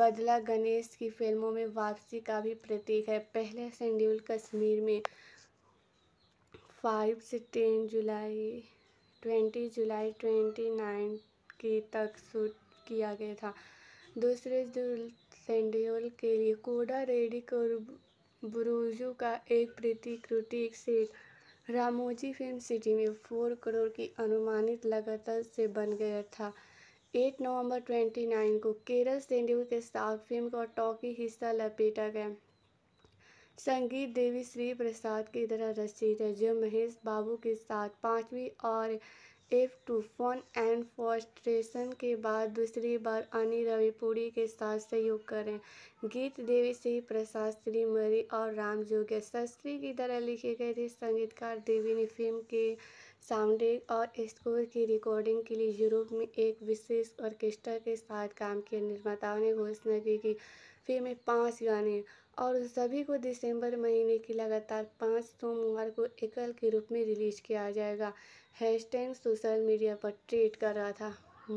बदला गणेश की फिल्मों में वापसी का भी प्रतीक है पहले शेड्यूल कश्मीर में फाइव से टेन जुलाई ट्वेंटी जुलाई ट्वेंटी नाइन के तक शूट किया गया था दूसरे सेंडियोल के लिए कोडा रेडिक और बुरुजू का एक प्रतिकृति सेट रामोजी फिल्म सिटी में फोर करोड़ की अनुमानित लागत से बन गया था एट नवंबर नाइन को केरल सेंडियोल के साथ फिल्म का टॉकी हिस्सा लपेटा गया संगीत देवी श्री प्रसाद की तरह रचित है जो महेश बाबू के साथ पांचवी और F two fun and frustration के बाद दूसरी बार अनिल रविपुरी के साथ सहयोग करें गीत देवी श्री प्रसाद श्रीमरी और राम जोगे शास्त्री की तरह लिखे गए थे संगीतकार देवी ने फिल्म के साउंडिंग और स्कोर की रिकॉर्डिंग के लिए यूरोप में एक विशेष ऑर्केस्ट्रा के साथ काम किया निर्माताओं ने घोषणा की कि फिल्म में पाँच गाने और सभी को दिसंबर महीने की लगातार पाँच सोमवार को एकल के रूप में रिलीज किया जाएगा हैशटैग सोशल मीडिया पर ट्रेड कर रहा था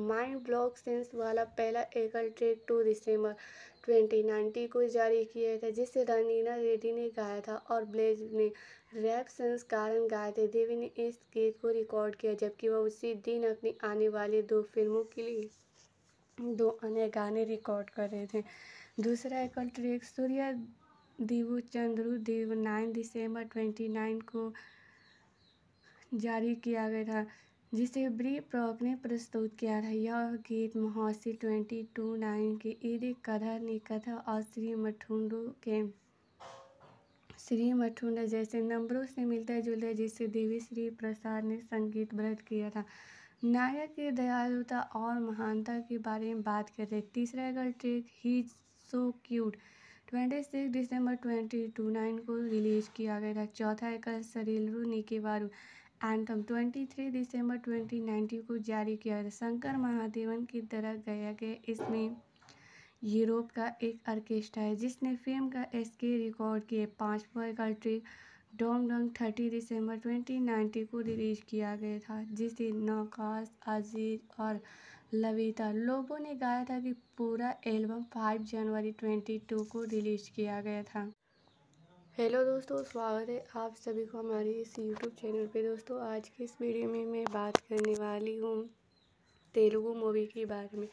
माइंड ब्लॉक सेंस वाला पहला एकल ट्रेड टू दिसंबर 2019 को जारी किया था जिसे रनीना रेड्डी ने गाया था और ब्लेज ने रैप सेंस कारण गाए थे देवी ने इस गीत को रिकॉर्ड किया जबकि वह उसी दिन अपनी आने वाली दो फिल्मों के लिए दो अन्य गाने रिकॉर्ड कर रहे थे दूसरा कॉन्ट्रैक्ट सूर्य देवो देव नाइन दिसंबर ट्वेंटी नाइन को जारी किया गया था जिसे ब्री प्रॉक ने प्रस्तुत किया था यह गीत महोसी ट्वेंटी टू नाइन के इरे कथा निकथा और श्री मठुंडू के श्री मठुंड जैसे नंबरों से मिलता जुलता जिसे देवी श्री प्रसाद ने संगीत व्रत किया था नायक की दयालुता और महानता के बारे में बात कर रहे तीसरा गल ट्रेक ही सो क्यूट ट्वेंटी सिक्स दिसंबर ट्वेंटी टू नाइन को रिलीज़ किया गया था चौथा एकल सरीलरू निकेबारू एंथम थ्री दिसंबर ट्वेंटी नाइन्टी को जारी किया गया शंकर महादेवन की तरह गया गया इसमें यूरोप का एक आर्केस्ट्रा है जिसने फिल्म का एस के रिकॉर्ड किए पाँचवा एकल ट्रिक डोंग डोंग थर्टी दिसंबर ट्वेंटी नाइन्टी को रिलीज किया गया था जिसे नौकाश अजीज और लविता लोगों ने गाया था कि पूरा एल्बम 5 जनवरी 22 को रिलीज़ किया गया था हेलो दोस्तों स्वागत है आप सभी को हमारे इस यूट्यूब चैनल पे दोस्तों आज की इस वीडियो में मैं बात करने वाली हूँ तेलुगु मूवी के बारे में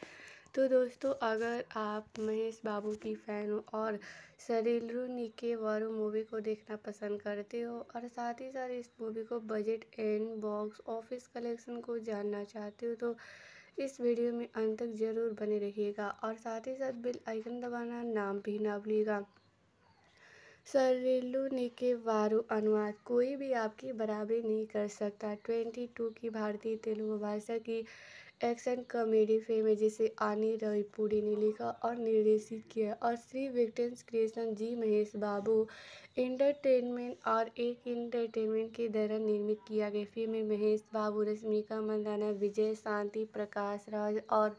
तो दोस्तों अगर आप महेश बाबू की फ़ैन हो और सरीलु निके वारू मूवी को देखना पसंद करते हो और साथ ही साथ इस मूवी को budget and box office collection को जानना चाहते हो तो इस वीडियो में अंत तक ज़रूर बने रहिएगा और साथ ही साथ बिल आइकन दबाना नाम भी ना भूलिएगा सरेलू ने के वारू अनुवाद कोई भी आपकी बराबरी नहीं कर सकता ट्वेंटी टू की भारतीय तेलुगु भाषा की एक्शन कॉमेडी फिल्म है जिसे आनी रविपुरी ने लिखा और निर्देशित किया और श्री विक्टन कृष्ण जी महेश बाबू इंटरटेनमेंट और एक इंटरटेनमेंट के द्वारा निर्मित किया गया फिल्म में महेश बाबू रश्मिका मंदाना विजय शांति प्रकाश राज और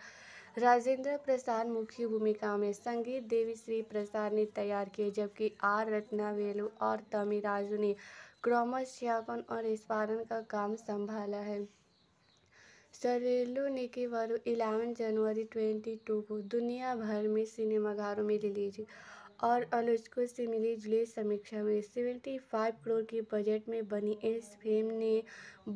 राजेंद्र प्रसाद मुख्य भूमिका में संगीत देवी श्री प्रसाद ने तैयार किए जबकि आर रत्ना वेलू और तमिराजू ने क्रोमा और इस्पारन का काम संभाला है सरेलू ने केवल इलेवन जनवरी ट्वेंटी टू को दुनिया भर में सिनेमाघरों में रिलीज और आलोचकों से मिली जुली समीक्षा में सेवेंटी फाइव करोड़ के बजट में बनी इस फिल्म ने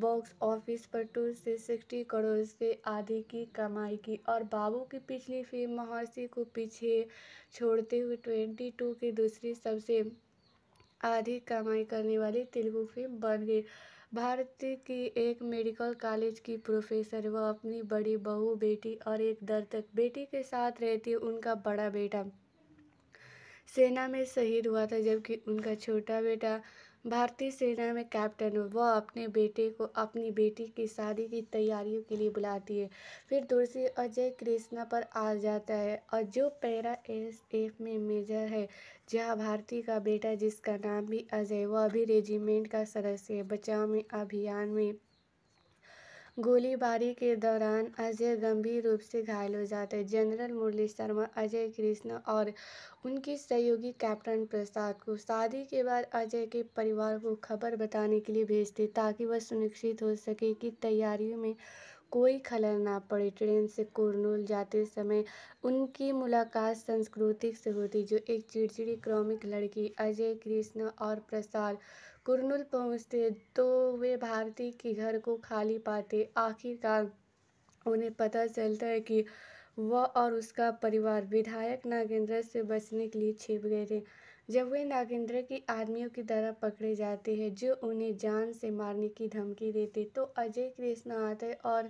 बॉक्स ऑफिस पर टू से सिक्सटी करोड़ से आधे की कमाई की और बाबू की पिछली फिल्म महर्षि को पीछे छोड़ते हुए ट्वेंटी टू की दूसरी सबसे आधी कमाई करने वाली तेलुगु फिल्म बन गई भारत की एक मेडिकल कॉलेज की प्रोफेसर वह अपनी बड़ी बहू बेटी और एक दर्दक बेटी के साथ रहती उनका बड़ा बेटा सेना में शहीद हुआ था जबकि उनका छोटा बेटा भारतीय सेना में कैप्टन वह अपने बेटे को अपनी बेटी की शादी की तैयारियों के लिए बुलाती है फिर दूसरी अजय कृष्णा पर आ जाता है और जो पैरा एस एफ में मेजर है जहाँ भारती का बेटा जिसका नाम भी अजय वह अभी रेजिमेंट का सदस्य है बचाव में अभियान में गोलीबारी के दौरान अजय गंभीर रूप से घायल हो जाते हैं जनरल मुरली शर्मा अजय कृष्ण और उनके सहयोगी कैप्टन प्रसाद को शादी के बाद अजय के परिवार को खबर बताने के लिए भेजते ताकि वह सुनिश्चित हो सके कि तैयारियों में कोई खलर ना पड़े ट्रेन से कुरनूल जाते समय उनकी मुलाकात संस्कृतिक से होती जो एक चिड़चिड़ी क्रॉमिक लड़की अजय कृष्ण और प्रसाद कुरनूल पहुँचते तो वे भारती के घर को खाली पाते आखिरकार उन्हें पता चलता है कि वह और उसका परिवार विधायक नागेंद्र से बचने के लिए छिप गए थे जब वे नागेंद्र के आदमियों की तरह पकड़े जाते हैं जो उन्हें जान से मारने की धमकी देते तो अजय कृष्ण आते और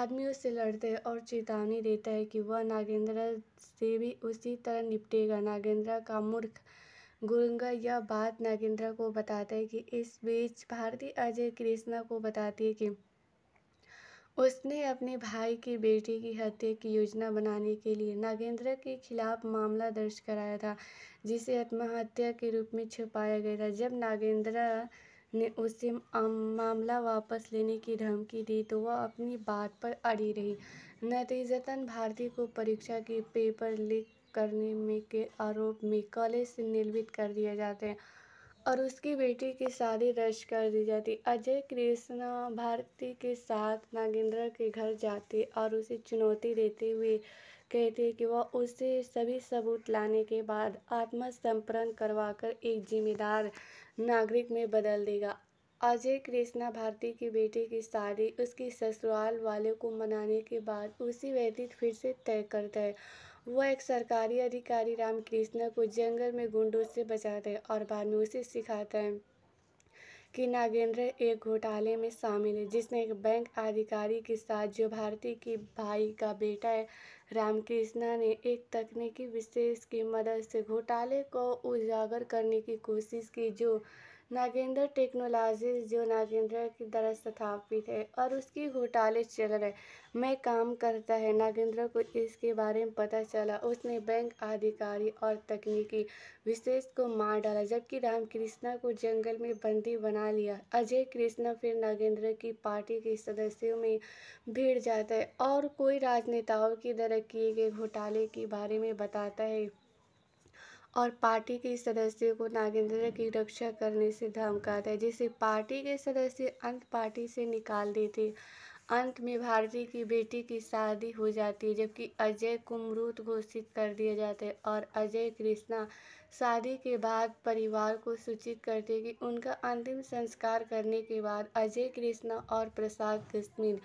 आदमियों से लड़ते और चेतावनी देता है कि वह नागेंद्र से भी उसी तरह निपटेगा नागेंद्र का मूर्ख गुरुंगा यह बात नागेंद्र को बताता है कि इस बीच भारती अजय कृष्णा को बताती है कि उसने अपने भाई की बेटी की हत्या की योजना बनाने के लिए नागेंद्र के खिलाफ मामला दर्ज कराया था जिसे आत्महत्या के रूप में छुपाया गया था जब नागेंद्र ने उसे मामला वापस लेने की धमकी दी तो वह अपनी बात पर अड़ी रही नतीजतन भारती को परीक्षा के पेपर लीक करने में के आरोप में कॉलेज से निलंबित कर दिया जाते हैं और उसकी बेटी की शादी रद्द कर दी जाती अजय कृष्णा भारती के साथ नागेंद्र के घर जाते और उसे चुनौती देते हुए कहते कि वह उसे सभी सबूत लाने के बाद आत्मसमर्पण करवाकर एक जिम्मेदार नागरिक में बदल देगा अजय कृष्णा भारती की बेटी की शादी उसकी ससुराल वाले को मनाने के बाद उसी व्यतीत फिर से तय करता है वह एक सरकारी अधिकारी रामकृष्ण को जंगल में गुंडों से बचाते हैं और बाद में उसे सिखाता है कि नागेंद्र एक घोटाले में शामिल है जिसने एक बैंक अधिकारी के साथ जो भारती की भाई का बेटा है रामकृष्णा ने एक तकनीकी विशेष की मदद से घोटाले को उजागर करने की कोशिश की जो नागेंद्र टेक्नोलॉजी जो नागेंद्र की द्वारा स्थापित है और उसकी घोटाले चल रहे में काम करता है नागेंद्र को इसके बारे में पता चला उसने बैंक अधिकारी और तकनीकी विशेष को मार डाला जबकि रामकृष्णा को जंगल में बंदी बना लिया अजय कृष्णा फिर नागेंद्र की पार्टी के सदस्यों में भीड़ जाता है और कोई राजनेताओं की तरह किए गए घोटाले के बारे में बताता है और पार्टी के सदस्यों को नागेंद्र की रक्षा करने से धमकाता है जिसे पार्टी के सदस्य अंत पार्टी से निकाल देते अंत में भारती की बेटी की शादी हो जाती है जबकि अजय को मृत घोषित कर दिया जाता है और अजय कृष्णा शादी के बाद परिवार को सूचित करते कि उनका अंतिम संस्कार करने के बाद अजय कृष्णा और प्रसाद कश्मीर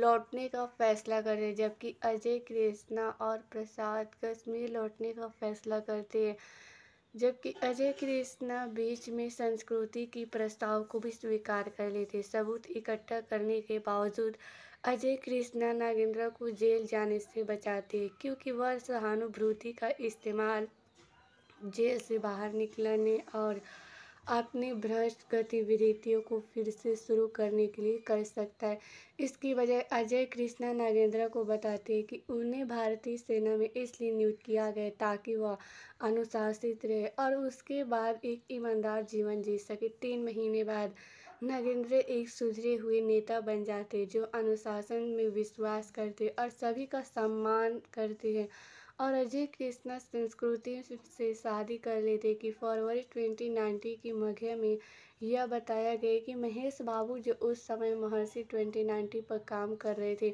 लौटने का फैसला करते जबकि अजय कृष्णा और प्रसाद कश्मीर लौटने का फैसला करते हैं जबकि अजय कृष्णा बीच में संस्कृति की प्रस्ताव को भी स्वीकार कर लेते सबूत इकट्ठा करने के बावजूद अजय कृष्णा नागेंद्र को जेल जाने से बचाते क्योंकि वह सहानुभूति का इस्तेमाल जेल से बाहर निकलने और अपनी भ्रष्ट गतिविधियों को फिर से शुरू करने के लिए कर सकता है इसकी वजह अजय कृष्णा नागेंद्रा को बताते हैं कि उन्हें भारतीय सेना में इसलिए नियुक्त किया गया ताकि वह अनुशासित रहे और उसके बाद एक ईमानदार जीवन जी सके तीन महीने बाद नागेंद्र एक सुधरे हुए नेता बन जाते जो अनुशासन में विश्वास करते और सभी का सम्मान करते हैं और अजय कृष्णा संस्कृति से शादी कर लेते कि फरवरी 2090 की मघ्य में यह बताया गया कि महेश बाबू जो उस समय महर्षि 2090 पर काम कर रहे थे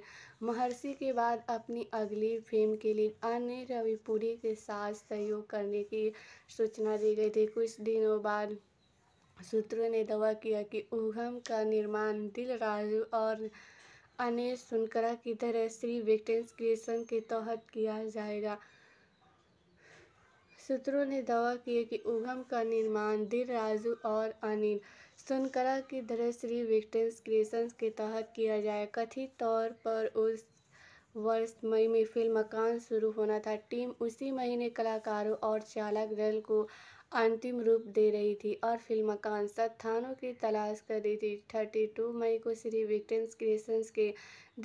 महर्षि के बाद अपनी अगली फिल्म के लिए अन्य रविपुरी के साथ सहयोग करने की सूचना दी गई थी कुछ दिनों बाद सूत्रों ने दावा किया कि उगम का निर्माण दिल राजू और अनिल सुनकरा की तरह श्री विक्टेंस क्रिएशन के तहत किया जाएगा सूत्रों ने दावा किया कि उगम का निर्माण दिल राजू और अनिल सुनकरा की तरह श्री विक्टेंस क्रिएशन के तहत किया जाए कथित तौर पर उस वर्ष मई में फिल्म मकान शुरू होना था टीम उसी महीने कलाकारों और चालक दल को अंतिम रूप दे रही थी और फिल्म कांसा थानों की तलाश कर रही थी थर्टी टू मई को श्री विक्टेंस क्रिएशंस के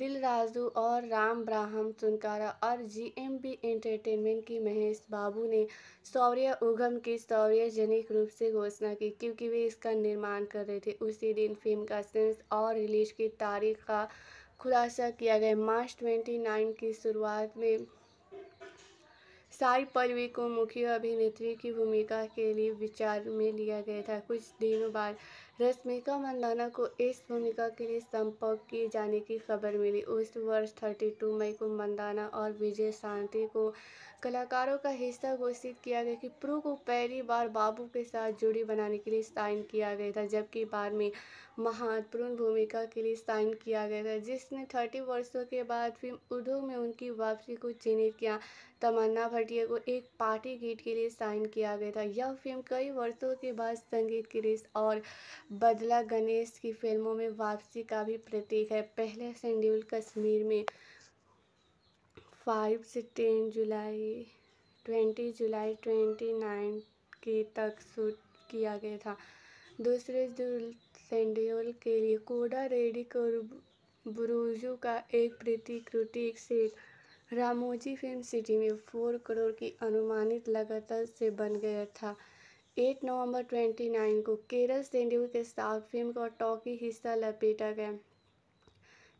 दिल राजू और राम ब्राहम सुनकारा और जी एम बी एंटरटेनमेंट की महेश बाबू ने शौर्य उगम की शौर्यजनक रूप से घोषणा की क्योंकि वे इसका निर्माण कर रहे थे उसी दिन फिल्म का सेंस और रिलीज की तारीख का खुलासा किया गया मार्च ट्वेंटी नाइन की शुरुआत में साई पलवी को मुख्य अभिनेत्री की भूमिका के लिए विचार में लिया गया था कुछ दिनों बाद रश्मिका मंदाना को इस भूमिका के लिए संपर्क किए जाने की खबर मिली उस वर्ष 32 मई को मंदाना और विजय शांति को कलाकारों का हिस्सा घोषित किया गया कि प्रू को पहली बार बाबू के साथ जोड़ी बनाने के लिए साइन किया गया था जबकि बाद में महत्वपूर्ण भूमिका के लिए साइन किया गया था जिसने थर्टी वर्षों के बाद फिल्म उद्योग में उनकी वापसी को चिन्हित किया तमन्ना भटिया को एक पार्टी गीत के लिए साइन किया गया था यह फिल्म कई वर्षों के बाद संगीत के लिए और बदला गणेश की फिल्मों में वापसी का भी प्रतीक है पहले शेड्यूल कश्मीर में फाइव से टेन जुलाई ट्वेंटी जुलाई ट्वेंटी नाइन के तक शूट किया गया था दूसरे सेंडियोल के लिए कोडा रेडिक और बुरुजू का एक प्रतिकृति सेट रामोजी फिल्म सिटी में फोर करोड़ की अनुमानित लगातार से बन गया था एट नवंबर नाइन को केरल सेंडियोल के साथ फिल्म का टॉकी हिस्सा लपेटा गया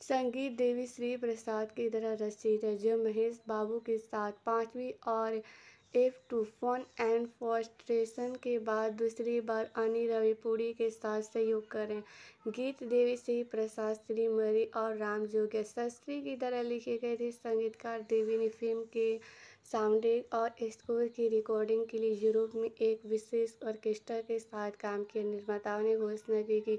संगीत देवी श्री प्रसाद की तरह रचित है जो महेश बाबू के साथ पांचवी और F two fun and frustration के बाद दूसरी बार अनी रविपुरी के साथ सहयोग करें गीत देवी श्री प्रसाद श्रीमरी और राम जोगे शास्त्री की तरह लिखे गए थे संगीतकार देवी ने फिल्म के साउंडिंग और स्कोर की रिकॉर्डिंग के लिए यूरोप में एक विशेष ऑर्केस्ट्रा के साथ काम किया निर्माताओं ने घोषणा की कि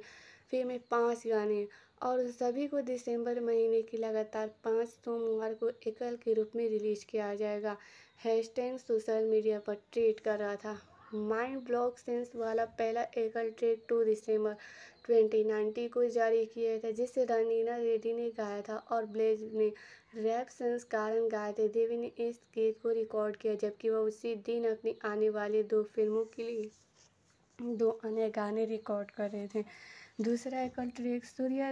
फिल्म में पाँच गाने और सभी को दिसंबर महीने की लगातार पाँच सोमवार को एकल के रूप में रिलीज किया जाएगा हैशटैग सोशल मीडिया पर ट्रेड कर रहा था माइंड ब्लॉक सेंस वाला पहला एकल ट्रेड टू दिसंबर 2019 को जारी किया था जिसे रनीना रेड्डी ने गाया था और ब्लेज ने रैप सेंस कारण गाए थे देवी ने इस गीत को रिकॉर्ड किया जबकि वह उसी दिन अपनी आने वाली दो फिल्मों के लिए दो अन्य गाने रिकॉर्ड कर रहे थे दूसरा एक ट्रेक सूर्य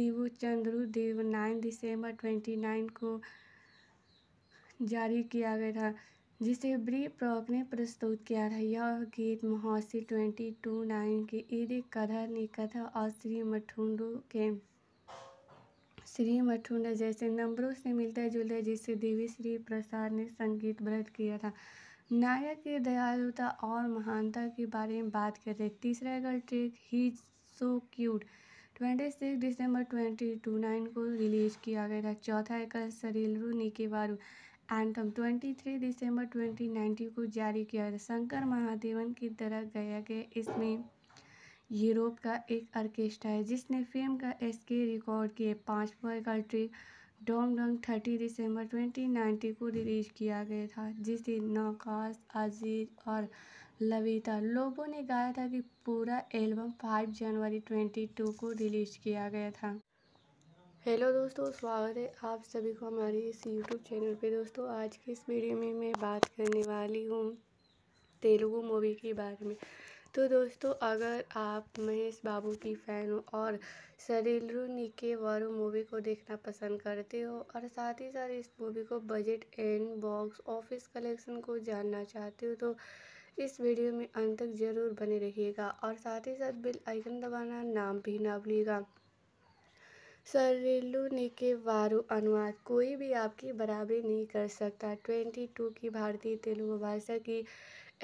देव चंद्रू देव नाइन दिसंबर ट्वेंटी नाइन को जारी किया गया था जिसे ब्री प्रॉक ने प्रस्तुत किया था यह गीत महोसी ट्वेंटी टू नाइन के इरे कधर ने कथा और श्री मठुंडू के श्री मठुंड जैसे नंबरों से मिलते जुलते जिसे देवी श्री प्रसाद ने संगीत व्रत किया था नायक की दयालुता और महानता के बारे में बात कर रहे तीसरा गल ट्रेक ही सो क्यूट ट्वेंटी सिक्स दिसंबर ट्वेंटी टू नाइन को रिलीज़ किया गया था चौथा एकल सरीलरू निकेबारू एंथम थ्री दिसंबर 2019 को जारी किया गया शंकर महादेवन की तरह गया गया इसमें यूरोप का एक ऑर्केस्ट्रा है जिसने फिल्म का एसके रिकॉर्ड किए पाँचवा एकल ट्रिक डोंग डोंग थर्टी दिसंबर ट्वेंटी नाइन्टी को रिलीज किया गया था जिसे नौकाश अजीज और लविता लोगों ने गाया था कि पूरा एल्बम 5 जनवरी 22 को रिलीज़ किया गया था हेलो दोस्तों स्वागत है आप सभी को हमारे इस यूट्यूब चैनल पे दोस्तों आज की इस वीडियो में मैं बात करने वाली हूँ तेलुगु मूवी के बारे में तो दोस्तों अगर आप महेश बाबू की फ़ैन हो और सरेलु निके वारू मूवी को देखना पसंद करते हो और साथ ही साथ इस मूवी को budget and box office collection को जानना चाहते हो तो इस वीडियो में अंत तक ज़रूर बने रहिएगा और साथ ही साथ बिल आइकन दबाना नाम भी ना भूलिएगा सरेलू ने के वारू अनुवाद कोई भी आपकी बराबरी नहीं कर सकता ट्वेंटी टू की भारतीय तेलुगु भाषा की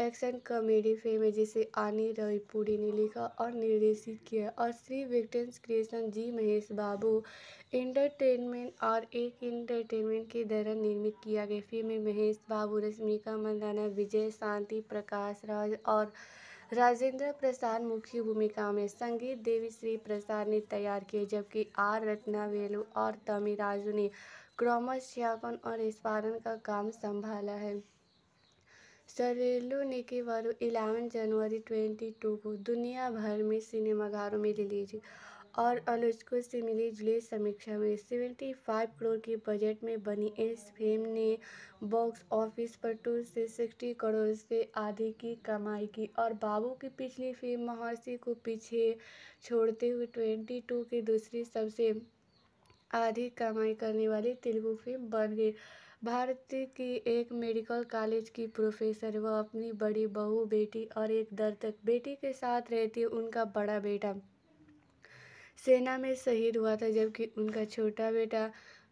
एक्शन कॉमेडी फिल्म है जिसे आनी रविपुरी ने लिखा और निर्देशित किया और श्री विक्टेंस creation G Mahesh Babu entertainment और एक इंटरटेनमेंट के द्वारा निर्मित किया गया फिल्म में महेश बाबू रश्मिका मंदाना विजय शांति प्रकाश राज और राजेंद्र प्रसाद मुख्य भूमिका में संगीत देवी श्री प्रसाद ने तैयार किए जबकि आर वेलू और राजू ने क्रोमा श्यापन और स्पारण का काम संभाला है सरेलू ने वर्ष इलेवन जनवरी ट्वेंटी टू को दुनिया भर में सिनेमाघरों में रिलीज और आलोचकों से मिली जुली समीक्षा में सेवेंटी फाइव करोड़ के बजट में बनी इस फिल्म ने बॉक्स ऑफिस पर टू से सिक्सटी करोड़ से आधे की कमाई की और बाबू की पिछली फिल्म महर्षि को पीछे छोड़ते हुए ट्वेंटी टू की दूसरी सबसे आधी कमाई करने वाली तेलुगु फिल्म बन गई भारत की एक मेडिकल कॉलेज की प्रोफेसर वह अपनी बड़ी बहू बेटी और एक दर्दक बेटी के साथ रहती उनका बड़ा बेटा सेना में शहीद हुआ था जबकि उनका छोटा बेटा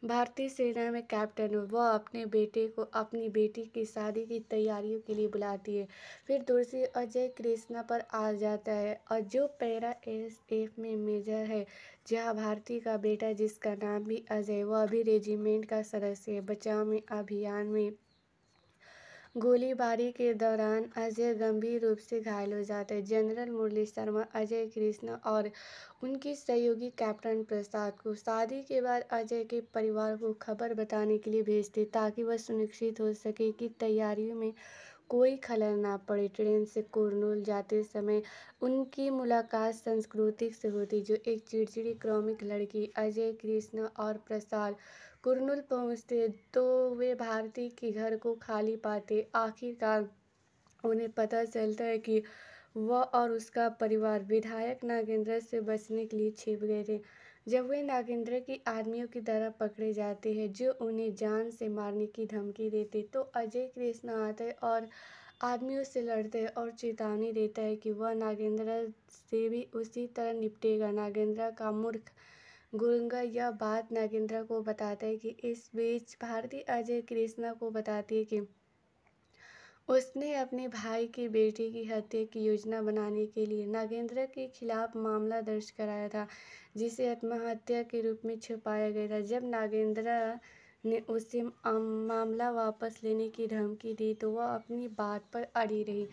भारतीय सेना में कैप्टन वह अपने बेटे को अपनी बेटी की शादी की तैयारियों के लिए बुलाती है फिर दूसरी अजय कृष्णा पर आ जाता है और जो पैरा एस एफ में मेजर है जहाँ भारती का बेटा जिसका नाम भी अजय वह अभी रेजिमेंट का सदस्य है बचाव में अभियान में गोलीबारी के दौरान अजय गंभीर रूप से घायल हो जाते हैं जनरल मुरली शर्मा अजय कृष्ण और उनके सहयोगी कैप्टन प्रसाद को शादी के बाद अजय के परिवार को खबर बताने के लिए भेजते ताकि वह सुनिश्चित हो सके कि तैयारियों में कोई खलर ना पड़े ट्रेन से कुरनूल जाते समय उनकी मुलाकात संस्कृतिक से होती जो एक चिड़चिड़ी क्रॉमिक लड़की अजय कृष्ण और प्रसाद कुरनूल पहुँचते तो वे भारती के घर को खाली पाते आखिरकार उन्हें पता चलता है कि वह और उसका परिवार विधायक नागेंद्र से बचने के लिए छिप गए थे जब वे नागेंद्र के आदमियों की तरह पकड़े जाते हैं जो उन्हें जान से मारने की धमकी देते तो अजय कृष्णा आते और आदमियों से लड़ते और चेतावनी देता है कि वह नागेंद्र से भी उसी तरह निपटेगा नागेंद्र का मूर्ख गुरंगा यह बात नागेंद्र को बताता है कि इस बीच भारती अजय कृष्णा को बताती है कि उसने अपने भाई की बेटी की हत्या की योजना बनाने के लिए नागेंद्र के खिलाफ मामला दर्ज कराया था जिसे आत्महत्या के रूप में छुपाया गया था जब नागेंद्र ने उसे मामला वापस लेने की धमकी दी तो वह अपनी बात पर अड़ी रही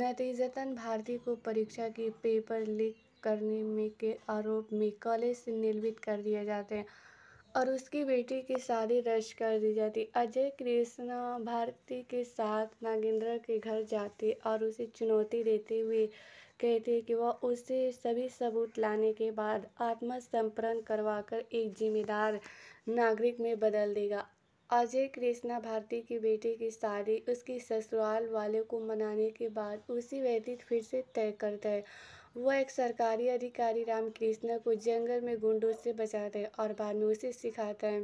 नतीजतन भारती को परीक्षा के पेपर लीक करने में के आरोप में कॉलेज से निलंबित कर दिया जाते हैं और उसकी बेटी की शादी रद्द कर दी जाती अजय कृष्णा भारती के साथ नागेंद्र के घर जाते और उसे चुनौती देते हुए कहते कि वह उसे सभी सबूत लाने के बाद आत्मसमर्पण करवाकर एक जिम्मेदार नागरिक में बदल देगा अजय कृष्णा भारती की बेटी की शादी उसकी ससुराल वाले को मनाने के बाद उसी व्यतीत फिर से तय करता है वह एक सरकारी अधिकारी रामकृष्ण को जंगल में गुंडों से बचाते हैं और बाद में उसे सिखाता है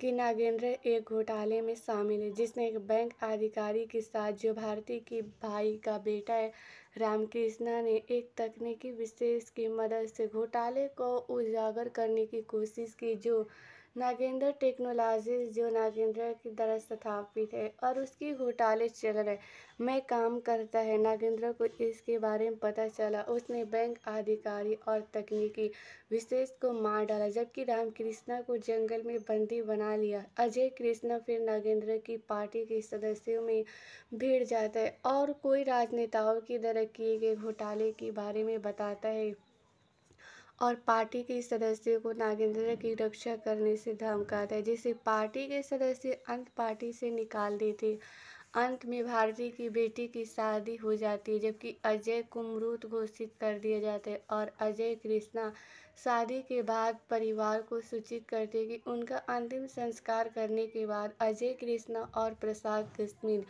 कि नागेंद्र एक घोटाले में शामिल है जिसने एक बैंक अधिकारी के साथ जो भारती के भाई का बेटा है रामकृष्णा ने एक तकनीकी विशेष की मदद से घोटाले को उजागर करने की कोशिश की जो नागेंद्र टेक्नोलॉजी जो नागेंद्र की द्वारा स्थापित है और उसकी घोटाले चल रहे में काम करता है नागेंद्र को इसके बारे में पता चला उसने बैंक अधिकारी और तकनीकी विशेष को मार डाला जबकि रामकृष्णा को जंगल में बंदी बना लिया अजय कृष्णा फिर नागेंद्र की पार्टी के सदस्यों में भीड़ जाता है और कोई राजनेताओं की तरह किए गए घोटाले के बारे में बताता है और पार्टी के सदस्यों को नागेंद्र की रक्षा करने से धमकाता है जिसे पार्टी के सदस्य अंत पार्टी से निकाल देते अंत में भारती की बेटी की शादी हो जाती है जबकि अजय को मृत घोषित कर दिया जाता है और अजय कृष्णा शादी के बाद परिवार को सूचित करते हैं कि उनका अंतिम संस्कार करने के बाद अजय कृष्णा और प्रसाद कश्मीर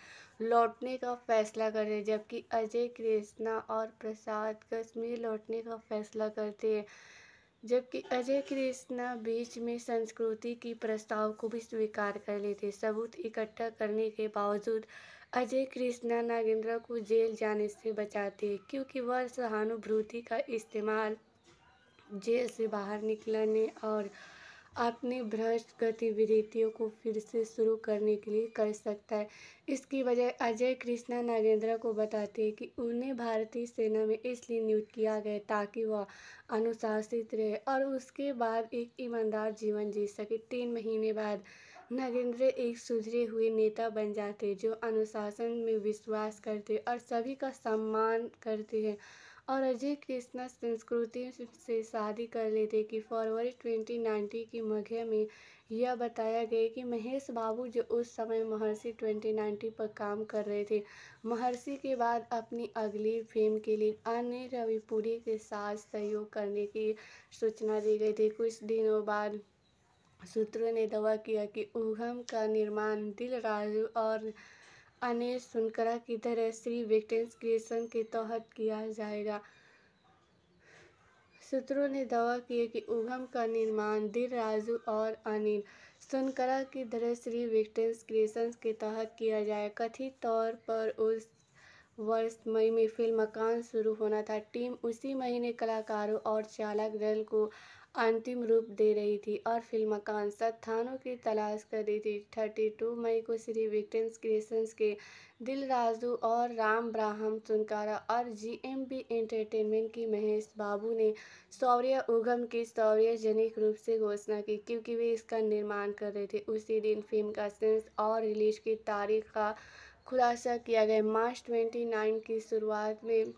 लौटने का फैसला करते हैं जबकि अजय कृष्णा और प्रसाद कश्मीर लौटने का फैसला करते हैं जबकि अजय कृष्णा बीच में संस्कृति की प्रस्ताव को भी स्वीकार कर लेते सबूत इकट्ठा करने के बावजूद अजय कृष्णा नागेंद्र को जेल जाने से बचाते क्योंकि वह सहानुभूति का इस्तेमाल जेल से बाहर निकलने और अपनी भ्रष्ट गतिविधियों को फिर से शुरू करने के लिए कर सकता है इसकी वजह अजय कृष्णा नागेंद्रा को बताते हैं कि उन्हें भारतीय सेना में इसलिए नियुक्त किया गया ताकि वह अनुशासित रहे और उसके बाद एक ईमानदार जीवन जी सके तीन महीने बाद नागेंद्र एक सुधरे हुए नेता बन जाते जो अनुशासन में विश्वास करते और सभी का सम्मान करते हैं और अजय कृष्णा संस्कृति से शादी कर लेते कि फरवरी 2090 की मघ्य में यह बताया गया कि महेश बाबू जो उस समय महर्षि 2090 पर काम कर रहे थे महर्षि के बाद अपनी अगली फिल्म के लिए अन्य रविपुरी के साथ सहयोग करने की सूचना दी गई थी कुछ दिनों बाद सूत्रों ने दावा किया कि उगम का निर्माण दिल राजू और अन्य सुनकरा की तरह श्री विक्टेंस क्रिएशन के तहत किया जाएगा सूत्रों ने दावा किया कि उगम का निर्माण दिल राजू और अनिल सुनकरा की तरह श्री विक्टेंस क्रिएशन के तहत किया जाए कथित तौर पर उस वर्ष मई में फिल्म मकान शुरू होना था टीम उसी महीने कलाकारों और चालक दल को अंतिम रूप दे रही थी और फिल्म कांसात थानों की तलाश कर रही थी थर्टी टू मई को श्री विक्टेंस क्रिएशंस के दिल राजू और राम ब्राहम सुनकारा और जीएमबी एंटरटेनमेंट की महेश बाबू ने सौर्य उगम की सौर्यजनिक रूप से घोषणा की क्योंकि वे इसका निर्माण कर रहे थे उसी दिन फिल्म का सेंस और रिलीज की तारीख का खुलासा किया गया मार्च ट्वेंटी की शुरुआत में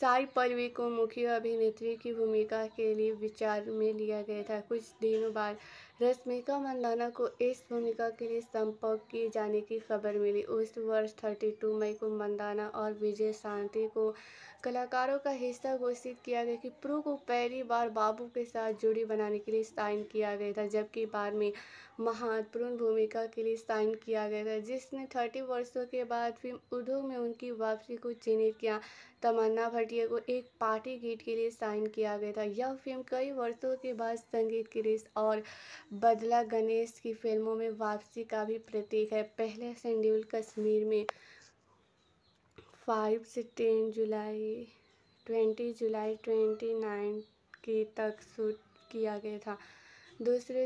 साई पल्लवी को मुख्य अभिनेत्री की भूमिका के लिए विचार में लिया गया था कुछ दिनों बाद रश्मिका मंदाना को इस भूमिका के लिए संपर्क किए जाने की खबर मिली उस वर्ष 32 मई को मंदाना और विजय शांति को कलाकारों का हिस्सा घोषित किया गया कि प्रू को पहली बार बाबू के साथ जोड़ी बनाने के लिए साइन किया गया था जबकि बाद में महत्वपूर्ण भूमिका के लिए साइन किया गया था जिसने थर्टी वर्षों के बाद फिल्म उद्योग में उनकी वापसी को चिन्हित किया तमन्ना भटिया को एक पार्टी गीत के लिए साइन किया गया था यह फिल्म कई वर्षों के बाद संगीत क्रिस और बदला गणेश की फिल्मों में वापसी का भी प्रतीक है पहले शेड्यूल कश्मीर में फाइव से टेन जुलाई ट्वेंटी जुलाई ट्वेंटी नाइन की तक शूट किया गया था दूसरे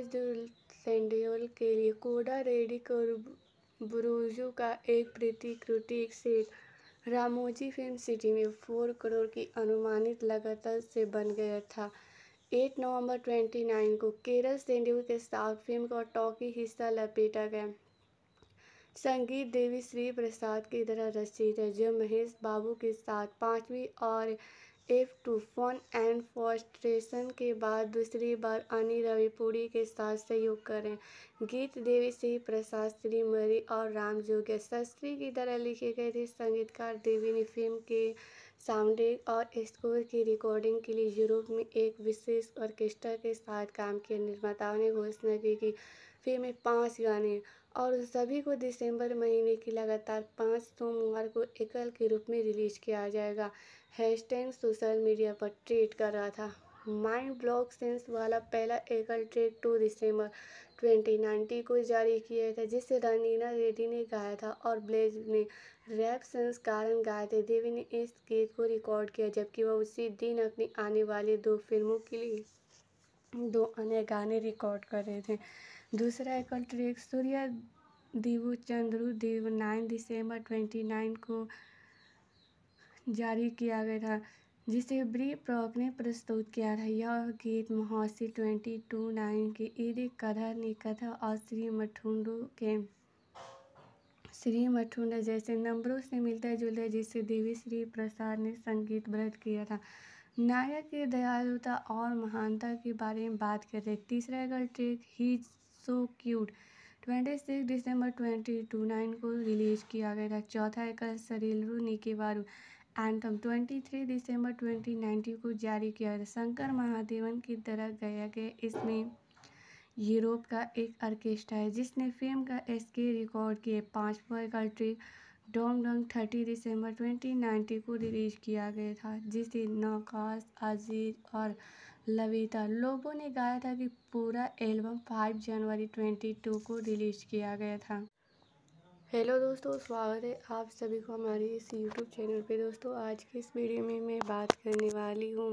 सेंडियोल के लिए कोडा रेडिक और बुरुजू का एक प्रतिकृति सेट रामोजी फिल्म सिटी में फोर करोड़ की अनुमानित लागत से बन गया था एट नवंबर नाइन को केरल सेंडियोल के साथ फिल्म का टॉकी हिस्सा लपेटा गया संगीत देवी श्री प्रसाद की तरह रचित है जो महेश बाबू के साथ पांचवी और F two fun and frustration के बाद दूसरी बार अनि रविपुरी के साथ सहयोग करें गीत देवी श्री प्रसाद श्रीमरी और राम जोगे शस्त्री की तरह लिखे गए थे संगीतकार देवी ने फिल्म के साउंड और स्कोर की रिकॉर्डिंग के लिए यूरोप में एक विशेष ऑर्केस्ट्रा के साथ काम किया निर्माताओं ने घोषणा की कि फिल्म में पाँच गाने और सभी को दिसंबर महीने की लगातार पाँच सोमवार को एकल के रूप में रिलीज किया जाएगा हैशटैग सोशल मीडिया पर ट्रेड कर रहा था माइंड ब्लॉक सेंस वाला पहला एकल ट्रेड टू दिसंबर 2019 को जारी किया था जिसे रनीना रेड्डी ने गाया था और ब्लेज ने रैप सेंस कारण गाए थे देवी ने इस गीत को रिकॉर्ड किया जबकि वह उसी दिन अपनी आने वाली दो फिल्मों के लिए दो अन्य गाने रिकॉर्ड कर रहे थे दूसरा एक ट्रेक सूर्य चंद्र देव नाइन दिसंबर ट्वेंटी नाइन को जारी किया गया था जिसे ब्री प्रॉक ने प्रस्तुत किया था यह गीत महोसी ट्वेंटी टू नाइन के ईद कधा ने कथा और श्री मठुंडू के श्री मठुंड जैसे नंबरों से मिलता जुलता जिसे देवी श्री प्रसाद ने संगीत व्रत किया था नायक की दयालुता और महानता के बारे में बात कर रहे तीसरा गल ट्रेक ही सो क्यूट ट्वेंटी सिक्स दिसंबर ट्वेंटी टू नाइन को रिलीज़ किया गया था चौथा एकल सरीलरू निकेबारू एंथम थ्री दिसंबर ट्वेंटी नाइन्टी को जारी किया गया शंकर महादेवन की तरह गया गया इसमें यूरोप का एक ऑर्केस्ट्रा है जिसने फिल्म का एसके रिकॉर्ड किए पाँचवा एकल ट्रिक डोंग डोंग थर्टी दिसंबर ट्वेंटी नाइन्टी को रिलीज किया गया था जिसे नौकाश अजीज और लविता लोगों ने गाया था कि पूरा एल्बम 5 जनवरी 22 को रिलीज़ किया गया था हेलो दोस्तों स्वागत है आप सभी को हमारे इस यूट्यूब चैनल पे दोस्तों आज की इस वीडियो में मैं बात करने वाली हूँ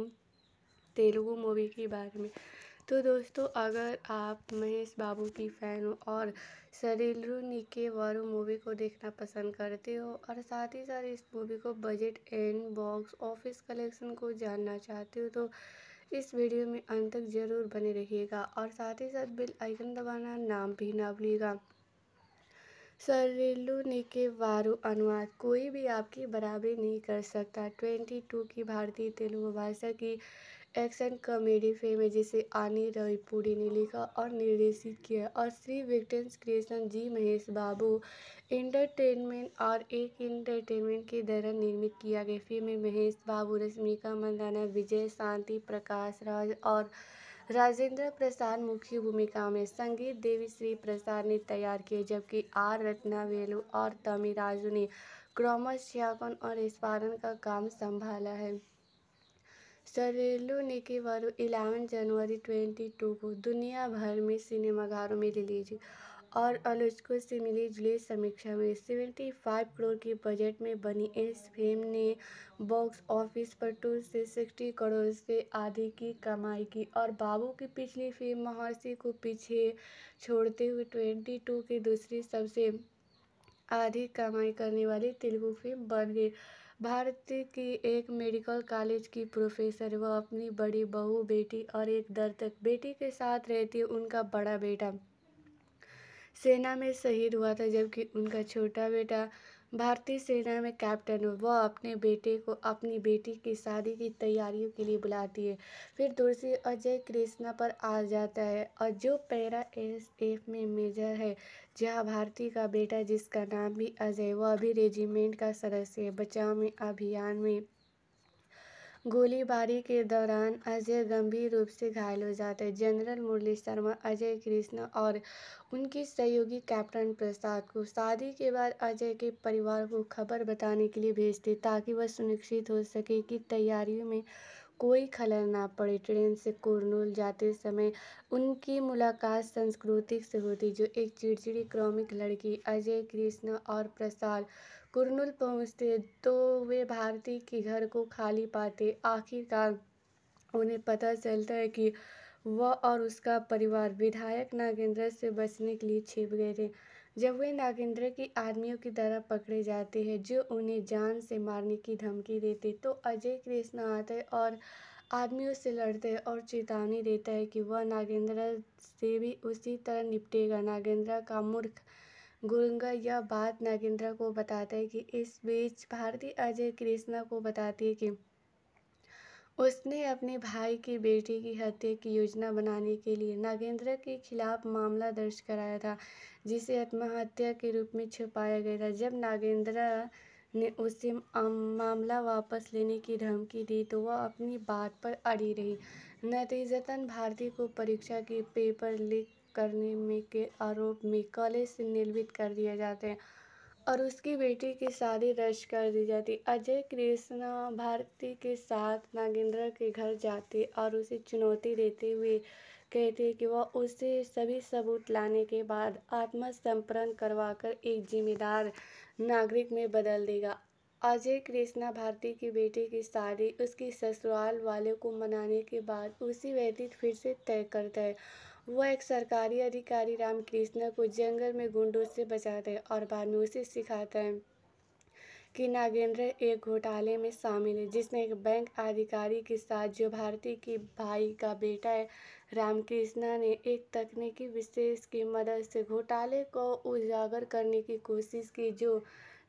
तेलुगु मूवी के बारे में तो दोस्तों अगर आप महेश बाबू की फ़ैन हो और सरीलरू निके वारू मूवी को देखना पसंद करते हो और साथ ही साथ इस मूवी को budget and box office collection को जानना चाहते हो तो इस वीडियो में अंत तक ज़रूर बने रहिएगा और साथ ही साथ बिल आइकन दबाना नाम भी ना भूलिएगा सरेलू ने के वारू अनुवाद कोई भी आपकी बराबरी नहीं कर सकता ट्वेंटी टू की भारतीय तेलुगु भाषा की एक्शन कॉमेडी फिल्म है जिसे आनी रविपुरी ने लिखा और निर्देशित किया और श्री विक्टेंस creation G Mahesh Babu entertainment और एक इंटरटेनमेंट के द्वारा निर्मित किया गया फिल्म में महेश बाबू रश्मिका मंदाना विजय शांति प्रकाश राज और राजेंद्र प्रसाद मुख्य भूमिका में संगीत देवी श्री प्रसाद ने तैयार किए जबकि आर रत्ना वेलू और तमिराजू ने क्रोमस श्यापन और स्पारण का काम संभाला है सरेलो ने केवल इलेवन जनवरी ट्वेंटी टू को दुनिया भर में सिनेमाघरों में रिलीज और आलोचकों से मिली जुली समीक्षा में सेवेंटी फाइव करोड़ के बजट में बनी इस फिल्म ने बॉक्स ऑफिस पर टू से सिक्सटी करोड़ से आधे की कमाई की और बाबू की पिछली फिल्म महर्षि को पीछे छोड़ते हुए ट्वेंटी टू की दूसरी सबसे आधी कमाई करने वाली तेलुगु फिल्म बन गई भारत की एक मेडिकल कॉलेज की प्रोफेसर वह अपनी बड़ी बहू बेटी और एक दर्दक बेटी के साथ रहती उनका बड़ा बेटा सेना में शहीद हुआ था जबकि उनका छोटा बेटा भारतीय सेना में कैप्टन वह अपने बेटे को अपनी बेटी की शादी की तैयारियों के लिए बुलाती है फिर दूसरी अजय कृष्णा पर आ जाता है और जो पैरा एस एफ में मेजर है जहाँ भारती का बेटा जिसका नाम भी अजय वह अभी रेजिमेंट का सदस्य है बचाव में अभियान में गोलीबारी के दौरान अजय गंभीर रूप से घायल हो जाते हैं जनरल मुरली शर्मा अजय कृष्ण और उनके सहयोगी कैप्टन प्रसाद को शादी के बाद अजय के परिवार को खबर बताने के लिए भेजते ताकि वह सुनिश्चित हो सके कि तैयारियों में कोई खलल ना पड़े ट्रेन से कुरनूल जाते समय उनकी मुलाकात संस्कृतिक से होती जो एक चिड़चिड़ी क्रॉमिक लड़की अजय कृष्ण और प्रसाद कुरनूल पहुंचते तो वे भारती के घर को खाली पाते आखिरकार उन्हें पता चलता है कि वह और उसका परिवार विधायक नागेंद्र से बचने के लिए छिप गए थे जब वे नागेंद्र के आदमियों की तरह पकड़े जाते हैं जो उन्हें जान से मारने की धमकी देते तो अजय कृष्णा आते और आदमियों से लड़ते हैं और चेतावनी देता है कि वह नागेंद्र से भी उसी तरह निपटेगा नागेंद्र का मूर्ख गुरंगा यह बात नागेंद्र को बताता है कि इस बीच भारती अजय कृष्णा को बताती है कि उसने अपने भाई की बेटी की हत्या की योजना बनाने के लिए नागेंद्र के खिलाफ मामला दर्ज कराया था जिसे आत्महत्या के रूप में छुपाया गया था जब नागेंद्र ने उसे मामला वापस लेने की धमकी दी तो वह अपनी बात पर अड़ी रही नतीजतन भारती को परीक्षा के पेपर लीक करने में के आरोप में कॉलेज से निलंबित कर दिया जाता है और उसकी बेटी की शादी रद्द कर दी जाती अजय कृष्णा भारती के साथ नागेंद्र के घर जाते और उसे चुनौती देते हुए कहते कि वह उसे सभी सबूत लाने के बाद आत्मसंपरण करवाकर एक जिम्मेदार नागरिक में बदल देगा अजय कृष्णा भारती की बेटी की शादी उसकी ससुराल वाले को मनाने के बाद उसी व्यतीत फिर से तय करता है वह एक सरकारी अधिकारी रामकृष्ण को जंगल में गुंडों से बचाते हैं और बाद में उसे सिखाते हैं कि नागेंद्र एक घोटाले में शामिल है जिसने एक बैंक अधिकारी के साथ जो भारती के भाई का बेटा है रामकृष्णा ने एक तकनीकी विशेष की मदद से घोटाले को उजागर करने की कोशिश की जो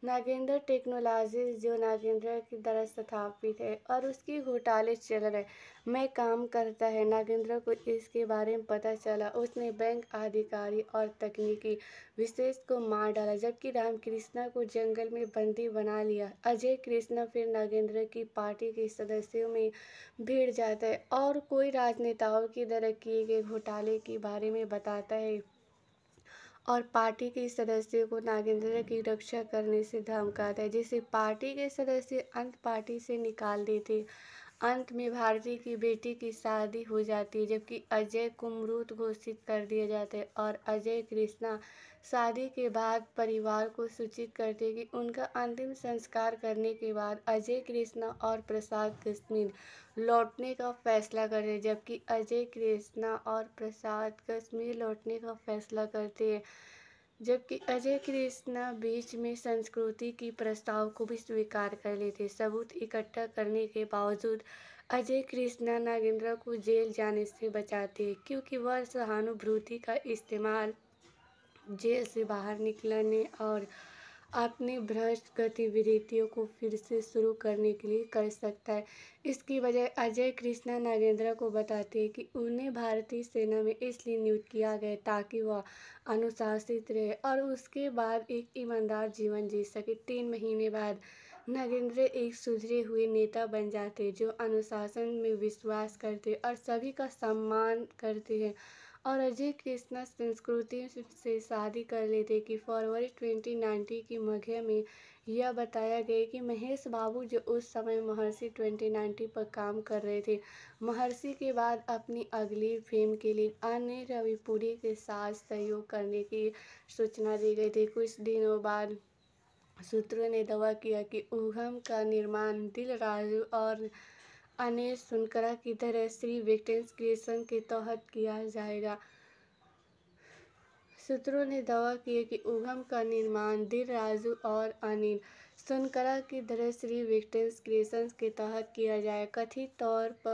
नागेंद्र टेक्नोलॉजी जो नागेंद्र की द्वारा स्थापित है और उसकी घोटाले चल रहे में काम करता है नागेंद्र को इसके बारे में पता चला उसने बैंक अधिकारी और तकनीकी विशेष को मार डाला जबकि रामकृष्णा को जंगल में बंदी बना लिया अजय कृष्णा फिर नागेंद्र की पार्टी के सदस्यों में भीड़ जाता है और कोई राजनेताओं की तरह किए गए घोटाले के बारे में बताता है और पार्टी के सदस्यों को नागेंद्र की रक्षा करने से धमकाता है जिसे पार्टी के सदस्य अंत पार्टी से निकाल देते अंत में भारती की बेटी की शादी हो जाती है जबकि अजय को मृत घोषित कर दिया जाता है और अजय कृष्णा शादी के बाद परिवार को सूचित करते हैं कि उनका अंतिम संस्कार करने के बाद अजय कृष्णा और प्रसाद कृष्ण लौटने का फैसला करें जबकि अजय कृष्णा और प्रसाद कश्मीर लौटने का फैसला करते हैं जबकि अजय कृष्णा बीच में संस्कृति की प्रस्ताव को भी स्वीकार कर लेते सबूत इकट्ठा करने के बावजूद अजय कृष्णा नागेंद्रा को जेल जाने से बचाते हैं क्योंकि वह सहानुभूति का इस्तेमाल जेल से बाहर निकलने और अपनी भ्रष्ट गतिविधियों को फिर से शुरू करने के लिए कर सकता है इसकी वजह अजय कृष्णा नागेंद्रा को बताते हैं कि उन्हें भारतीय सेना में इसलिए नियुक्त किया गया ताकि वह अनुशासित रहे और उसके बाद एक ईमानदार जीवन जी सके तीन महीने बाद नरेंद्र एक सुधरे हुए नेता बन जाते जो अनुशासन में विश्वास करते और सभी का सम्मान करते हैं और अजय कृष्णा संस्कृति से शादी कर लेते कि फरवरी नाइन्टी की मघ्य में यह बताया गया कि महेश बाबू जो उस समय महर्षि नाइन्टी पर काम कर रहे थे महर्षि के बाद अपनी अगली फिल्म के लिए अन्य रविपुरी के साथ सहयोग करने की सूचना दी गई थी कुछ दिनों बाद सूत्रों ने दावा किया कि उगम का निर्माण दिल राजू और अन्य सुनकरा की तरह श्री विक्टेंस क्रिएशन के तहत किया जाएगा सूत्रों ने दावा किया कि उगम का निर्माण दिल राजू और अनिल सुनकरा की तरह श्री विक्टेंस क्रिएशन के तहत किया जाए कथित तौर पर